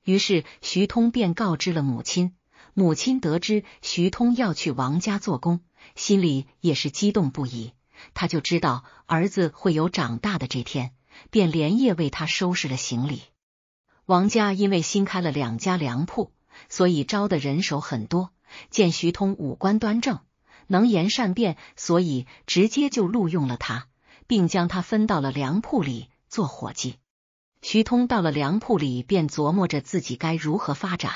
于是，徐通便告知了母亲。母亲得知徐通要去王家做工，心里也是激动不已。他就知道儿子会有长大的这天。便连夜为他收拾了行李。王家因为新开了两家粮铺，所以招的人手很多。见徐通五官端正，能言善辩，所以直接就录用了他，并将他分到了粮铺里做伙计。徐通到了粮铺里，便琢磨着自己该如何发展。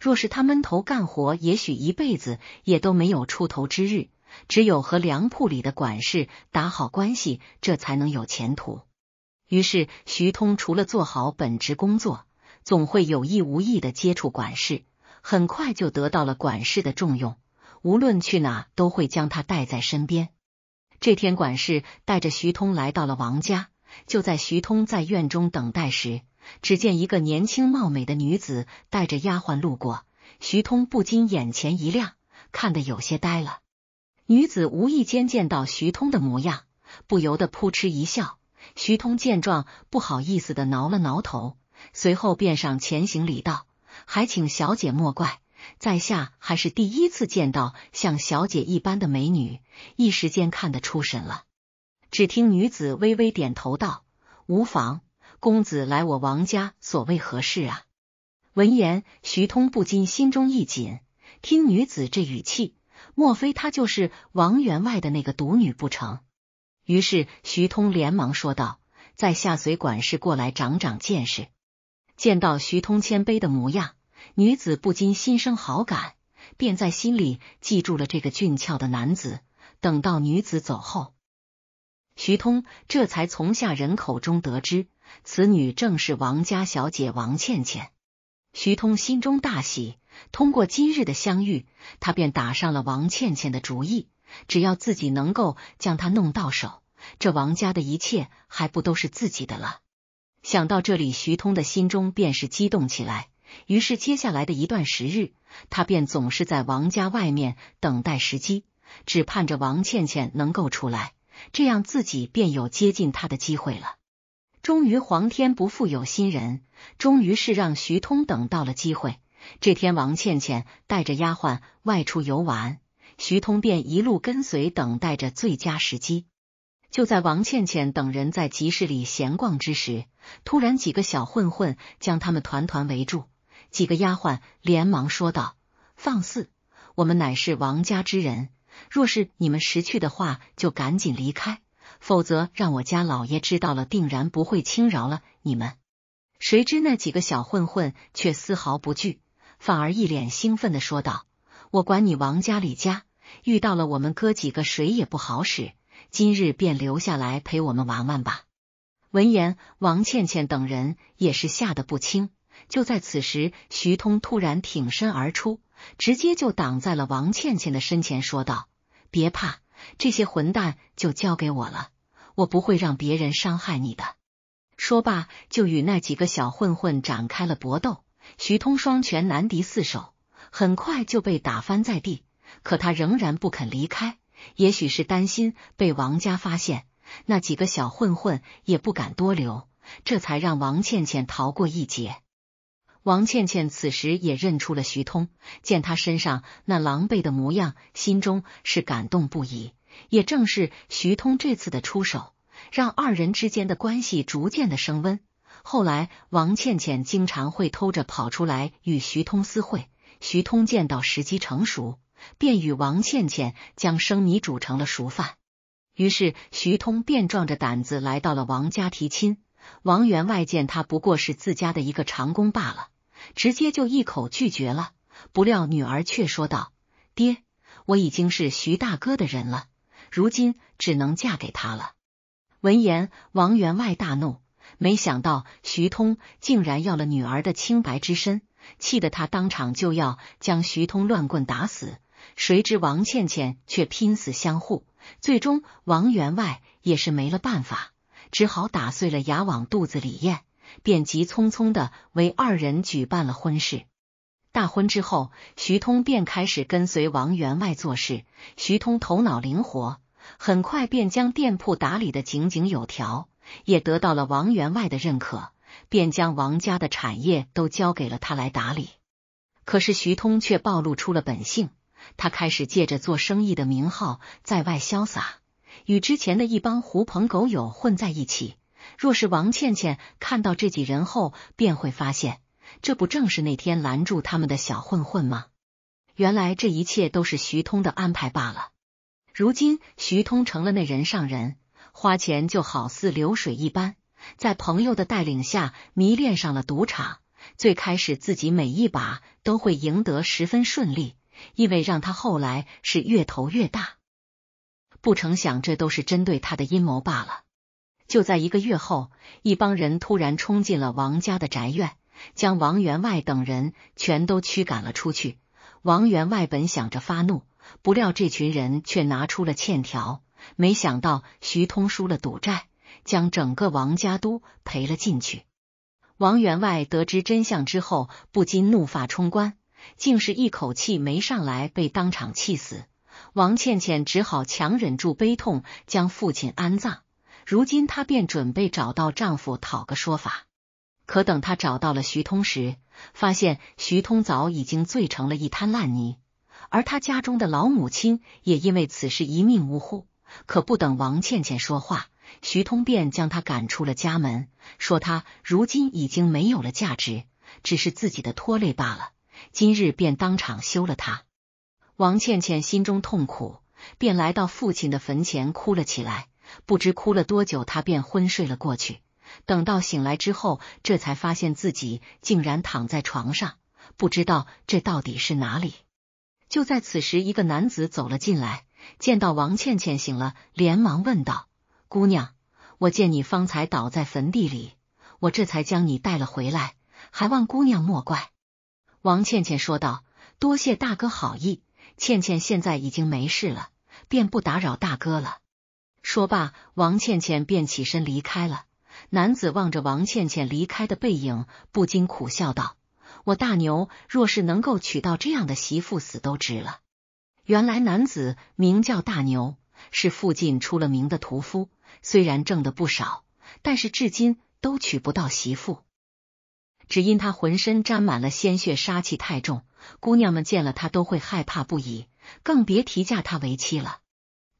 若是他闷头干活，也许一辈子也都没有出头之日。只有和粮铺里的管事打好关系，这才能有前途。于是，徐通除了做好本职工作，总会有意无意的接触管事，很快就得到了管事的重用。无论去哪，都会将他带在身边。这天，管事带着徐通来到了王家。就在徐通在院中等待时，只见一个年轻貌美的女子带着丫鬟路过，徐通不禁眼前一亮，看得有些呆了。女子无意间见到徐通的模样，不由得扑哧一笑。徐通见状，不好意思的挠了挠头，随后便上前行礼道：“还请小姐莫怪，在下还是第一次见到像小姐一般的美女，一时间看得出神了。”只听女子微微点头道：“无妨，公子来我王家所谓何事啊？”闻言，徐通不禁心中一紧，听女子这语气，莫非她就是王员外的那个独女不成？于是，徐通连忙说道：“在下随管事过来长长见识。”见到徐通谦卑的模样，女子不禁心生好感，便在心里记住了这个俊俏的男子。等到女子走后，徐通这才从下人口中得知，此女正是王家小姐王倩倩。徐通心中大喜，通过今日的相遇，他便打上了王倩倩的主意。只要自己能够将他弄到手，这王家的一切还不都是自己的了？想到这里，徐通的心中便是激动起来。于是，接下来的一段时日，他便总是在王家外面等待时机，只盼着王倩倩能够出来，这样自己便有接近他的机会了。终于，皇天不负有心人，终于是让徐通等到了机会。这天，王倩倩带着丫鬟外出游玩。徐通便一路跟随，等待着最佳时机。就在王倩倩等人在集市里闲逛之时，突然几个小混混将他们团团围住。几个丫鬟连忙说道：“放肆！我们乃是王家之人，若是你们识趣的话，就赶紧离开，否则让我家老爷知道了，定然不会轻饶了你们。”谁知那几个小混混却丝毫不惧，反而一脸兴奋的说道：“我管你王家李家。”遇到了我们哥几个，谁也不好使。今日便留下来陪我们玩玩吧。闻言，王倩倩等人也是吓得不轻。就在此时，徐通突然挺身而出，直接就挡在了王倩倩的身前，说道：“别怕，这些混蛋就交给我了，我不会让别人伤害你的。”说罢，就与那几个小混混展开了搏斗。徐通双拳难敌四手，很快就被打翻在地。可他仍然不肯离开，也许是担心被王家发现，那几个小混混也不敢多留，这才让王倩倩逃过一劫。王倩倩此时也认出了徐通，见他身上那狼狈的模样，心中是感动不已。也正是徐通这次的出手，让二人之间的关系逐渐的升温。后来，王倩倩经常会偷着跑出来与徐通私会，徐通见到时机成熟。便与王倩倩将生米煮成了熟饭，于是徐通便壮着胆子来到了王家提亲。王员外见他不过是自家的一个长工罢了，直接就一口拒绝了。不料女儿却说道：“爹，我已经是徐大哥的人了，如今只能嫁给他了。”闻言，王员外大怒，没想到徐通竟然要了女儿的清白之身，气得他当场就要将徐通乱棍打死。谁知王倩倩却拼死相护，最终王员外也是没了办法，只好打碎了牙往肚子里咽，便急匆匆的为二人举办了婚事。大婚之后，徐通便开始跟随王员外做事。徐通头脑灵活，很快便将店铺打理的井井有条，也得到了王员外的认可，便将王家的产业都交给了他来打理。可是徐通却暴露出了本性。他开始借着做生意的名号在外潇洒，与之前的一帮狐朋狗友混在一起。若是王倩倩看到这几人后，便会发现，这不正是那天拦住他们的小混混吗？原来这一切都是徐通的安排罢了。如今徐通成了那人上人，花钱就好似流水一般。在朋友的带领下，迷恋上了赌场。最开始，自己每一把都会赢得十分顺利。意味让他后来是越投越大，不成想这都是针对他的阴谋罢了。就在一个月后，一帮人突然冲进了王家的宅院，将王员外等人全都驱赶了出去。王员外本想着发怒，不料这群人却拿出了欠条。没想到徐通输了赌债，将整个王家都赔了进去。王员外得知真相之后，不禁怒发冲冠。竟是一口气没上来，被当场气死。王倩倩只好强忍住悲痛，将父亲安葬。如今她便准备找到丈夫讨个说法。可等她找到了徐通时，发现徐通早已经醉成了一滩烂泥，而他家中的老母亲也因为此事一命呜呼。可不等王倩倩说话，徐通便将她赶出了家门，说她如今已经没有了价值，只是自己的拖累罢了。今日便当场休了他。王倩倩心中痛苦，便来到父亲的坟前哭了起来。不知哭了多久，她便昏睡了过去。等到醒来之后，这才发现自己竟然躺在床上，不知道这到底是哪里。就在此时，一个男子走了进来，见到王倩倩醒了，连忙问道：“姑娘，我见你方才倒在坟地里，我这才将你带了回来，还望姑娘莫怪。”王倩倩说道：“多谢大哥好意，倩倩现在已经没事了，便不打扰大哥了。”说罢，王倩倩便起身离开了。男子望着王倩倩离开的背影，不禁苦笑道：“我大牛若是能够娶到这样的媳妇，死都值了。”原来男子名叫大牛，是附近出了名的屠夫，虽然挣得不少，但是至今都娶不到媳妇。只因他浑身沾满了鲜血，杀气太重，姑娘们见了他都会害怕不已，更别提嫁他为妻了。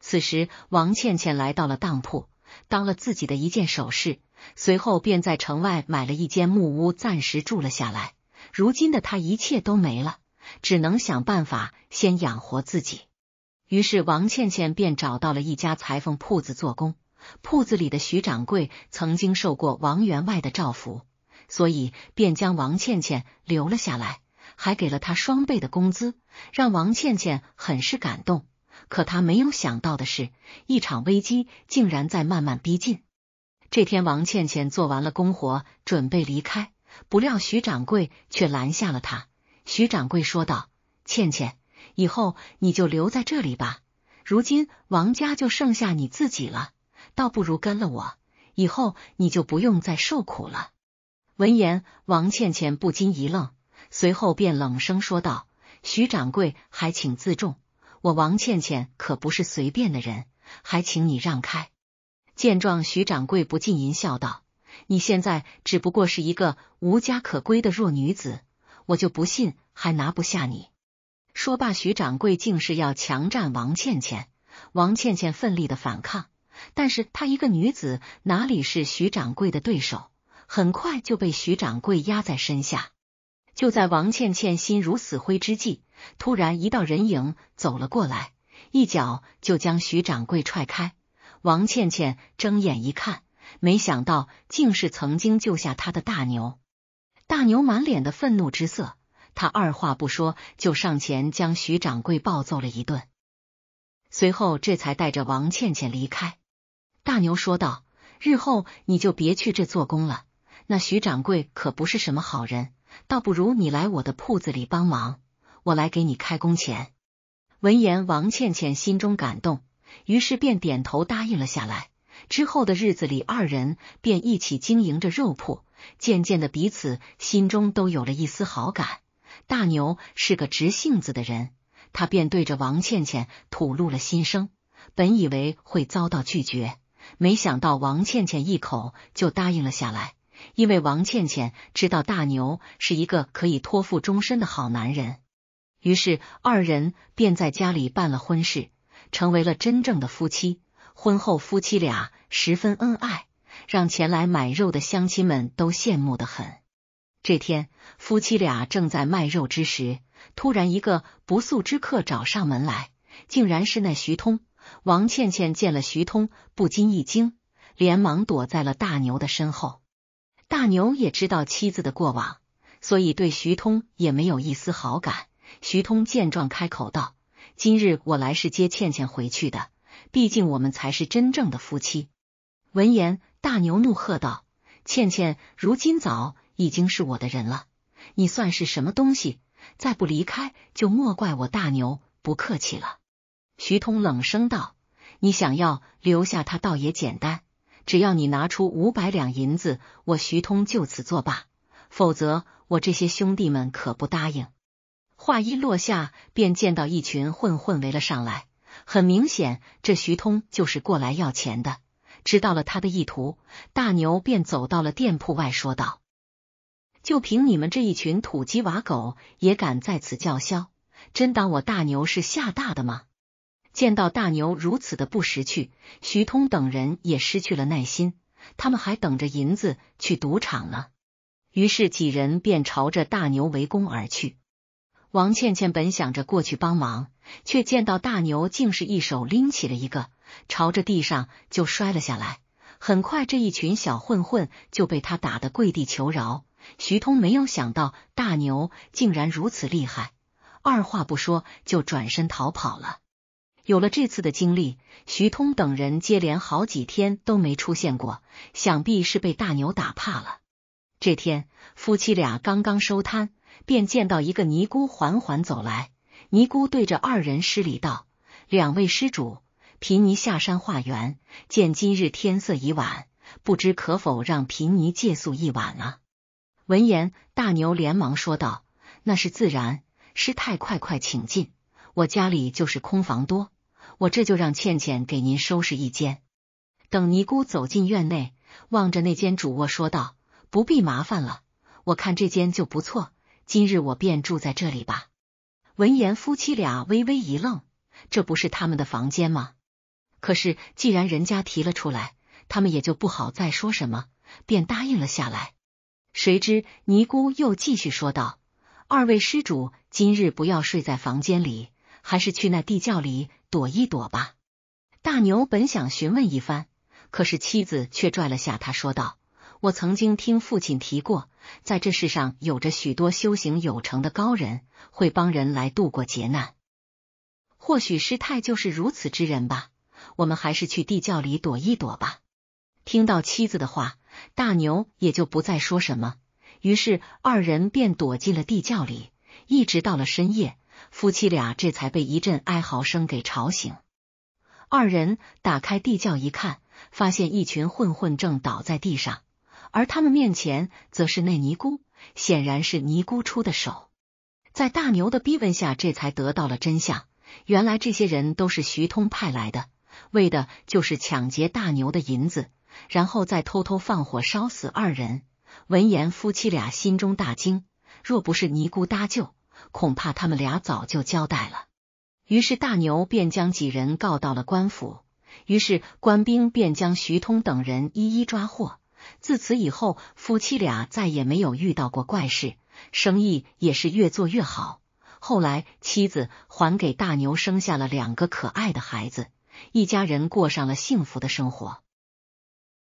此时，王倩倩来到了当铺，当了自己的一件首饰，随后便在城外买了一间木屋，暂时住了下来。如今的她一切都没了，只能想办法先养活自己。于是，王倩倩便找到了一家裁缝铺子做工。铺子里的徐掌柜曾经受过王员外的照拂。所以便将王倩倩留了下来，还给了她双倍的工资，让王倩倩很是感动。可她没有想到的是，一场危机竟然在慢慢逼近。这天，王倩倩做完了工活，准备离开，不料徐掌柜却拦下了她。徐掌柜说道：“倩倩，以后你就留在这里吧。如今王家就剩下你自己了，倒不如跟了我，以后你就不用再受苦了。”闻言，王倩倩不禁一愣，随后便冷声说道：“徐掌柜，还请自重，我王倩倩可不是随便的人，还请你让开。”见状，徐掌柜不禁淫笑道：“你现在只不过是一个无家可归的弱女子，我就不信还拿不下你。”说罢，徐掌柜竟是要强占王倩倩。王倩倩奋力的反抗，但是她一个女子哪里是徐掌柜的对手？很快就被徐掌柜压在身下。就在王倩倩心如死灰之际，突然一道人影走了过来，一脚就将徐掌柜踹开。王倩倩睁眼一看，没想到竟是曾经救下她的大牛。大牛满脸的愤怒之色，他二话不说就上前将徐掌柜暴揍了一顿，随后这才带着王倩倩离开。大牛说道：“日后你就别去这做工了。”那徐掌柜可不是什么好人，倒不如你来我的铺子里帮忙，我来给你开工钱。闻言，王倩倩心中感动，于是便点头答应了下来。之后的日子里，二人便一起经营着肉铺，渐渐的彼此心中都有了一丝好感。大牛是个直性子的人，他便对着王倩倩吐露了心声，本以为会遭到拒绝，没想到王倩倩一口就答应了下来。因为王倩倩知道大牛是一个可以托付终身的好男人，于是二人便在家里办了婚事，成为了真正的夫妻。婚后，夫妻俩十分恩爱，让前来买肉的乡亲们都羡慕的很。这天，夫妻俩正在卖肉之时，突然一个不速之客找上门来，竟然是那徐通。王倩倩见了徐通，不禁一惊，连忙躲在了大牛的身后。大牛也知道妻子的过往，所以对徐通也没有一丝好感。徐通见状，开口道：“今日我来是接倩倩回去的，毕竟我们才是真正的夫妻。”闻言，大牛怒喝道：“倩倩如今早已经是我的人了，你算是什么东西？再不离开，就莫怪我大牛不客气了。”徐通冷声道：“你想要留下他，倒也简单。”只要你拿出五百两银子，我徐通就此作罢，否则我这些兄弟们可不答应。话音落下，便见到一群混混围了上来，很明显，这徐通就是过来要钱的。知道了他的意图，大牛便走到了店铺外，说道：“就凭你们这一群土鸡瓦狗，也敢在此叫嚣？真当我大牛是吓大的吗？”见到大牛如此的不识趣，徐通等人也失去了耐心。他们还等着银子去赌场呢。于是几人便朝着大牛围攻而去。王倩倩本想着过去帮忙，却见到大牛竟是一手拎起了一个，朝着地上就摔了下来。很快，这一群小混混就被他打得跪地求饶。徐通没有想到大牛竟然如此厉害，二话不说就转身逃跑了。有了这次的经历，徐通等人接连好几天都没出现过，想必是被大牛打怕了。这天，夫妻俩刚刚收摊，便见到一个尼姑缓缓走来。尼姑对着二人施礼道：“两位施主，贫尼下山化缘，见今日天色已晚，不知可否让贫尼借宿一晚啊？”闻言，大牛连忙说道：“那是自然，师太快快请进，我家里就是空房多。”我这就让倩倩给您收拾一间。等尼姑走进院内，望着那间主卧说道：“不必麻烦了，我看这间就不错，今日我便住在这里吧。”闻言，夫妻俩微微一愣，这不是他们的房间吗？可是既然人家提了出来，他们也就不好再说什么，便答应了下来。谁知尼姑又继续说道：“二位施主，今日不要睡在房间里。”还是去那地窖里躲一躲吧。大牛本想询问一番，可是妻子却拽了下他，说道：“我曾经听父亲提过，在这世上有着许多修行有成的高人，会帮人来度过劫难。或许师太就是如此之人吧。我们还是去地窖里躲一躲吧。”听到妻子的话，大牛也就不再说什么，于是二人便躲进了地窖里，一直到了深夜。夫妻俩这才被一阵哀嚎声给吵醒，二人打开地窖一看，发现一群混混正倒在地上，而他们面前则是那尼姑，显然是尼姑出的手。在大牛的逼问下，这才得到了真相。原来这些人都是徐通派来的，为的就是抢劫大牛的银子，然后再偷偷放火烧死二人。闻言，夫妻俩心中大惊，若不是尼姑搭救。恐怕他们俩早就交代了，于是大牛便将几人告到了官府，于是官兵便将徐通等人一一抓获。自此以后，夫妻俩再也没有遇到过怪事，生意也是越做越好。后来，妻子还给大牛生下了两个可爱的孩子，一家人过上了幸福的生活。